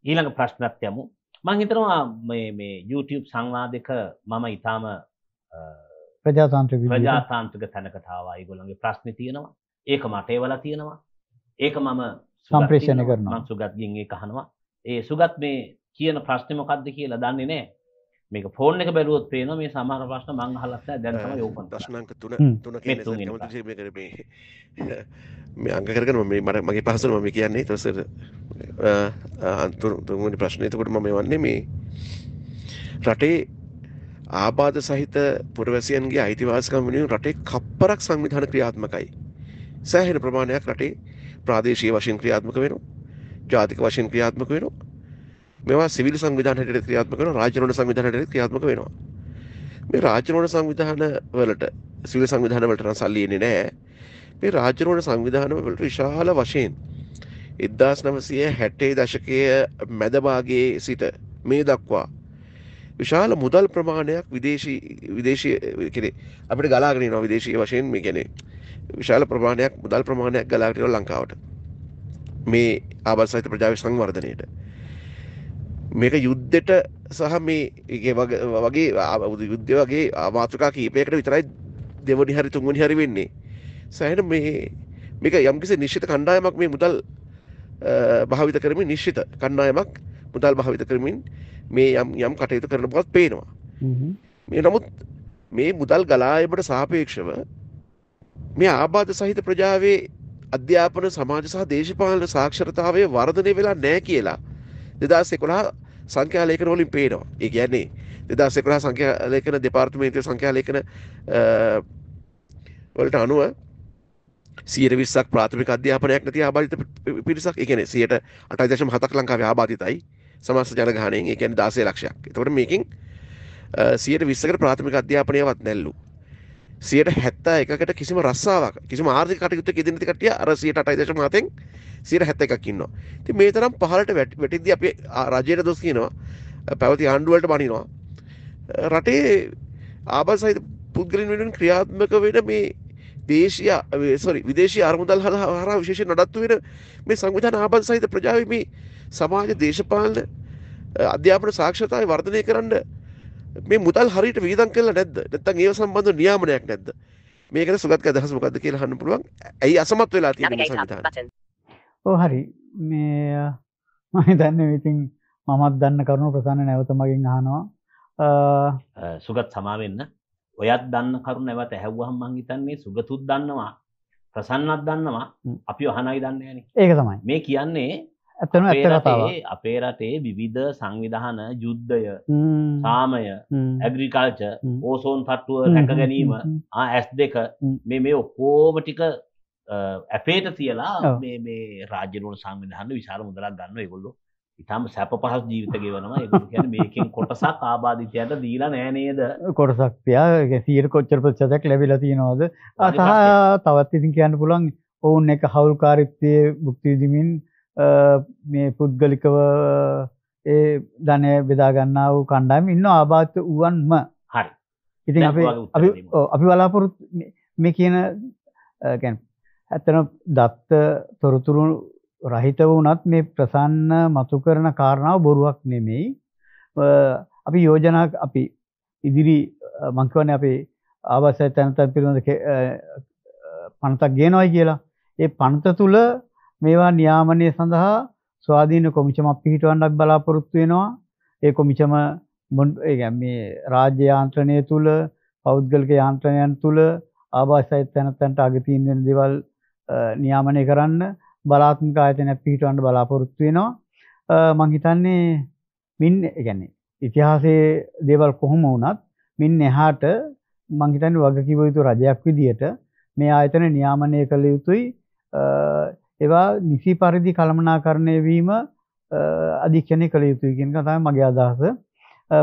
ඊළඟ ප්‍රශ්නත් යමු. මං හිතනවා මේ මේ YouTube සංවාදයක මම ඊටාම ප්‍රජාතාන්ත්‍රික ප්‍රජාතාන්ත්‍රික තැනකට ආවා. ඒගොල්ලන්ගේ ප්‍රශ්න තියෙනවා. ඒක මට ඒවලා තියෙනවා. ඒක මම සම්ප්‍රේෂණය කරනවා. මං සුගත්ගෙන් ඒක අහනවා. ඒ සුගත් මේ කියන ප්‍රශ්නේ මොකද්ද කියලා දන්නේ නැහැ. මේක ෆෝන් එක බැලුවොත් පේන මේ සමහර ප්‍රශ්න මං අහලත් දැන්ම යෝකන ප්‍රශ්නංක තුන තුන මේ අංග කරගෙන මේ මට මගේ පහසුන මම කියන්නේ තොසර අන්තුරු තුන්වෙනි ප්‍රශ්නේ එතකොට මම වන්නේ මේ රටේ ආබාධ සහිත පුරවැසියන්ගේ අයිතිවාසිකම් වෙනුවෙන් රටේ කප්පරක් සංවිධාන ක්‍රියාත්මකයි. සෑහෙන ප්‍රමාණයක් රටේ ප්‍රාදේශීය වශයෙන් ක්‍රියාත්මක වෙනවා. ජාතික වශයෙන් ක්‍රියාත්මක වෙනවා. මේවා සිවිල් සංවිධාන හැටියට ක්‍රියාත්මක වෙනවා රාජ්‍ය නෝඩ සංවිධාන හැටියට ක්‍රියාත්මක වෙනවා මේ රාජ්‍ය නෝඩ සංවිධාන වලට සිවිල් සංවිධාන වලට නම් සල්ලි එන්නේ නැහැ මේ රාජ්‍ය නෝඩ සංවිධාන වලට විශාල වශයෙන් 1960 දශකයේ මැද භාගයේ සිට මේ දක්වා විශාල මුදල් ප්‍රමාණයක් විදේශී විදේශීය කියන්නේ අපිට ගලාගෙන යනවා විදේශීය වශයෙන් මේ කියන්නේ විශාල ප්‍රමාණයක් මුදල් ප්‍රමාණයක් ගලාගෙන යනවා ලංකාවට මේ ආබාධ සහිත ප්‍රජාවේ සංවර්ධනයට මේක යුද්ධෙට සහ මේ වගේ අබුදු යුද්ධ වගේ ආමාත්‍රකා කීපයකට විතරයි දෙවනි හරි තුන්වනි හරි වෙන්නේ සෑහෙන මේ මේක යම්කිසි නිශ්චිත කණ්ඩායමක් මේ මුදල් භාවිත කරමින් නිශ්චිත කණ්ඩායමක් මුදල් භාවිත කරමින් මේ යම් යම් කටයුතු කරන බවත් පේනවා මේ නමුත් මේ මුදල් ගලායමට සාපේක්ෂව මේ ආබාධ සහිත ප්‍රජාවේ අධ්‍යාපන සමාජ සහ දේශපාලන සාක්ෂරතාවය වර්ධනය වෙලා නෑ කියලා දෙදස් එකොළා සංඛ්‍යාලේඛන වලින් පේනවා. ඒ කියන්නේ 2011 සංඛ්‍යාලේඛන දෙපාර්තමේන්තුවේ සංඛ්‍යාලේඛන වලට අනුව 120ක් ප්‍රාථමික අධ්‍යාපනයක් නැති ආබාධිත පිරිසක්. ඒ කියන්නේ 108.7ක් ලංකාවේ ආබාධිතයි. සමස්ත ජනගහණයෙන් ඒ කියන්නේ 16 ලක්ෂයක්. එතකොට මේකෙන් 120කට ප්‍රාථමික අධ්‍යාපනයවත් නැල්ලු. 71කට කිසිම රස්සාවක් කිසිම ආර්ථික කටයුත්තක යෙදෙන කට්ටිය අර 108.7න් සිර හැත එකක් ඉන්නවා ති මේ තරම් පහලට වැටිද්ද අප රජයට දොස් කියනවා පැවති ආණ්ඩුවලට බනිනවා රටේ ආබසහිත පුද්ගලින් වෙන ක්‍රියාත්මක වෙන මේ දේශය සොරි විදේශ අරමුදල් හල හර විශේෂ නඩත්තු වෙන මේ සංවිධාන ආබන් සහිත ප්‍රජාව මේ සමාජ දේශපාලන අධ්‍යාපන සාක්ෂතාව වර්ධනය කරන්න මේ මුදල් හරිට වීදන් කරලා නැද්ද නැත්තම් ඒව සම්බන්ධ නියාමනයක් නැද්ද මේකට සුගත් අදහස් මොකද්ද කියලා අහන්න පුළුවන් ඇයි අසමත් වෙලා තියෙන්නේ සංවිධානය ඕ හරි මේ මම දන්න ඉතින් මමත් දන්න කරුණු ප්‍රසන්න නැවත මගින් අහනවා සුගත් සමාවෙන්න ඔයත් දන්න කරු නැවත ඇහැව්වහම් මං හිතන්නේ සුගතුත් දන්නවා ප්‍රසන්නත් දන්නවා අපි අහනයි දන්න න ඒක තමයි මේ කියන්නේ ඇතන අපේ රටේ විවිධ සංවිධාන යුද්ධය සාමය ඇග්‍රිකල්ච ඕසෝන් තට්ටුව රැක ගැනීම ඇස් දෙක මේ මේ ඔක්කෝම ටික ඇපේට තියලා මේ මේ රාජනුව සංවිධහන්න විශාල මුදරක් ගන්න එකොල්ලො ඉතාම සැප පහස් ජීවිතගේ වනවා මේකින් කොටසක් ආබාධිතයට දීලා නෑනේද කොටසක් පයා සීර කොච්චර ප්‍රච්චතක් ලැබිල තියෙනවාද අසහ තවත් ඉතින් කියන්න පුළන් ඔවුන් එක හවුල්කාරිත්වය බුක්තිවිදිමින් මේ පුද්ගලිකව ඒ ධනය බෙදාගන්නා වූ කණ්ඩායම ඉන්න ආබාත වුවන්ම හරි ඉතින් අපි අපි වලාපොරොත් මේ කියන ගැන් ඇත්තන දත්ත තොරතුරු රහිත වුණත් මේ ප්‍රසන්න මතු කරන කාරණාව බොරුවක් නෙමෙයි. අපි යෝජනා අපි ඉදිරි මං කියන්නේ අපේ ආවාස තැනතන් පිළිබඳ පනතක් ගේනවායි කියලා. ඒ පනත තුල මේවා නියාමනය සඳහා ස්වාධීන කොමිෂමක් පිහිටවන්නක් බලාපොරොත්තු වෙනවා. ඒ කොමිෂම ඒ මේ රාජ්‍ය යාන්ත්‍රණය තුල පෞද්ගලික යාන්ත්‍රණයන් තුල ආවාස තැනතන්ට අගතියින් වෙන දේවල් නියාමනය කරන්න බලාත්මක ආයතන පිහිටවන්න බලාපොරොත්තු වෙනවා මං හිතන්නේ මින් කියන්නේ ඉතිහාසයේ දේවල් කොහොම වුණත් මින් එහාට මං හිතන්නේ වගකීම යුතු රජයක් විදියට මේ ආයතන නියාමනය කළ යුතුයි ඒවා නිසි පරිදි කළමනාකරණය වීම අධීක්ෂණය කළ යුතුයි කියන එක තමයි මගේ අදහස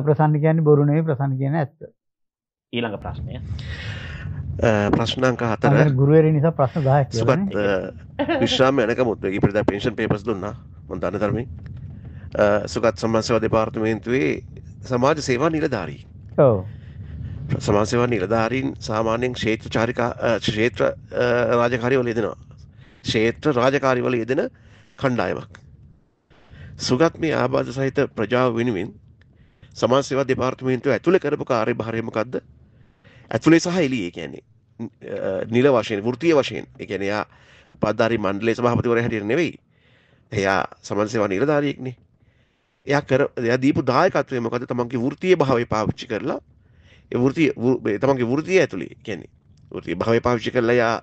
ප්‍රසන්න කියන්නේ බොරු නෙවෙයි ප්‍රසන්න කියන්නේ ඇත්ත ඊළඟ ප්‍රශ්නය ප්‍රශ්නංක හතර ගුරුවර නිසා ප්‍රශ්න දායක් සුගත් විශ්‍රාම යනක මුත් ඉපරිදා පේෂන් පේපස් දුන්නා මොන් දන්න ධර්මයි සුගත් සමාජසේවා දෙපාර්තමේන්තුවේ සමාජ සේවා නිලධාරී සමාජ සේවා නිලධාරීන් සාමාන්‍යයෙන් ක්ෂේත්‍ර චාරිකා ක්ෂේත්‍ර රාජකාරිවල යෙදෙනවා ක්ෂේත්‍ර රාජකාරිවල යෙදෙන කණ්ඩායමක් සුගත් මේ ආබාධ සහිත ප්‍රජාව වෙනුවෙන් සමාජ සේවා දෙපාර්තමේන්තුව ඇතුළේ කරපු කාර්යභාරය මොකද්ද ඇතුලේ සහ එලියේ කියන්නේ නිල වශයෙන් වෘත්තීය වශයෙන් ඒ කියන්නේ එයා පද්දාරි මණ්ඩලයේ සභාපතිවරයා හැටියට නෙවෙයි එයා සමාජ සේවා නිලධාරියෙක්නේ එයා කර එයා දීපු දායකත්වය මොකද තමන්ගේ වෘත්තීය භාවය පාවිච්චි කරලා ඒ වෘත්තිය තමන්ගේ වෘත්තිය ඇතුලේ කියන්නේ වෘත්තීය භාවය පාවිච්චි කරලා එයා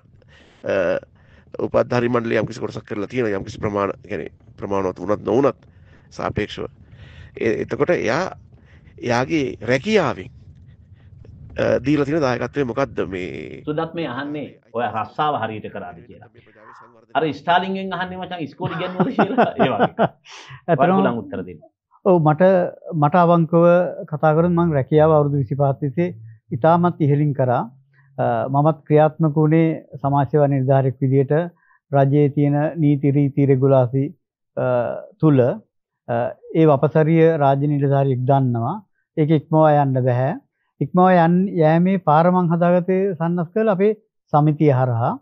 උපද්ධාරි මණ්ඩලයේ යම්කිසි කොටසක් කරලා තියෙනවා යම්කිසි ප්‍රමාණ කියන්නේ ප්‍රමාණවත් වුණත් නොවුණත් සාපේක්ෂව එතකොට එයා එයාගේ රැකියාවෙන් දීල තින දායකත්වය මොකක්ද මේ සුදත් මේ අහන්නේ ඔය රස්සාාව හරියට කරාද කියලා අර ස්ටාලිගෙන් අහන්නේ මචන් ස්කෝල ගැන උත්තරද ඔව මට මට අවංකව කතාකරන මං රැකියාව අවුරුදු විසිපාතිසේ ඉතාමත් ඉහෙලින් කරා මමත් ක්‍රියාත්මක වුණේ සමාජ්‍යව නිර්ධාරෙක් විදියට රජයේ තියෙන නීතිරීති රෙගුලාසි තුළ ඒ අපසරිය රාජ නිලධාරයෙක් දන්නවා ඒක ඉක්මවා යන්න බැහැ ඉක්මව යන් යෑමේ පාර මං හදාගත්තේ සන්නස්කල් අපේ සමිතිය හරහා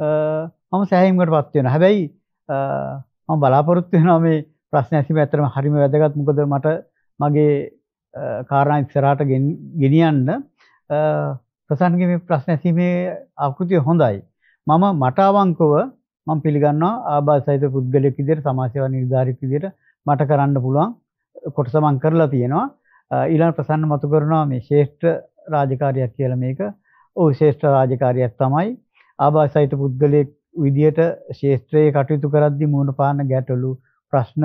මම සෑහීමකට පත් වෙනවා. හැබැයි මම බලාපොරොත්තු වෙනවා මේ ප්‍රශ්න ඇසීම ඇත්තටම හරිම වැදගත්. මොකද මට මගේ කාරණා ඉස්සරහට ගෙනියන්න ප්‍රසන්නගේ මේ ප්‍රශ්න ඇසීමේ ආකෘතිය හොඳයි. මම මට අවංකව මම පිළිගන්නවා ආබාධිත පුද්ගලයෙක් විදිහට සමාජ සේවා නිලධාරියෙක් විදිහට මට කරන්න පුළුවන් කොටස මං කරලා තියෙනවා. ඊළඟ ප්‍රසන්න මතු කරනවා මේ ශේෂ්ඨ රාජකාරියක් කියලා මේක. ඔව් ශේෂ්ඨ රාජකාරියක් තමයි ආభాසයිත පුද්ගලයෙක් විදියට ශේෂ්ත්‍රයේ කටයුතු කරද්දී මූණ පාන ගැටලු ප්‍රශ්න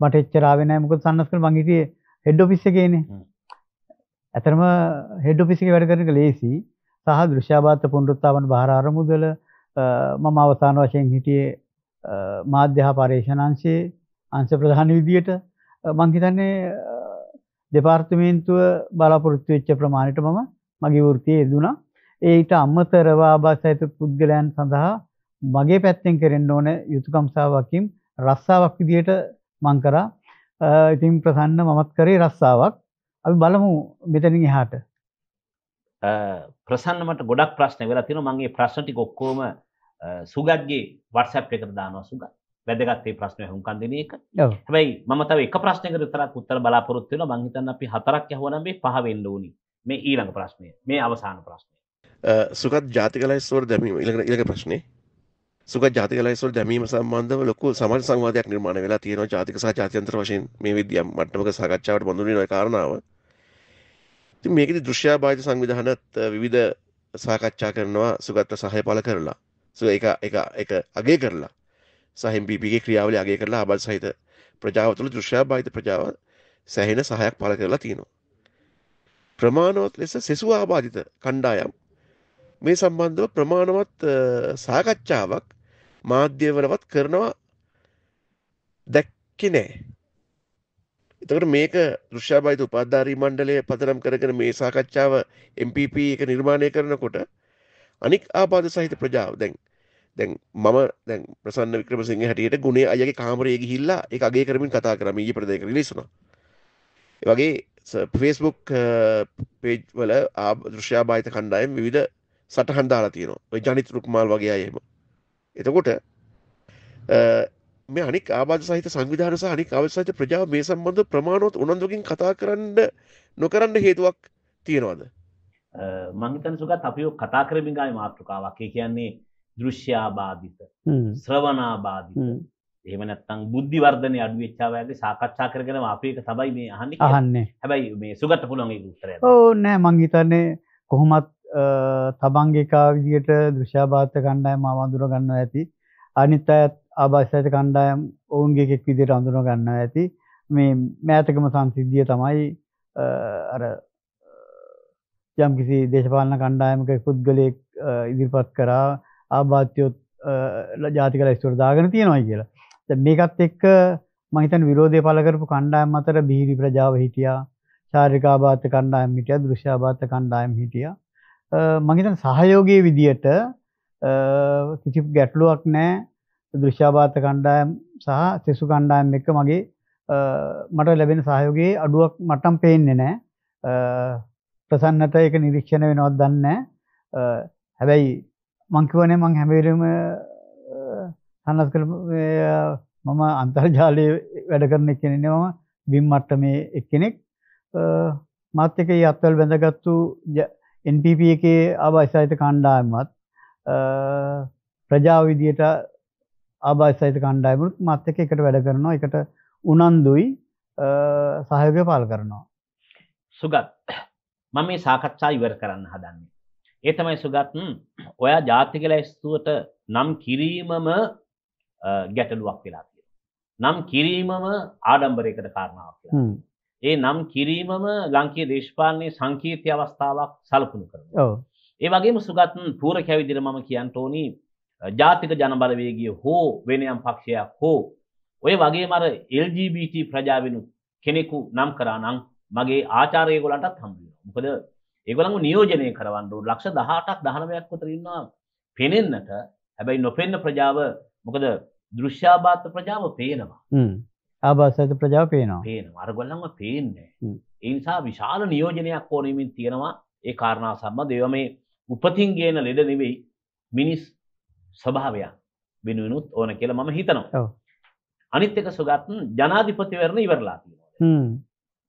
මට එච්චර ආවේ නැහැ මොකද සන්නස්කල් මං හිටියේ හෙඩ් ඔෆිස් එකේනේ. ඇතරම හෙඩ් ඔෆිස් එකේ වැඩ කරන එක ලේසි. සහ දෘශ්‍යාබාධ පුනරුත්ථාපන බාහිර අරමුදල මම අවසාන වශයෙන් හිටියේ මාධ්‍ය හා පරිශනාංශයේ අංශ ප්‍රධාන විදියට මං හිතන්නේ දෙපාර්තමේන්තුව බලාපොරොත්තු වෙච්ච ප්‍රමාණයට මම මගේ වෘත්තියේ යෙදුණා. ඒට අමතරව ආබාධිත පුද්ගලයන් සඳහා මගේ පැත්තෙන් කරෙන්න ඕන යුතුයකම් සාවකින් රස්සාවක් විදියට මං කරා. ඉතින් ප්‍රසන්න මමත් කරේ රස්සාවක්. අපි බලමු මෙතනින් එහාට. ප්‍රසන්නමට ගොඩක් ප්‍රශ්න වෙලා තියෙනවා මම මේ ප්‍රශ්න ටික ඔක්කොම සුගත්ගේ WhatsApp එකට දානවා සුගත්. වැදගත් මේ ප්‍රශ්න වහුම්කන් දෙන එක. හැබැයි මම තව එක ප්‍රශ්නයකට විතරක් උත්තර බලාපොරොත්තු වෙනවා. මං හිතන්නේ අපි හතරක් යහුවනම් මේ පහ වෙන්න ඕනි. මේ ඊළඟ ප්‍රශ්නය. මේ අවසාන ප්‍රශ්නය. සුගත් ජාතික ලයිස්වල දැමීම ඊළඟ ඊළඟ ප්‍රශ්නේ. සුගත් ජාතික ලයිස්වල දැමීම සම්බන්ධව ලොකු සමාජ සංවාදයක් නිර්මාණය වෙලා තියෙනවා. ජාතික සහ ජාත්‍යන්තර වශයෙන් මේ විද්‍යා මට්ටමක සාකච්ඡාවට බඳුන් වෙන කාරණාව. ඉතින් මේකේදී දෘශ්‍යාභාවිත සංවිධානත් විවිධ සාකච්ඡා කරනවා සුගත්ත සහය පල කරලා සු එක එක එක අගේ කරලා සහෙම්බීපගේ ක්‍රියාවල අගේ කරලා අබල් සහිත ප්‍රජාව තුළ දෘෂ්‍යාභාහිත ප්‍රජාව සැහෙන සහයක් පල කරලා තියෙනවා. ප්‍රමාණවත් ලෙස සෙසු ආබාධිත කණ්ඩායම් මේ සම්බන්ධව ප්‍රමාණවත් සාකච්ඡාවක් මාධ්‍යවලවත් කරනවා දැක්කි නෑ. එතකට මේක දෘෂ්‍යාබයිත උපාධාරී මණ්ඩලය පතරම් කරගෙන මේ සාකච්ඡාව MPP එක නිර්මාණය කරනකොට අනික් ආබාධ සහිත ප්‍රජාව දැන් දැන් මම දැන් ප්‍රසන්න වික්‍රමසිංහ හැටියට ගුණේ අයගේ කාමරේ ගිහිල්ලා ඒක අගේ කරමින් කතා කරා මීයේ ප්‍රදේ කරලා රිලීස් වුණා. ඒ වගේ Facebook uh, page වල දෘශ්‍යාබාහිත කණ්ඩායම් විවිධ සටහන් දාලා තියෙනවා. ඔය ජනිත් රුක්මාල් වගේ අය එහෙම. එතකොට uh, මේ අනික් ආබාධ සහිත සංවිධාන සහ අනික් ආබාධ සහිත ප්‍රජාව මේ සම්බන්ධව ප්‍රමාණවත් උනන්දුකින් කතා කරන්න නොකරන්න හේතුවක් තියනවාද uh, මම හිතන්නේ සුගත අපිව කතා කරමින් ගාවේ මාතෘකාවක් ඒ කියන්නේ දෘශ්‍යාබාධිත ශ්‍රවනාබාධිත එහමනත්තං බුද්ධිවර්ධනය අඩු වෙච්චාවඇද සාකච්ඡා කරගෙන අපේක තබයි මේ අහන්න අහන්න හැබයි මේ සුගත පුළොන් ගුත්තර ඕ නෑ මංහිතන්නේ කොහොමත් තබංගේකා විදියට දෘෂ්‍යාභාත කණ්ඩායම අවඳුර ගන්න ඇති අනිත් අයත් ආභාෂයට කණ්ඩායම් ඔවුන්ගේ එකෙක් විදියට අඳුර ගන්න ඇති මේ මෑතකම සංසිද්ධිය තමයි අර යම් කිසි දේශපාලන කණ්ඩායමක පුද්ගලයෙක් ඉදිරිපත් කරා ආබාත්‍යොත් ජාතික ලැස්තුවට දාගෙන තියෙනවා කියලා. දැන් මේකත් එක්ක මම හිතන්නේ විරෝධය පළ කරපු කණ්ඩායම් අතර බීරි ප්‍රජාව හිටියා, ශාරීරික ආබාධ කණ්ඩායම් හිටියා, දෘශ්‍ය ආබාධ කණ්ඩායම් හිටියා. මම හිතන්නේ සහයෝගයේ විදියට කිසි ගැටලුවක් නැහැ. දෘශ්‍ය ආබාධ කණ්ඩායම් සහ සෙසු කණ්ඩායම් එක්ක මගේ මට ලැබෙන සහයෝගයේ අඩුවක් මටම පේන්නේ නැහැ. ප්‍රසන්නට ඒක නිරීක්ෂණය වෙනවද දන්නේ නැහැ. හැබැයි මං කිව්වනේ මං හැම වෙලෙම සන්නස් කරපු මම අන්තර්ජාලයේ වැඩ කරන එක්කෙනෙක් නේ මම බිම් මට්ටමේ එක්කෙනෙක් මාත් එක්ක ඒ අත්වල බැඳගත්තු NPP එකේ ආවාසයිත කණ්ඩායමත් ප්‍රජාව විදියට ආවාසයිත කණ්ඩායමත් මාත් එක්ක එකට වැඩ කරනවා එකට උනන්දුයි සහයෝගය පාල කරනවා සුගත් මම මේ සාකච්ඡා ඉවර කරන්න හදන්නේ ඒ තමයි සුගත් ඔයා ජාති කියලා ස්තුවට නම් කිරීමම ගැටලුවක් වෙලා තියෙනවා. නම් කිරීමම ආඩම්බරයකට කාරණාවක් වෙලා. ඒ නම් කිරීමම ලංකීය දේශපාලනයේ සංකීර්ණ අවස්ථාවක් සලකුණු කරනවා. ඔව්. ඒ වගේම සුගත් පූර්වකයා විදිහට මම කියන්න ඕනි ජාතික ජනබලවේගිය හෝ වෙන යම් පක්ෂයක් හෝ ඔය වගේම අර LGBT ප්‍රජාවෙනුත් කෙනෙකු නම් කරා නම් මගේ ආචාර්යගොල්ලන්ටත් හම්බ වෙනවා. මොකද ඒගොල්ලන්ව නියෝජනය කරවන්න ඕන ලක්ෂ 18ක් 19ක් අතර ඉන්නවා පෙනෙන්නට හැබැයි නොපෙන්න ප්‍රජාව මොකද දෘශ්‍යාබාධ ප්‍රජාව පේනවා ආබාධිත ප්‍රජාව පේනවා පේනවා අරගොල්ලන්ව පේන්නේ ඒ නිසා විශාල නියෝජනයක් ඕනෙමින් තියෙනවා ඒ කාරණා සම්බන්ධ ඒවා මේ උපතින් ගේන ලෙඩ නෙවෙයි මිනිස් ස්වභාවයක් වෙනුවෙනුත් ඕන කියලා මම හිතනවා අනිත් එක සුගත් ජනාධිපතිවරණ ඉවරලා තියෙනවා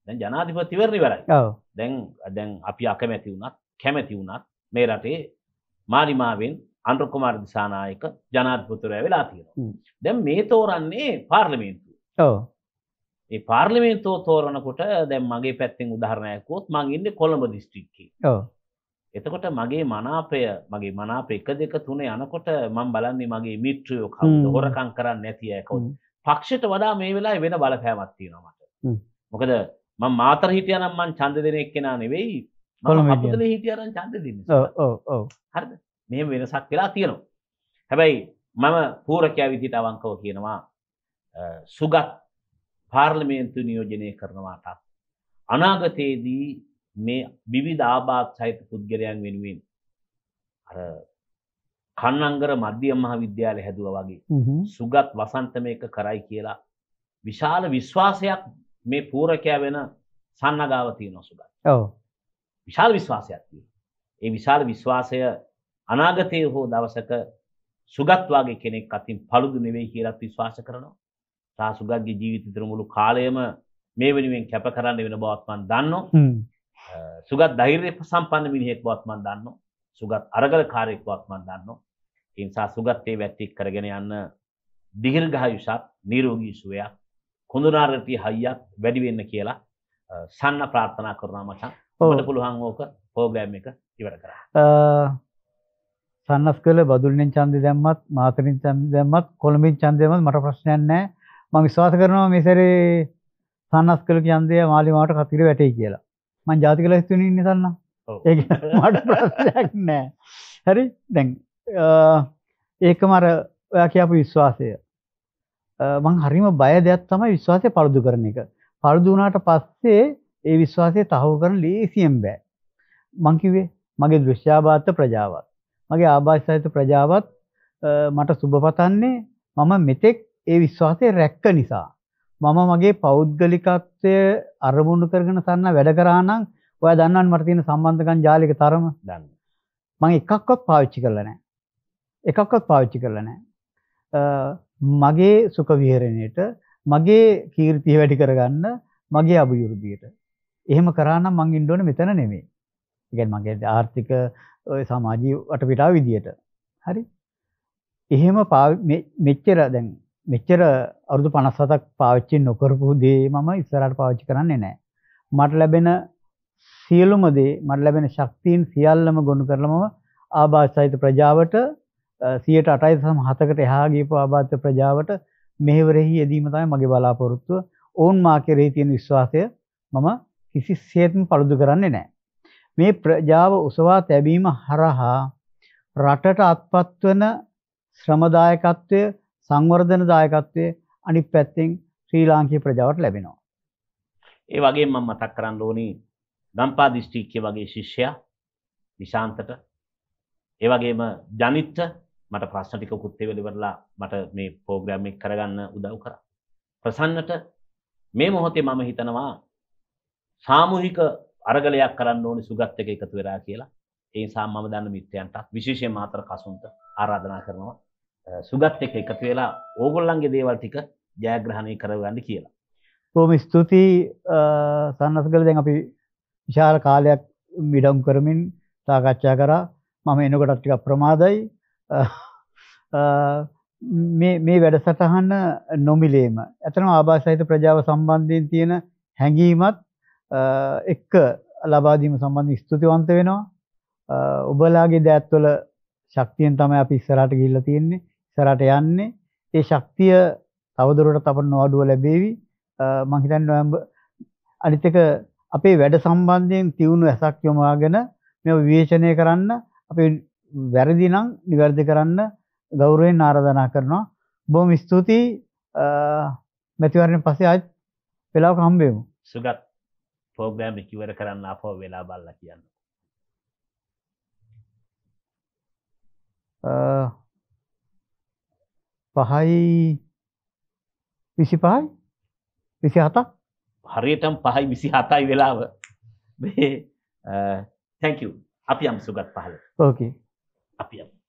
දැන් ජනාධිපතිවරණ ඉවරයි ඔව් දැන් දැන් අපි අකමැති වුණත් කැමැති වුණත් මේ රටේ මාරිමාවෙන් අන්ඩ්‍රකුමාර් දිසානායක ජනාධපතුරය වෙලා තියෙනවා. දැම් මේ තෝරන්නේ පාර්ලිමේන්තුව ඒ පාර්ලිමේන්තෝ තෝරනකොට දැම් මගේ පැත්තෙන් උදාහරණයකොත් මං ඉන්න කොළඹ දිස්ට්‍රික්කි එතකොට මගේ මනාපය මගේ මනාප එක දෙක තුනේ යනකොට මං බලන්නේ මගේ මිත්‍රයෝ කවුද හොරකං කරන්න නැතිය කවුද පක්ෂයට වඩා මේ වෙලා වෙන බලපෑමක් තියෙනවා මට මොකද මං මාතර හිටියනම් මං චන්ද දෙන එක්කෙනා නෙවෙයි හපුතල හිටියරන් චන්ද දෙන්න හරද මේ වෙනසක් වෙලා තියෙනවා හැබැයි මම පූරකයා විදිට අවංකව කියනවා සුගත් පාර්ලමේන්තු නියෝජනය කරනවාටත් අනාගතයේදී මේ විවිධ ආබාත් සහිත පුද්ගලයන් වෙනුවෙන් අර කන්නංගර මධ්‍යම මහා විද්‍යාලය හැදුව වගේ සුගත් වසන්තමයක කරයි කියලා විශාල විශ්වාසයක් මේ පූරකයා වෙන සන්නගාවතිය නොසුග විශාල් විශ්වාසයක් තිය ඒ විශාල විශ්වාසය අනාගතය හෝ දවසක සුගත්වාගේ කෙනෙක් අතින් පළුදු නෙවෙයි කියලත් විශ්වාස කරනවා තා සුගත්ගේ ජීවිත තුරමුළු කාලයම මේ වෙනුවෙන් කැප කරන්න වෙන බවත්මන් දන්න සුගත් දෛර්ය සම්පන්න මිනිහෙක් බවත්මන් දන්න සුගත් අරගල කාරයෙක් බවත්මන් දන්න ඉනිසා සුගත්තේ වැත්තික් කරගෙන යන්න දිහිර්ගායුෂත් නිරෝගී සුවයක් කොඳුනාරටිය හයියක් වැඩි වෙන්න කියලා සන්න ප්‍රාර්ථනා කරනවා මචං. ඔබට පුළුවන් ඕක ප්‍රෝග්‍රෑම් එක ඉවර කරන්න. සන්නස් කළ බදුල්ෙන් ඡන්දය දැම්මත් මාතරින් ඡන්දය දැම්මත් කොළඹින් ඡන්දය දැම්මත් මට ප්‍රශ්නයක් නැහැ. මම විශ්වාස කරනවා මේ සැරේ සන්නස් කළ ඡන්දය මාලිමාවට කතිර වැටෙයි කියලා. මං ජාතික ලැයිස්තුවේ ඉන්නේ සන්නා. ඒක මට ප්‍රශ්නයක් නැහැ. හරි දැන් ඒක මර ඔයා කියපු විශ්වාසය මං හරිම බය දෙයක් තමයි විශ්වාසය පරදු කරන එක. පරදු වුණාට පස්සේ ඒ විශ්වාසය තහවුරු කරන ලේසියෙන් බෑ. මං කිව්වේ මගේ දෘශ්‍යාබාධ ප්‍රජාවත් මගේ ආభాසයිත ප්‍රජාවත් මට සුබ පතන්නේ මම මෙතෙක් ඒ විශ්වාසය රැක්ක නිසා. මම මගේ පෞද්ගලිකත්වය අරමුණු කරගෙන සන්න වැඩ කරා නම් ඔයා දන්නවන් මට තියෙන සම්බන්ධකම් ජාලික තරම දන්න. මම එකක්වත් පාවිච්චි කරලා නැහැ. එකක්වත් පාවිච්චි කරලා නැහැ. මගේ සුඛ විහරණයට මගේ කීර්තිය වැඩි කරගන්න මගේ අභිවෘද්ධියට. එහෙම කරා නම් මං ඉන්න ඕනේ මෙතන නෙමෙයි. ඒ කියන්නේ මගේ ආර්ථික ඔය සමාජීය වටපිටාව විදියට. හරි? එහෙම මෙච්චර දැන් මෙච්චර අවුරුදු 57ක් පාවිච්චි නොකරපු දේ මම ඉස්සරහට පාවිච්චි කරන්නේ නැහැ. මට ලැබෙන සියලුම දේ මට ලැබෙන ශක්තියින් සියල්ලම ගොනු කරලා මම ආබාධ සහිත ප්‍රජාවට සියයට අටයි සම හතකට එහාගේපු ආබාධ්‍ය ප්‍රජාවට මෙහෙවරෙහි යෙදීම තමයි මගේ බලාපොරොත්තුව ඔවුන් මා කෙරෙහි තියෙන විශ්වාසය මම කිසිසේත්ම පළුදු කරන්නේ නැහැ. මේ ප්‍රජාව උසවා තැබීම හරහා රටට අත්පත් වන ශ්‍රමදායකත්වය සංවර්ධන දායකත්වය අනිත් පැත්තෙන් ශ්‍රී ලාංකීය ප්‍රජාවට ලැබෙනවා. ඒ වගේම මම මතක් කරන්න ඕනි ගම්පා දිස්ත්‍රික්කයේ වගේ ශිෂ්‍යයා නිශාන්තට ඒ වගේම ජනිත්ට මට ප්‍රශ්න ටික කුත්තේවලිවරලා මට මේ පෝග්‍රෑම් එක කරගන්න උදව් කරා. ප්‍රසන්නට මේ මොහොතේ මම හිතනවා සාමූහික අරගලයක් කරන්න ඕනි සුගත් එක එකතු වෙලා කියලා. ඒ නිසා මම දන්න මිත්‍රයන්ටත් විශේෂයෙන් මාතර කසුන්ට ආරාධනා කරනවා සුගත් එක එකතු වෙලා ඕගොල්ලන්ගේ දේවල් ටික ජයග්‍රහණය කරගන්න කියලා. බොහොම ස්තුතියි සන්නස්ගල දැන් අපි විශාල කාලයක් මිඩම් කරමින් සාකච්ඡා කරා. මම එනකොටත් ටිකක් ප්‍රමාදයි. මේ මේ වැඩසටහන නොමිලේම ඇතනම ආభాසයිත ප්‍රජාව සම්බන්ධයෙන් තියෙන හැඟීමත් එක්ක ලබා දීම සම්බන්ධයෙන් ස්තුතිවන්ත වෙනවා ඔබලාගේ දෑත්වල ශක්තියෙන් තමයි අපි ඉස්සරහට ගිහිල්ලා තියෙන්නේ ඉස්සරහට යන්නේ ඒ ශක්තිය තවදුරටත් අපට නොඅඩුව ලැබේවි මම හිතන්නේ අනිත් එක අපේ වැඩ සම්බන්ධයෙන් තියුණු ඇසක් යොමාගෙන මේව විවේචනය කරන්න අපේ වැරදි නම් නිවැරදි කරන්න ගෞරවයෙන් ආරාධනා කරනවා. බොහොම ස්තුතියි මැතිවරණ පස්සේ ආයෙත් වෙලාවක හම්බෙමු. සුගත් ප්‍රෝග්‍රෑම් එක ඉවර කරන්න අපව වෙලා බලලා කියන්න. පහයි විසි පහයි විසි හතක් හරියටම් පහයි විසි හතයි වෙලාව තැකු අපි අම් සුගත් පහල ඕකේ appear